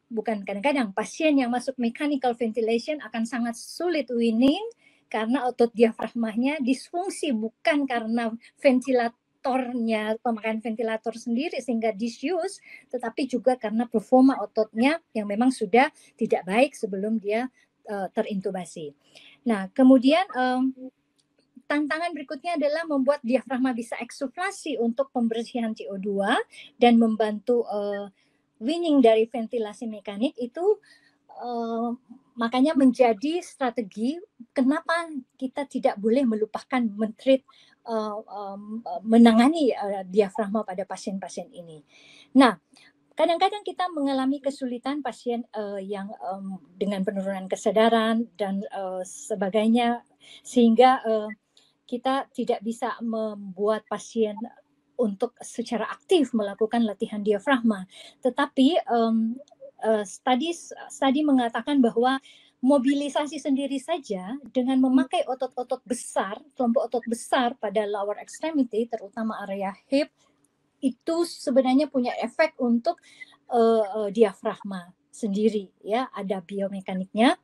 bukan kadang-kadang pasien yang masuk mechanical ventilation akan sangat sulit winning karena otot diafragmanya disfungsi bukan karena ventilat ventilatornya, pemakaian ventilator sendiri sehingga disuse, tetapi juga karena performa ototnya yang memang sudah tidak baik sebelum dia uh, terintubasi. Nah, kemudian um, tantangan berikutnya adalah membuat diafragma bisa eksuflasi untuk pembersihan CO2 dan membantu uh, eh, winning dari ventilasi mekanik itu uh, makanya menjadi strategi kenapa kita tidak boleh melupakan mentreat Eh, menangani uh, diafragma pada pasien-pasien ini. Nah, kadang-kadang kita mengalami kesulitan pasien uh, yang um, dengan penurunan kesadaran dan uh, sebagainya sehingga uh, kita tidak bisa membuat pasien untuk secara aktif melakukan latihan diafragma tetapi um, uh, studi mengatakan bahwa mobilisasi sendiri saja dengan hmm. memakai otot-otot besar, kelompok otot besar pada lower extremity, terutama area hip, itu sebenarnya punya efek untuk uh, diafragma sendiri ya ada biomekaniknya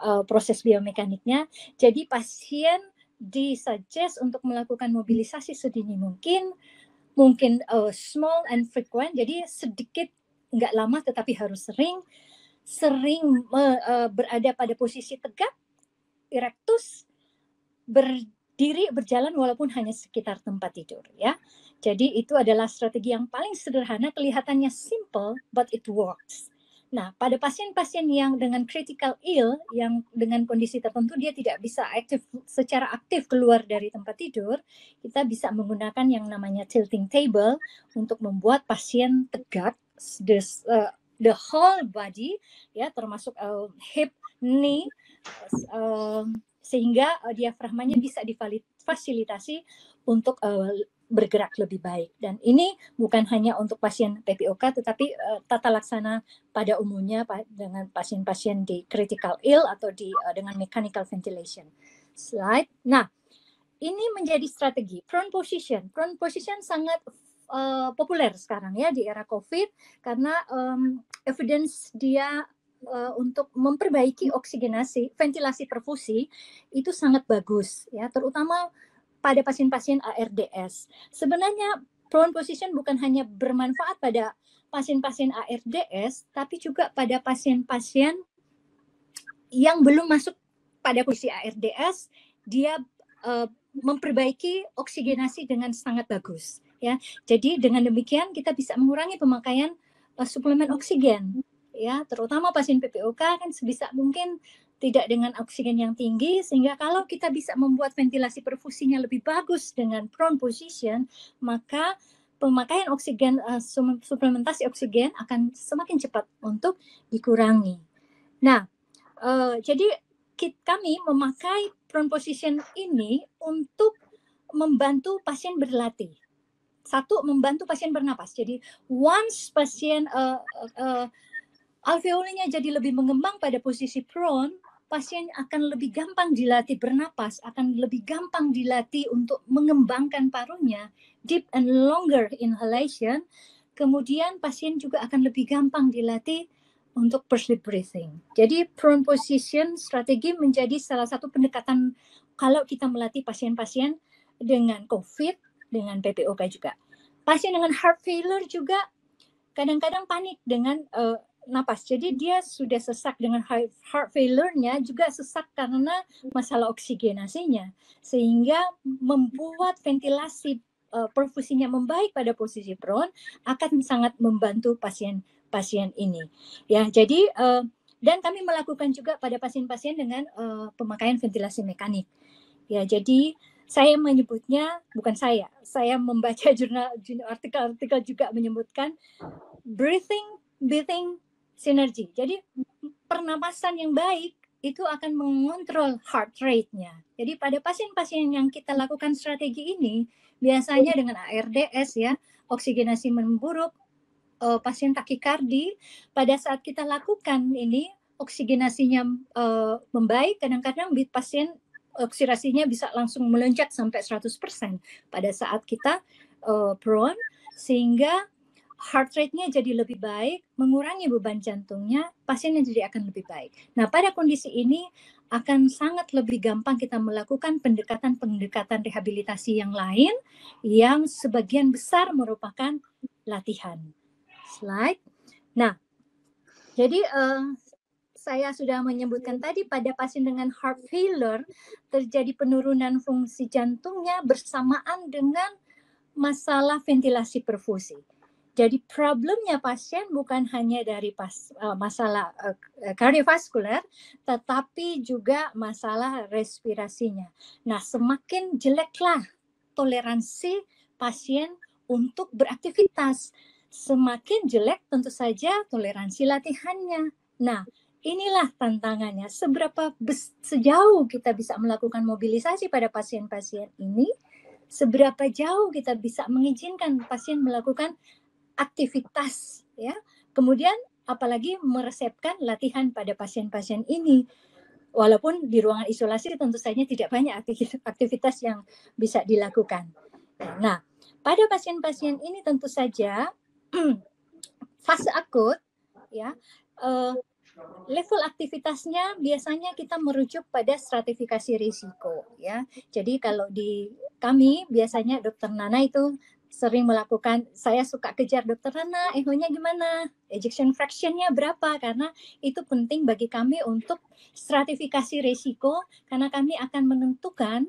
uh, eh, proses biomekaniknya jadi pasien disuggest untuk melakukan mobilisasi sedini mungkin mungkin uh, small and frequent jadi sedikit nggak lama tetapi harus sering sering me, uh, berada pada posisi tegak, erectus, berdiri berjalan walaupun hanya sekitar tempat tidur ya. Jadi itu adalah strategi yang paling sederhana, kelihatannya simple but it works. Nah, pada pasien-pasien yang dengan critical ill, yang dengan kondisi tertentu dia tidak bisa aktif secara aktif keluar dari tempat tidur, kita bisa menggunakan yang namanya tilting table untuk membuat pasien tegak, e, the whole body ya termasuk uh, hip, knee uh, sehingga uh, diafragmanya bisa difasilitasi untuk uh, bergerak lebih baik. Dan ini bukan hanya untuk pasien PPOK, tetapi uh, tata laksana pada umumnya pa dengan pasien-pasien di critical ill atau di uh, dengan mechanical ventilation. Slide. Nah, ini menjadi strategi prone position. Prone position sangat uh, populer sekarang ya di era COVID karena um, evidence dia uh, untuk memperbaiki oksigenasi, ventilasi perfusi itu sangat bagus ya, terutama pada pasien-pasien ARDS. Sebenarnya prone position bukan hanya bermanfaat pada pasien-pasien ARDS, tapi juga pada pasien-pasien yang belum masuk pada posisi ARDS, dia uh, memperbaiki oksigenasi dengan sangat bagus ya. Jadi dengan demikian kita bisa mengurangi pemakaian uh, suplemen oksigen ya, terutama pasien PPOK kan sebisa mungkin tidak dengan oksigen yang tinggi sehingga kalau kita bisa membuat ventilasi perfusinya lebih bagus dengan prone position maka pemakaian oksigen uh, suplementasi oksigen akan semakin cepat untuk dikurangi. Nah, uh, jadi kit kami memakai prone position ini untuk membantu pasien berlatih satu membantu pasien bernapas. Jadi once pasien uh, eh, uh, eh, eh, alveolinya jadi lebih mengembang pada posisi prone, pasien akan lebih gampang dilatih bernapas, akan lebih gampang dilatih untuk mengembangkan parunya, deep and longer inhalation. Kemudian pasien juga akan lebih gampang dilatih untuk pursuit breathing. Jadi prone position strategi menjadi salah satu pendekatan kalau kita melatih pasien-pasien dengan COVID dengan PPOK juga. Pasien dengan heart failure juga kadang-kadang panik dengan uh, napas. Jadi dia sudah sesak dengan heart failure-nya juga sesak karena masalah oksigenasinya sehingga membuat ventilasi uh, perfusinya membaik pada posisi prone akan sangat membantu pasien pasien ini. Ya, jadi uh, dan kami melakukan juga pada pasien-pasien dengan uh, pemakaian ventilasi mekanik. Ya, jadi saya menyebutnya bukan saya, saya membaca jurnal artikel-artikel juga menyebutkan breathing breathing synergy. Jadi pernapasan yang baik itu akan mengontrol heart rate-nya. Jadi pada pasien-pasien yang kita lakukan strategi ini biasanya dengan ARDS ya, oksigenasi memburuk, uh, pasien takikardi, pada saat kita lakukan ini oksigenasinya uh, membaik, kadang-kadang pasien oksidasinya bisa langsung meloncat sampai 100% pada saat kita uh, prone sehingga heart rate-nya jadi lebih baik, mengurangi beban jantungnya, pasiennya jadi akan lebih baik. Nah, pada kondisi ini akan sangat lebih gampang kita melakukan pendekatan-pendekatan rehabilitasi yang lain yang sebagian besar merupakan latihan. Slide. Nah, jadi uh, saya sudah menyebutkan tadi pada pasien dengan heart failure terjadi penurunan fungsi jantungnya bersamaan dengan masalah ventilasi perfusi. Jadi problemnya pasien bukan hanya dari pas, uh, masalah uh, tetapi juga masalah respirasinya. Nah, semakin jeleklah toleransi pasien untuk beraktivitas, semakin jelek tentu saja toleransi latihannya. Nah, inilah tantangannya. Seberapa sejauh kita bisa melakukan mobilisasi pada pasien-pasien ini, seberapa jauh kita bisa mengizinkan pasien melakukan aktivitas, ya. Kemudian apalagi meresepkan latihan pada pasien-pasien ini. Walaupun di ruangan isolasi tentu saja tidak banyak aktivitas yang bisa dilakukan. Nah, pada pasien-pasien ini tentu saja fase akut ya eh, Level aktivitasnya biasanya kita merujuk pada stratifikasi risiko ya. Jadi kalau di kami biasanya dokter Nana itu sering melakukan saya suka kejar dokter Nana ehonya gimana ejection fractionnya berapa karena itu penting bagi kami untuk stratifikasi risiko karena kami akan menentukan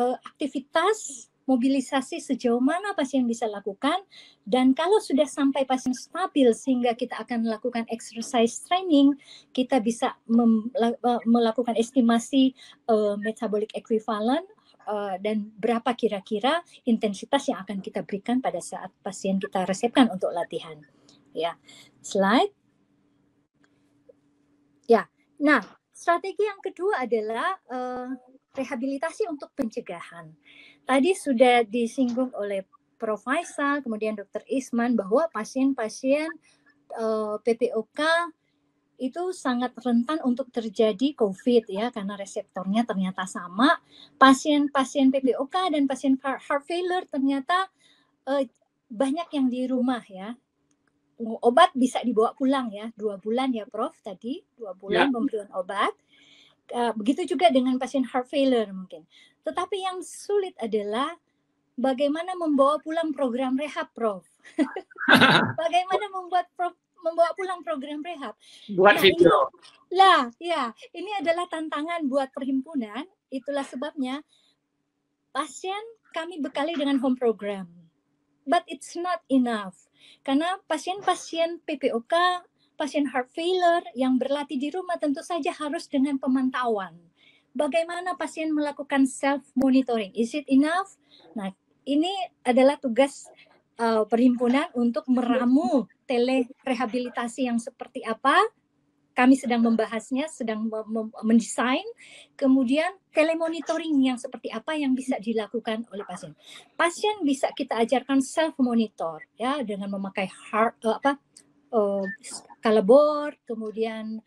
uh, aktivitas mobilisasi sejauh mana pasien bisa lakukan dan kalau sudah sampai pasien stabil sehingga kita akan melakukan exercise training, kita bisa e, melakukan estimasi uh, metabolic equivalent uh, dan berapa kira-kira intensitas yang akan kita berikan pada saat pasien kita resepkan untuk latihan. Ya, slide. Ya, nah strategi yang kedua adalah uh, rehabilitasi untuk pencegahan. Tadi sudah disinggung oleh Prof. Faisal, kemudian Dr. Isman bahwa pasien-pasien eh, PPOK itu sangat rentan untuk terjadi COVID ya karena reseptornya ternyata sama. Pasien-pasien PPOK dan pasien heart failure ternyata eh, banyak yang di rumah ya. Obat bisa dibawa pulang ya dua bulan ya Prof tadi dua ya. bulan ya. pemberian obat. Eh, begitu juga dengan pasien heart failure mungkin. Tetapi yang sulit adalah bagaimana membawa pulang program rehab, Prof. bagaimana membuat Prof membawa pulang program rehab. Buat nah, video. Ini, lah, ya, ini adalah tantangan buat perhimpunan. Itulah sebabnya pasien kami bekali dengan home program. But it's not enough. Karena pasien-pasien PPOK pasien heart failure yang berlatih di rumah tentu saja harus dengan pemantauan. Bagaimana pasien melakukan self monitoring? Is it enough? Nah, ini adalah tugas uh, perhimpunan untuk meramu tele rehabilitasi yang seperti apa. Kami sedang membahasnya, sedang mendesain. Kemudian tele monitoring yang seperti apa yang bisa dilakukan oleh pasien. Pasien bisa kita ajarkan self monitor ya dengan memakai heart uh, apa uh, kemudian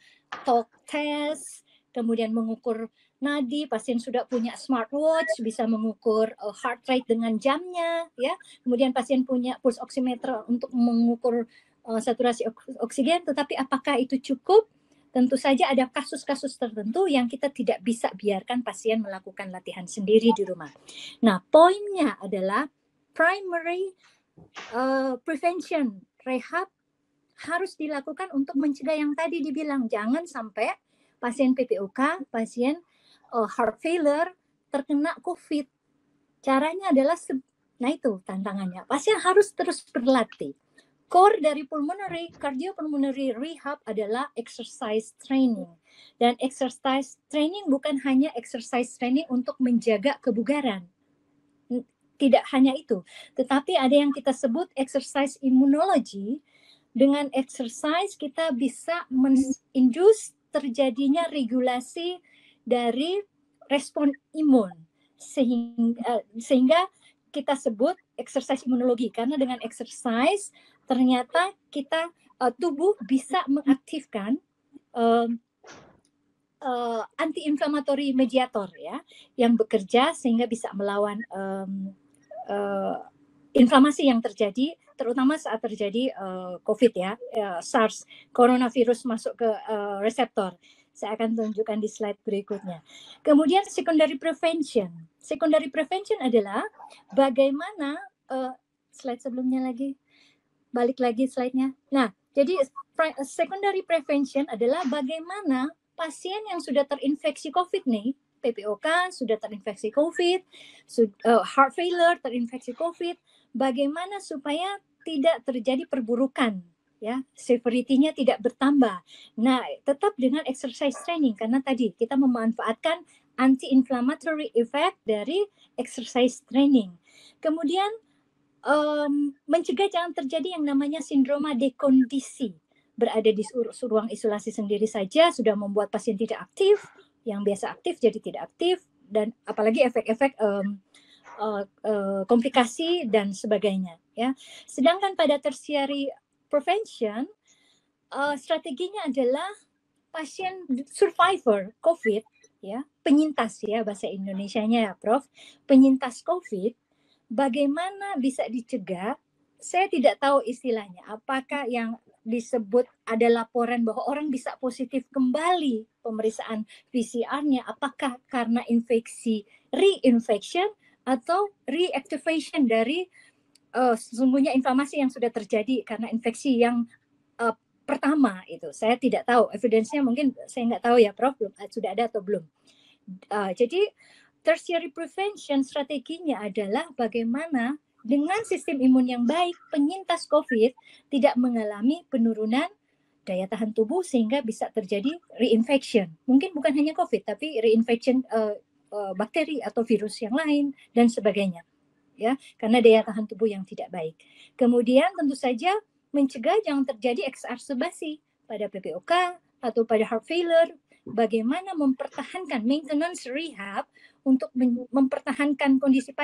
talk test, kemudian mengukur nadi, pasien sudah punya smartwatch bisa mengukur uh, heart rate dengan jamnya ya. Kemudian pasien punya pulse oximeter untuk mengukur uh, saturasi oksigen, tetapi apakah itu cukup? Tentu saja ada kasus-kasus tertentu yang kita tidak bisa biarkan pasien melakukan latihan sendiri di rumah. Nah, poinnya adalah primary uh, prevention rehab harus dilakukan untuk mencegah yang tadi dibilang jangan sampai pasien PPOK, pasien uh, heart failure terkena COVID. Caranya adalah nah itu tantangannya. Pasien harus terus berlatih. Core dari pulmonary cardiopulmonary rehab adalah exercise training. Dan exercise training bukan hanya exercise training untuk menjaga kebugaran. Tidak hanya itu, tetapi ada yang kita sebut exercise immunology dengan exercise kita bisa induce terjadinya regulasi dari respon imun sehingga eh, sehingga kita sebut exercise imunologi karena dengan exercise ternyata kita uh, tubuh bisa mengaktifkan uh, eh, uh, antiinflamatory mediator ya yang bekerja sehingga bisa melawan um, uh, inflamasi yang terjadi terutama saat terjadi uh, COVID ya, uh, SARS, coronavirus masuk ke uh, reseptor. Saya akan tunjukkan di slide berikutnya. Kemudian secondary prevention. Secondary prevention adalah bagaimana uh, slide sebelumnya lagi, balik lagi slide-nya. Nah, jadi secondary prevention adalah bagaimana pasien yang sudah terinfeksi COVID nih PPOK kan sudah terinfeksi COVID, heart failure terinfeksi COVID, bagaimana supaya tidak terjadi perburukan ya severity-nya tidak bertambah. Nah, tetap dengan exercise training karena tadi kita memanfaatkan anti-inflammatory effect dari exercise training. Kemudian um, mencegah jangan terjadi yang namanya sindroma dekondisi. Berada di ruang isolasi sendiri saja sudah membuat pasien tidak aktif, yang biasa aktif jadi tidak aktif dan apalagi efek-efek um, Eh, eh, komplikasi dan sebagainya ya sedangkan pada tertiary prevention uh, strateginya adalah pasien survivor covid ya penyintas ya bahasa Indonesia-nya ya Prof penyintas covid bagaimana bisa dicegah saya tidak tahu istilahnya apakah yang disebut ada laporan bahwa orang bisa positif kembali pemeriksaan PCR-nya apakah karena infeksi reinfection atau reactivation dari uh, sesungguhnya inflamasi yang sudah terjadi karena infeksi yang uh, pertama itu saya tidak tahu evidensinya mungkin saya nggak tahu ya Prof eh, sudah ada atau belum uh, jadi tertiary prevention strateginya adalah bagaimana dengan sistem imun yang baik penyintas COVID tidak mengalami penurunan daya tahan tubuh sehingga bisa terjadi reinfection mungkin bukan hanya COVID tapi reinfection uh, Eh, bakteri atau virus yang lain dan sebagainya ya karena daya tahan tubuh yang tidak baik. Kemudian tentu saja mencegah jangan terjadi exacerbasi pada PPOK atau pada heart failure. Bagaimana mempertahankan maintenance rehab untuk mempertahankan kondisi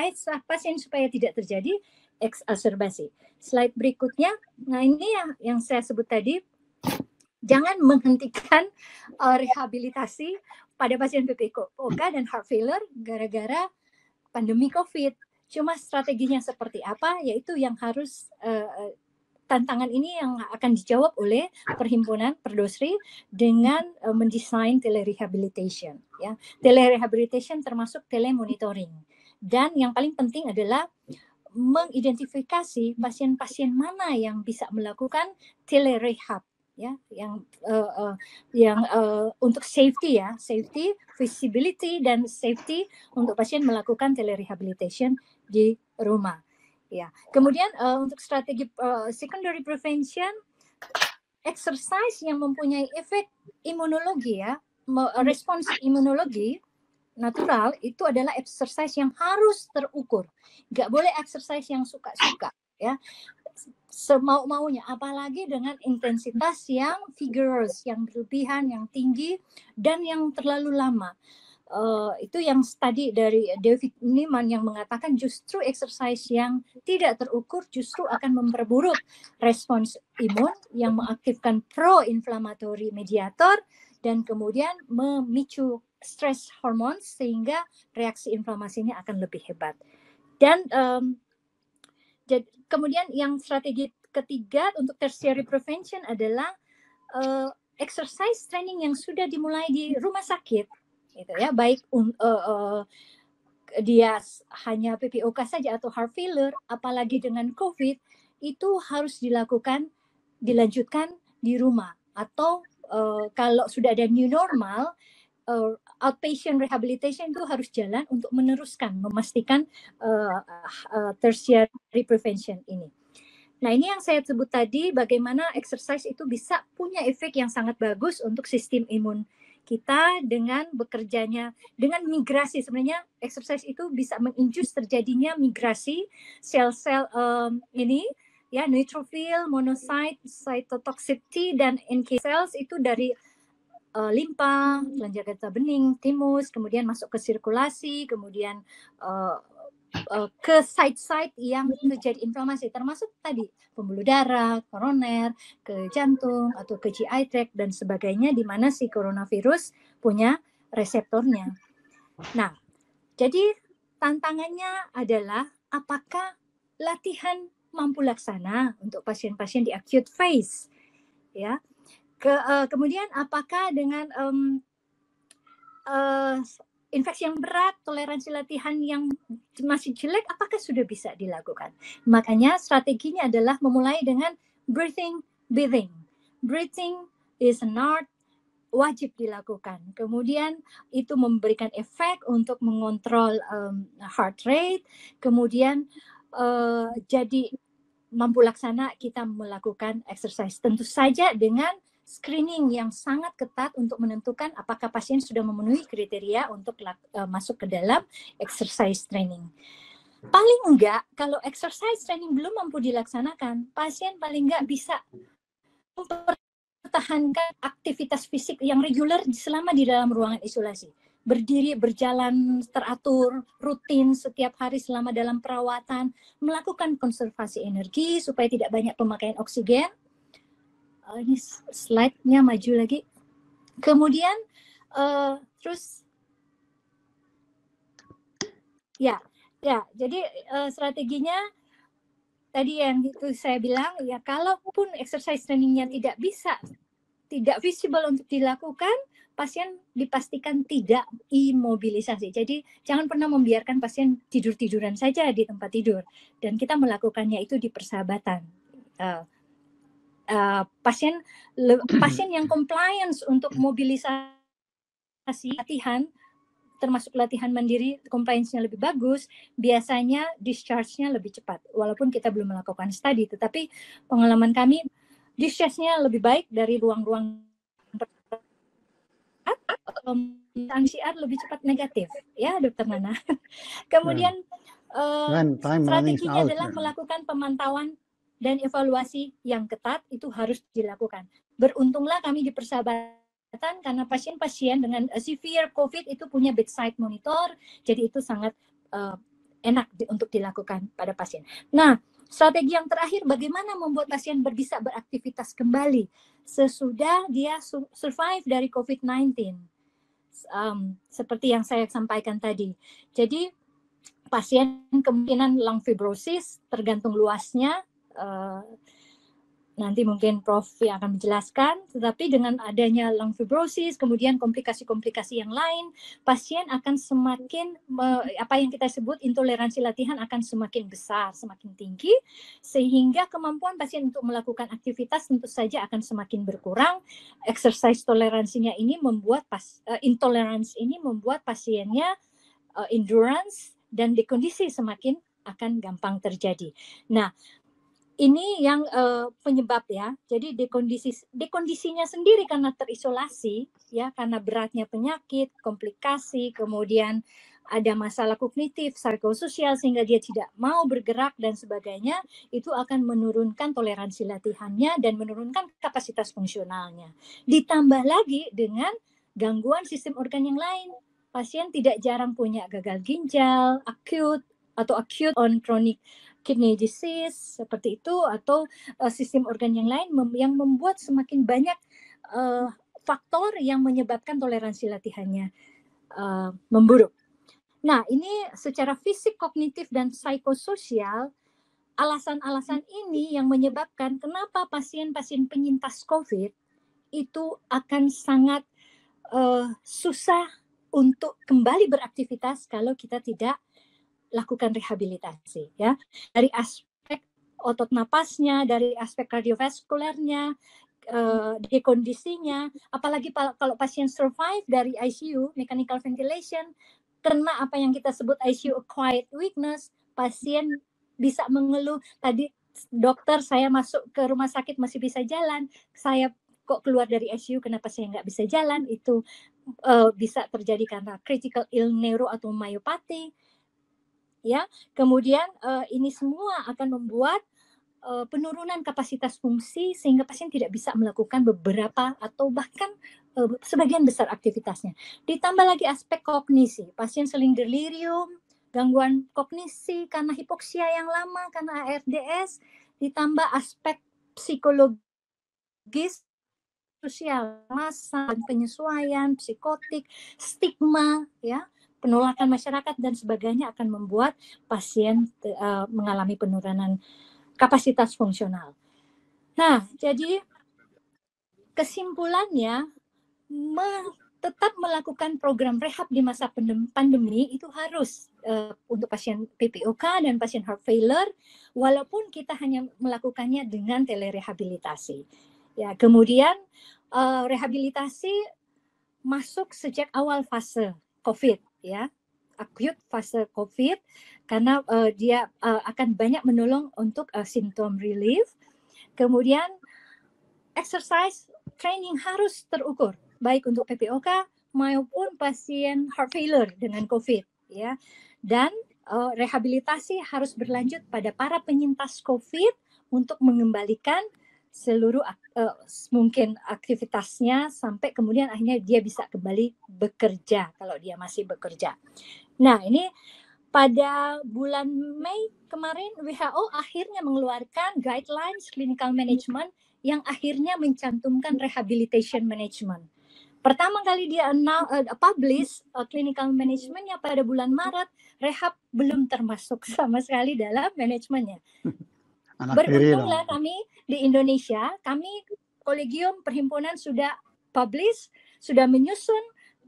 pasien supaya tidak terjadi exacerbasi. Slide berikutnya, nah ini yang yang saya sebut tadi jangan menghentikan uh, rehabilitasi pada pasien PPOK dan heart failure gara-gara pandemi COVID. Cuma strateginya seperti apa, yaitu yang harus uh, tantangan ini yang akan dijawab oleh perhimpunan Perdosri dengan uh, mendesain telerehabilitation. Ya, telerehabilitation termasuk telemonitoring. Dan yang paling penting adalah mengidentifikasi pasien-pasien mana yang bisa melakukan telerehab ya yang uh, uh, yang uh, untuk safety ya safety visibility dan safety untuk pasien melakukan telerehabilitation di rumah ya kemudian uh, untuk strategi uh, secondary prevention exercise yang mempunyai efek imunologi ya respons imunologi natural itu adalah exercise yang harus terukur nggak boleh exercise yang suka-suka ya semau-maunya apalagi dengan intensitas yang vigorous yang berlebihan yang tinggi dan yang terlalu lama uh, itu yang tadi dari David Niman yang mengatakan justru exercise yang tidak terukur justru akan memperburuk respons imun yang mengaktifkan pro-inflammatory mediator dan kemudian memicu stress hormones sehingga reaksi inflamasinya akan lebih hebat dan um, jadi, kemudian yang strategi ketiga untuk tertiary prevention adalah uh, exercise training yang sudah dimulai di rumah sakit, gitu ya, baik um, uh, uh, dia hanya PPOK saja atau heart failure, apalagi dengan COVID itu harus dilakukan, dilanjutkan di rumah atau uh, kalau sudah ada new normal, uh, outpatient rehabilitation itu harus jalan untuk meneruskan memastikan uh, uh, tertiary prevention ini. Nah, ini yang saya sebut tadi bagaimana exercise itu bisa punya efek yang sangat bagus untuk sistem imun kita dengan bekerjanya dengan migrasi sebenarnya exercise itu bisa menginjus terjadinya migrasi sel-sel um, ini ya neutrofil, monosit, cytotoxicity dan NK cells itu dari uh, eh, limpa, kelenjar getah bening, timus, kemudian masuk ke sirkulasi, kemudian uh, uh, ke site-site yang terjadi inflamasi, termasuk tadi pembuluh darah, koroner, ke jantung atau ke GI tract dan sebagainya, di mana si coronavirus punya reseptornya. Nah, jadi tantangannya adalah apakah latihan mampu laksana untuk pasien-pasien di acute phase, ya ke, uh, kemudian apakah dengan um, uh, infeksi yang berat, toleransi latihan yang masih jelek, apakah sudah bisa dilakukan? Makanya strateginya adalah memulai dengan breathing, breathing. Breathing is not wajib dilakukan. Kemudian itu memberikan efek untuk mengontrol um, heart rate. Kemudian uh, jadi mampu laksana kita melakukan exercise. Tentu saja dengan screening yang sangat ketat untuk menentukan apakah pasien sudah memenuhi kriteria untuk e, masuk ke dalam exercise training. Paling enggak kalau exercise training belum mampu dilaksanakan, pasien paling enggak bisa mempertahankan aktivitas fisik yang reguler selama di dalam ruangan isolasi berdiri, berjalan teratur, rutin setiap hari selama dalam perawatan, melakukan konservasi energi supaya tidak banyak pemakaian oksigen, uh, ini slide-nya maju lagi. Kemudian uh, terus ya, ya. Jadi uh, strateginya tadi yang itu saya bilang ya kalaupun exercise trainingnya tidak bisa tidak visible untuk dilakukan pasien dipastikan tidak imobilisasi jadi jangan pernah membiarkan pasien tidur tiduran saja di tempat tidur dan kita melakukannya itu di persahabatan uh, Eh, pasien pasien yang compliance untuk mobilisasi latihan termasuk latihan mandiri compliance-nya lebih bagus, biasanya discharge-nya lebih cepat. Walaupun kita belum melakukan studi, tetapi pengalaman kami discharge-nya lebih baik dari ruang-ruang pemeriksaan CR lebih cepat negatif, ya dokter Nana. Kemudian yeah. Hmm. uh, strateginya adalah ya. melakukan pemantauan dan evaluasi yang ketat itu harus dilakukan. Beruntunglah kami di persahabatan karena pasien-pasien dengan eh, severe COVID itu punya bedside monitor, jadi itu sangat uh, enak di, untuk dilakukan pada pasien. Nah, strategi yang terakhir bagaimana membuat pasien bisa beraktivitas kembali sesudah dia survive dari COVID-19. Um, seperti yang saya sampaikan tadi. Jadi pasien kemungkinan lung fibrosis tergantung luasnya Eh, nanti mungkin Prof yang akan menjelaskan, tetapi dengan adanya lung fibrosis, kemudian komplikasi-komplikasi yang lain, pasien akan semakin apa yang kita sebut intoleransi latihan akan semakin besar, semakin tinggi, sehingga kemampuan pasien untuk melakukan aktivitas tentu saja akan semakin berkurang. Exercise toleransinya ini membuat pas, eh, intolerance ini membuat pasiennya eh, endurance dan di semakin akan gampang terjadi. Nah, ini yang uh, penyebab ya. Jadi dekondisinya dekondisinya sendiri karena terisolasi ya karena beratnya penyakit, komplikasi, kemudian ada masalah kognitif, psikososial sehingga dia tidak mau bergerak dan sebagainya, itu akan menurunkan toleransi latihannya dan menurunkan kapasitas fungsionalnya. Ditambah lagi dengan gangguan sistem organ yang lain. Pasien tidak jarang punya gagal ginjal, akut atau acute on chronic kidney disease seperti itu atau uh, sistem organ yang lain mem yang membuat semakin banyak uh, faktor yang menyebabkan toleransi latihannya uh, memburuk. Nah, ini secara fisik, kognitif dan psikososial alasan-alasan ini yang menyebabkan kenapa pasien-pasien penyintas COVID itu akan sangat uh, susah untuk kembali beraktivitas kalau kita tidak lakukan rehabilitasi ya dari aspek otot napasnya, dari aspek kardiovaskulernya, uh, eh, dekondisinya, apalagi kalau pasien survive dari ICU mechanical ventilation kena apa yang kita sebut ICU acquired weakness, pasien bisa mengeluh tadi dokter saya masuk ke rumah sakit masih bisa jalan, saya kok keluar dari ICU kenapa saya nggak bisa jalan itu uh, bisa terjadi karena critical ill neuro atau myopathy ya kemudian uh, ini semua akan membuat uh, penurunan kapasitas fungsi sehingga pasien tidak bisa melakukan beberapa atau bahkan uh, sebagian besar aktivitasnya ditambah lagi aspek kognisi pasien seling delirium gangguan kognisi karena hipoksia yang lama karena ARDS ditambah aspek psikologis sosial masa penyesuaian psikotik stigma ya penolakan masyarakat dan sebagainya akan membuat pasien uh, mengalami penurunan kapasitas fungsional. Nah, jadi kesimpulannya me, tetap melakukan program rehab di masa pandemi itu harus uh, untuk pasien PPOK dan pasien heart failure walaupun kita hanya melakukannya dengan telerehabilitasi. Ya, kemudian uh, rehabilitasi masuk sejak awal fase COVID ya akut fase COVID karena uh, dia uh, akan banyak menolong untuk uh, eh, simptom relief. Kemudian exercise training harus terukur baik untuk PPOK maupun pasien heart failure dengan COVID ya. Dan uh, rehabilitasi harus berlanjut pada para penyintas COVID untuk mengembalikan seluruh uh, mungkin aktivitasnya sampai kemudian akhirnya dia bisa kembali bekerja kalau dia masih bekerja. Nah, ini pada bulan Mei kemarin WHO akhirnya mengeluarkan guidelines clinical management yang akhirnya mencantumkan rehabilitation management. Pertama kali dia uh, publish uh, clinical managementnya pada bulan Maret, rehab belum termasuk sama sekali dalam manajemennya. Anak Beruntunglah kami di Indonesia, kami kolegium perhimpunan sudah publish, sudah menyusun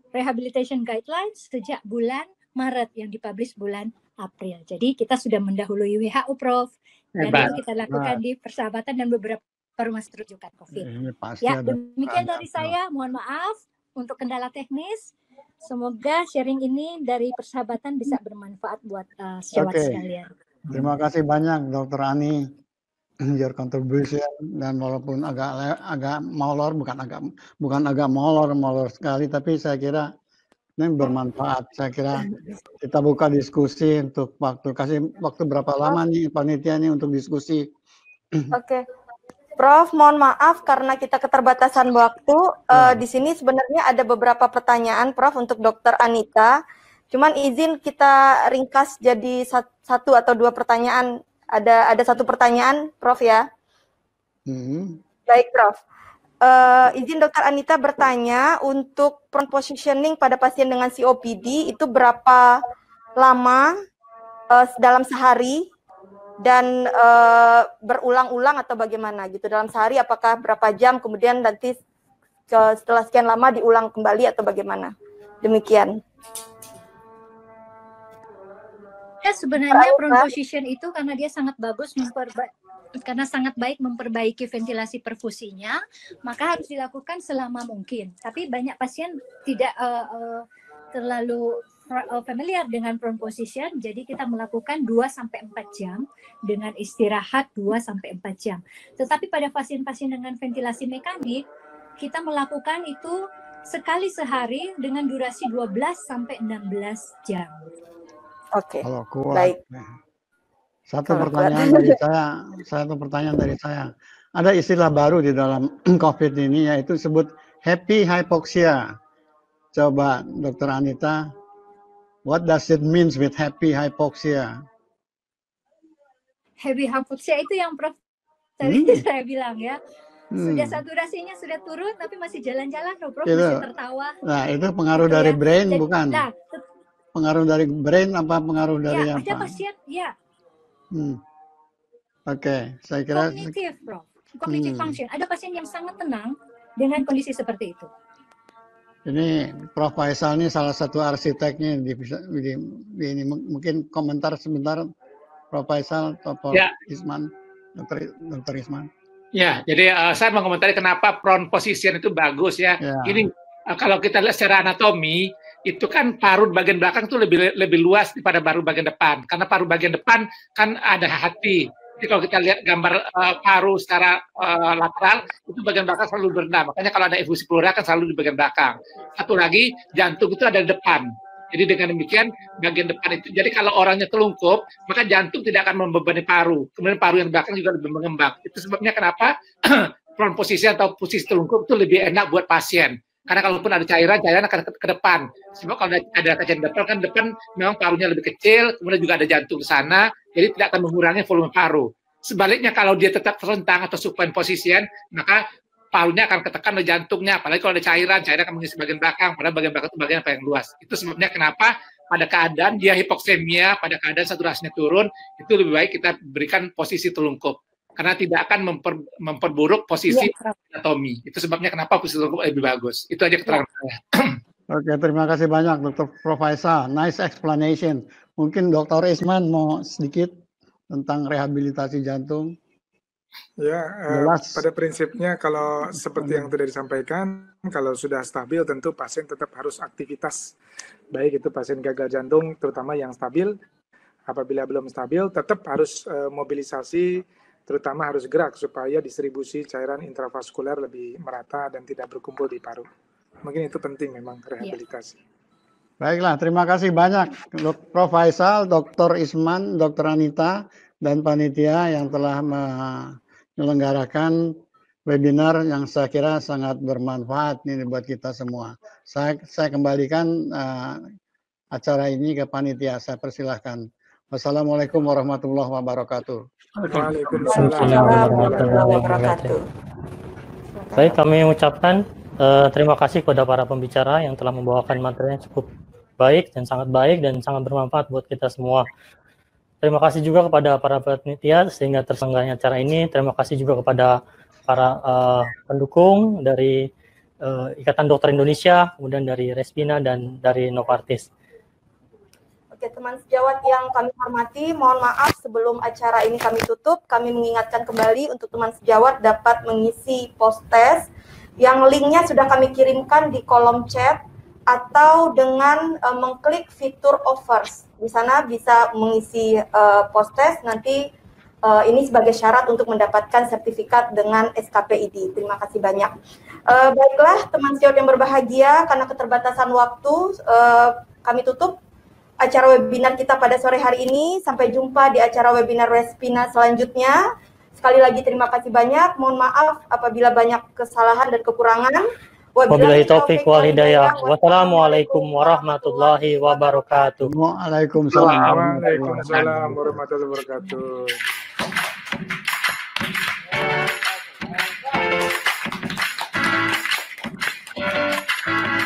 rehabilitation guidelines sejak bulan Maret yang dipublish bulan April. Jadi kita sudah mendahului WHO Prof. Dan Hebat. itu kita lakukan Hebat. di persahabatan dan beberapa rumah sakit rujukan COVID. ya, demikian dari saya. Mohon maaf untuk kendala teknis. Semoga sharing ini dari persahabatan bisa bermanfaat buat uh, sejawat okay. sekalian. Terima kasih banyak Dr. Ani your contribution ya. dan walaupun agak agak molor bukan agak bukan agak molor molor sekali tapi saya kira ini bermanfaat saya kira kita buka diskusi untuk waktu kasih waktu berapa lama nih panitianya untuk diskusi oke okay. Prof, mohon maaf karena kita keterbatasan waktu. Uh, di sini sebenarnya ada beberapa pertanyaan, Prof, untuk Dokter Anita. Cuman izin kita ringkas jadi satu atau dua pertanyaan ada ada satu hmm. pertanyaan, Prof ya. Hmm. Baik, Prof. Uh, izin dokter Anita bertanya untuk front positioning pada pasien dengan COPD itu berapa lama uh, dalam sehari dan uh, berulang-ulang atau bagaimana gitu dalam sehari apakah berapa jam kemudian nanti ke, setelah sekian lama diulang kembali atau bagaimana demikian ya sebenarnya prone position itu karena dia sangat bagus memperba karena sangat baik memperbaiki ventilasi perfusinya, maka harus dilakukan selama mungkin. Tapi banyak pasien tidak uh, uh, terlalu eh, familiar dengan prone position, jadi kita melakukan 2 sampai 4 jam dengan istirahat 2 sampai 4 jam. Tetapi pada pasien-pasien dengan ventilasi mekanik, kita melakukan itu sekali sehari dengan durasi 12 sampai 16 jam. Oke. Okay. Kalau kuat. Baik. Satu Kalau pertanyaan kuat. dari saya, satu pertanyaan dari saya. Ada istilah baru di dalam COVID ini yaitu sebut happy hypoxia. Coba Dokter Anita, what does it means with happy hypoxia? Happy hypoxia itu yang Prof tadi hmm. saya bilang ya. Hmm. Sudah saturasinya sudah turun tapi masih jalan-jalan loh Prof, itu, masih tertawa. Nah, itu pengaruh gitu dari ya. brain Jadi, bukan? Nah, pengaruh dari brain apa pengaruh iya, dari ya, apa? Ada pasien, ya. Hmm. Oke, okay, saya kira. Kognitif, bro. Kognitif hmm. function. Ada pasien yang sangat tenang dengan kondisi seperti itu. Ini Prof. Faisal ini salah satu arsiteknya di, di, di ini mungkin komentar sebentar Prof. Faisal atau Prof. Ya. Isman, Dokter Dokter Isman. Ya, jadi uh, saya mengomentari kenapa prone position itu bagus ya. ya. Ini uh, kalau kita lihat secara anatomi, itu kan paru bagian belakang itu lebih lebih luas daripada paru bagian depan karena paru bagian depan kan ada hati jadi kalau kita lihat gambar uh, eh, paru secara uh, lateral itu bagian belakang selalu berendam makanya kalau ada efusi pleura kan selalu di bagian belakang satu lagi jantung itu ada di depan jadi dengan demikian bagian depan itu jadi kalau orangnya telungkup maka jantung tidak akan membebani paru kemudian paru yang belakang juga lebih mengembang itu sebabnya kenapa front posisi atau posisi telungkup itu lebih enak buat pasien karena kalaupun ada cairan, cairan akan ke, ke depan. Sebab kalau ada kajian depan, kan depan memang parunya lebih kecil, kemudian juga ada jantung di sana, jadi tidak akan mengurangi volume paru. Sebaliknya kalau dia tetap terlentang atau supine posisian, maka parunya akan ketekan oleh jantungnya. Apalagi kalau ada cairan, cairan akan mengisi bagian belakang, padahal bagian belakang itu bagian yang paling luas. Itu sebabnya kenapa pada keadaan dia hipoksemia, pada keadaan saturasinya turun, itu lebih baik kita berikan posisi telungkup karena tidak akan memper, memperburuk posisi ya, anatomi. Itu sebabnya kenapa posisi lebih bagus. Itu aja keterangan iya. saya. Oke, terima kasih banyak Dr. Prof. Faisal. Nice explanation. Mungkin Dr. Isman mau sedikit tentang rehabilitasi jantung. Ya, uh, pada prinsipnya kalau seperti yang sudah disampaikan, kalau sudah stabil tentu pasien tetap harus aktivitas. Baik itu pasien gagal jantung, terutama yang stabil. Apabila belum stabil, tetap harus uh, mobilisasi, terutama harus gerak supaya distribusi cairan intravaskuler lebih merata dan tidak berkumpul di paru. Mungkin itu penting memang iya. rehabilitasi. Baiklah, terima kasih banyak Prof. Faisal, Dr. Isman, Dr. Anita, dan panitia yang telah menyelenggarakan webinar yang saya kira sangat bermanfaat ini buat kita semua. Saya, saya kembalikan uh, acara ini ke panitia, saya persilahkan. Wassalamualaikum warahmatullahi wabarakatuh. Waalaikumsalam warahmatullahi wabarakatuh. Baik, kami mengucapkan uh, terima kasih kepada para pembicara yang telah membawakan materi yang cukup baik dan sangat baik dan sangat bermanfaat buat kita semua. Terima kasih juga kepada para penitia sehingga tersenggahnya acara ini. Terima kasih juga kepada para uh, pendukung dari uh, Ikatan Dokter Indonesia, kemudian dari Respina dan dari Novartis. Oke, teman sejawat yang kami hormati, mohon maaf sebelum acara ini kami tutup, kami mengingatkan kembali untuk teman sejawat dapat mengisi post-test yang linknya sudah kami kirimkan di kolom chat atau dengan uh, mengklik fitur offers. Di sana bisa mengisi uh, e, post-test nanti uh, ini sebagai syarat untuk mendapatkan sertifikat dengan SKPID. Terima kasih banyak. Uh, baiklah teman sejawat yang berbahagia, karena keterbatasan waktu uh, kami tutup acara webinar kita pada sore hari ini. Sampai jumpa di acara webinar Respina selanjutnya. Sekali lagi terima kasih banyak. Mohon maaf apabila banyak kesalahan dan kekurangan. Wabillahi taufiq wal hidayah. Wassalamualaikum warahmatullahi wabarakatuh. Waalaikumsalam warahmatullahi wabarakatuh. Thank you.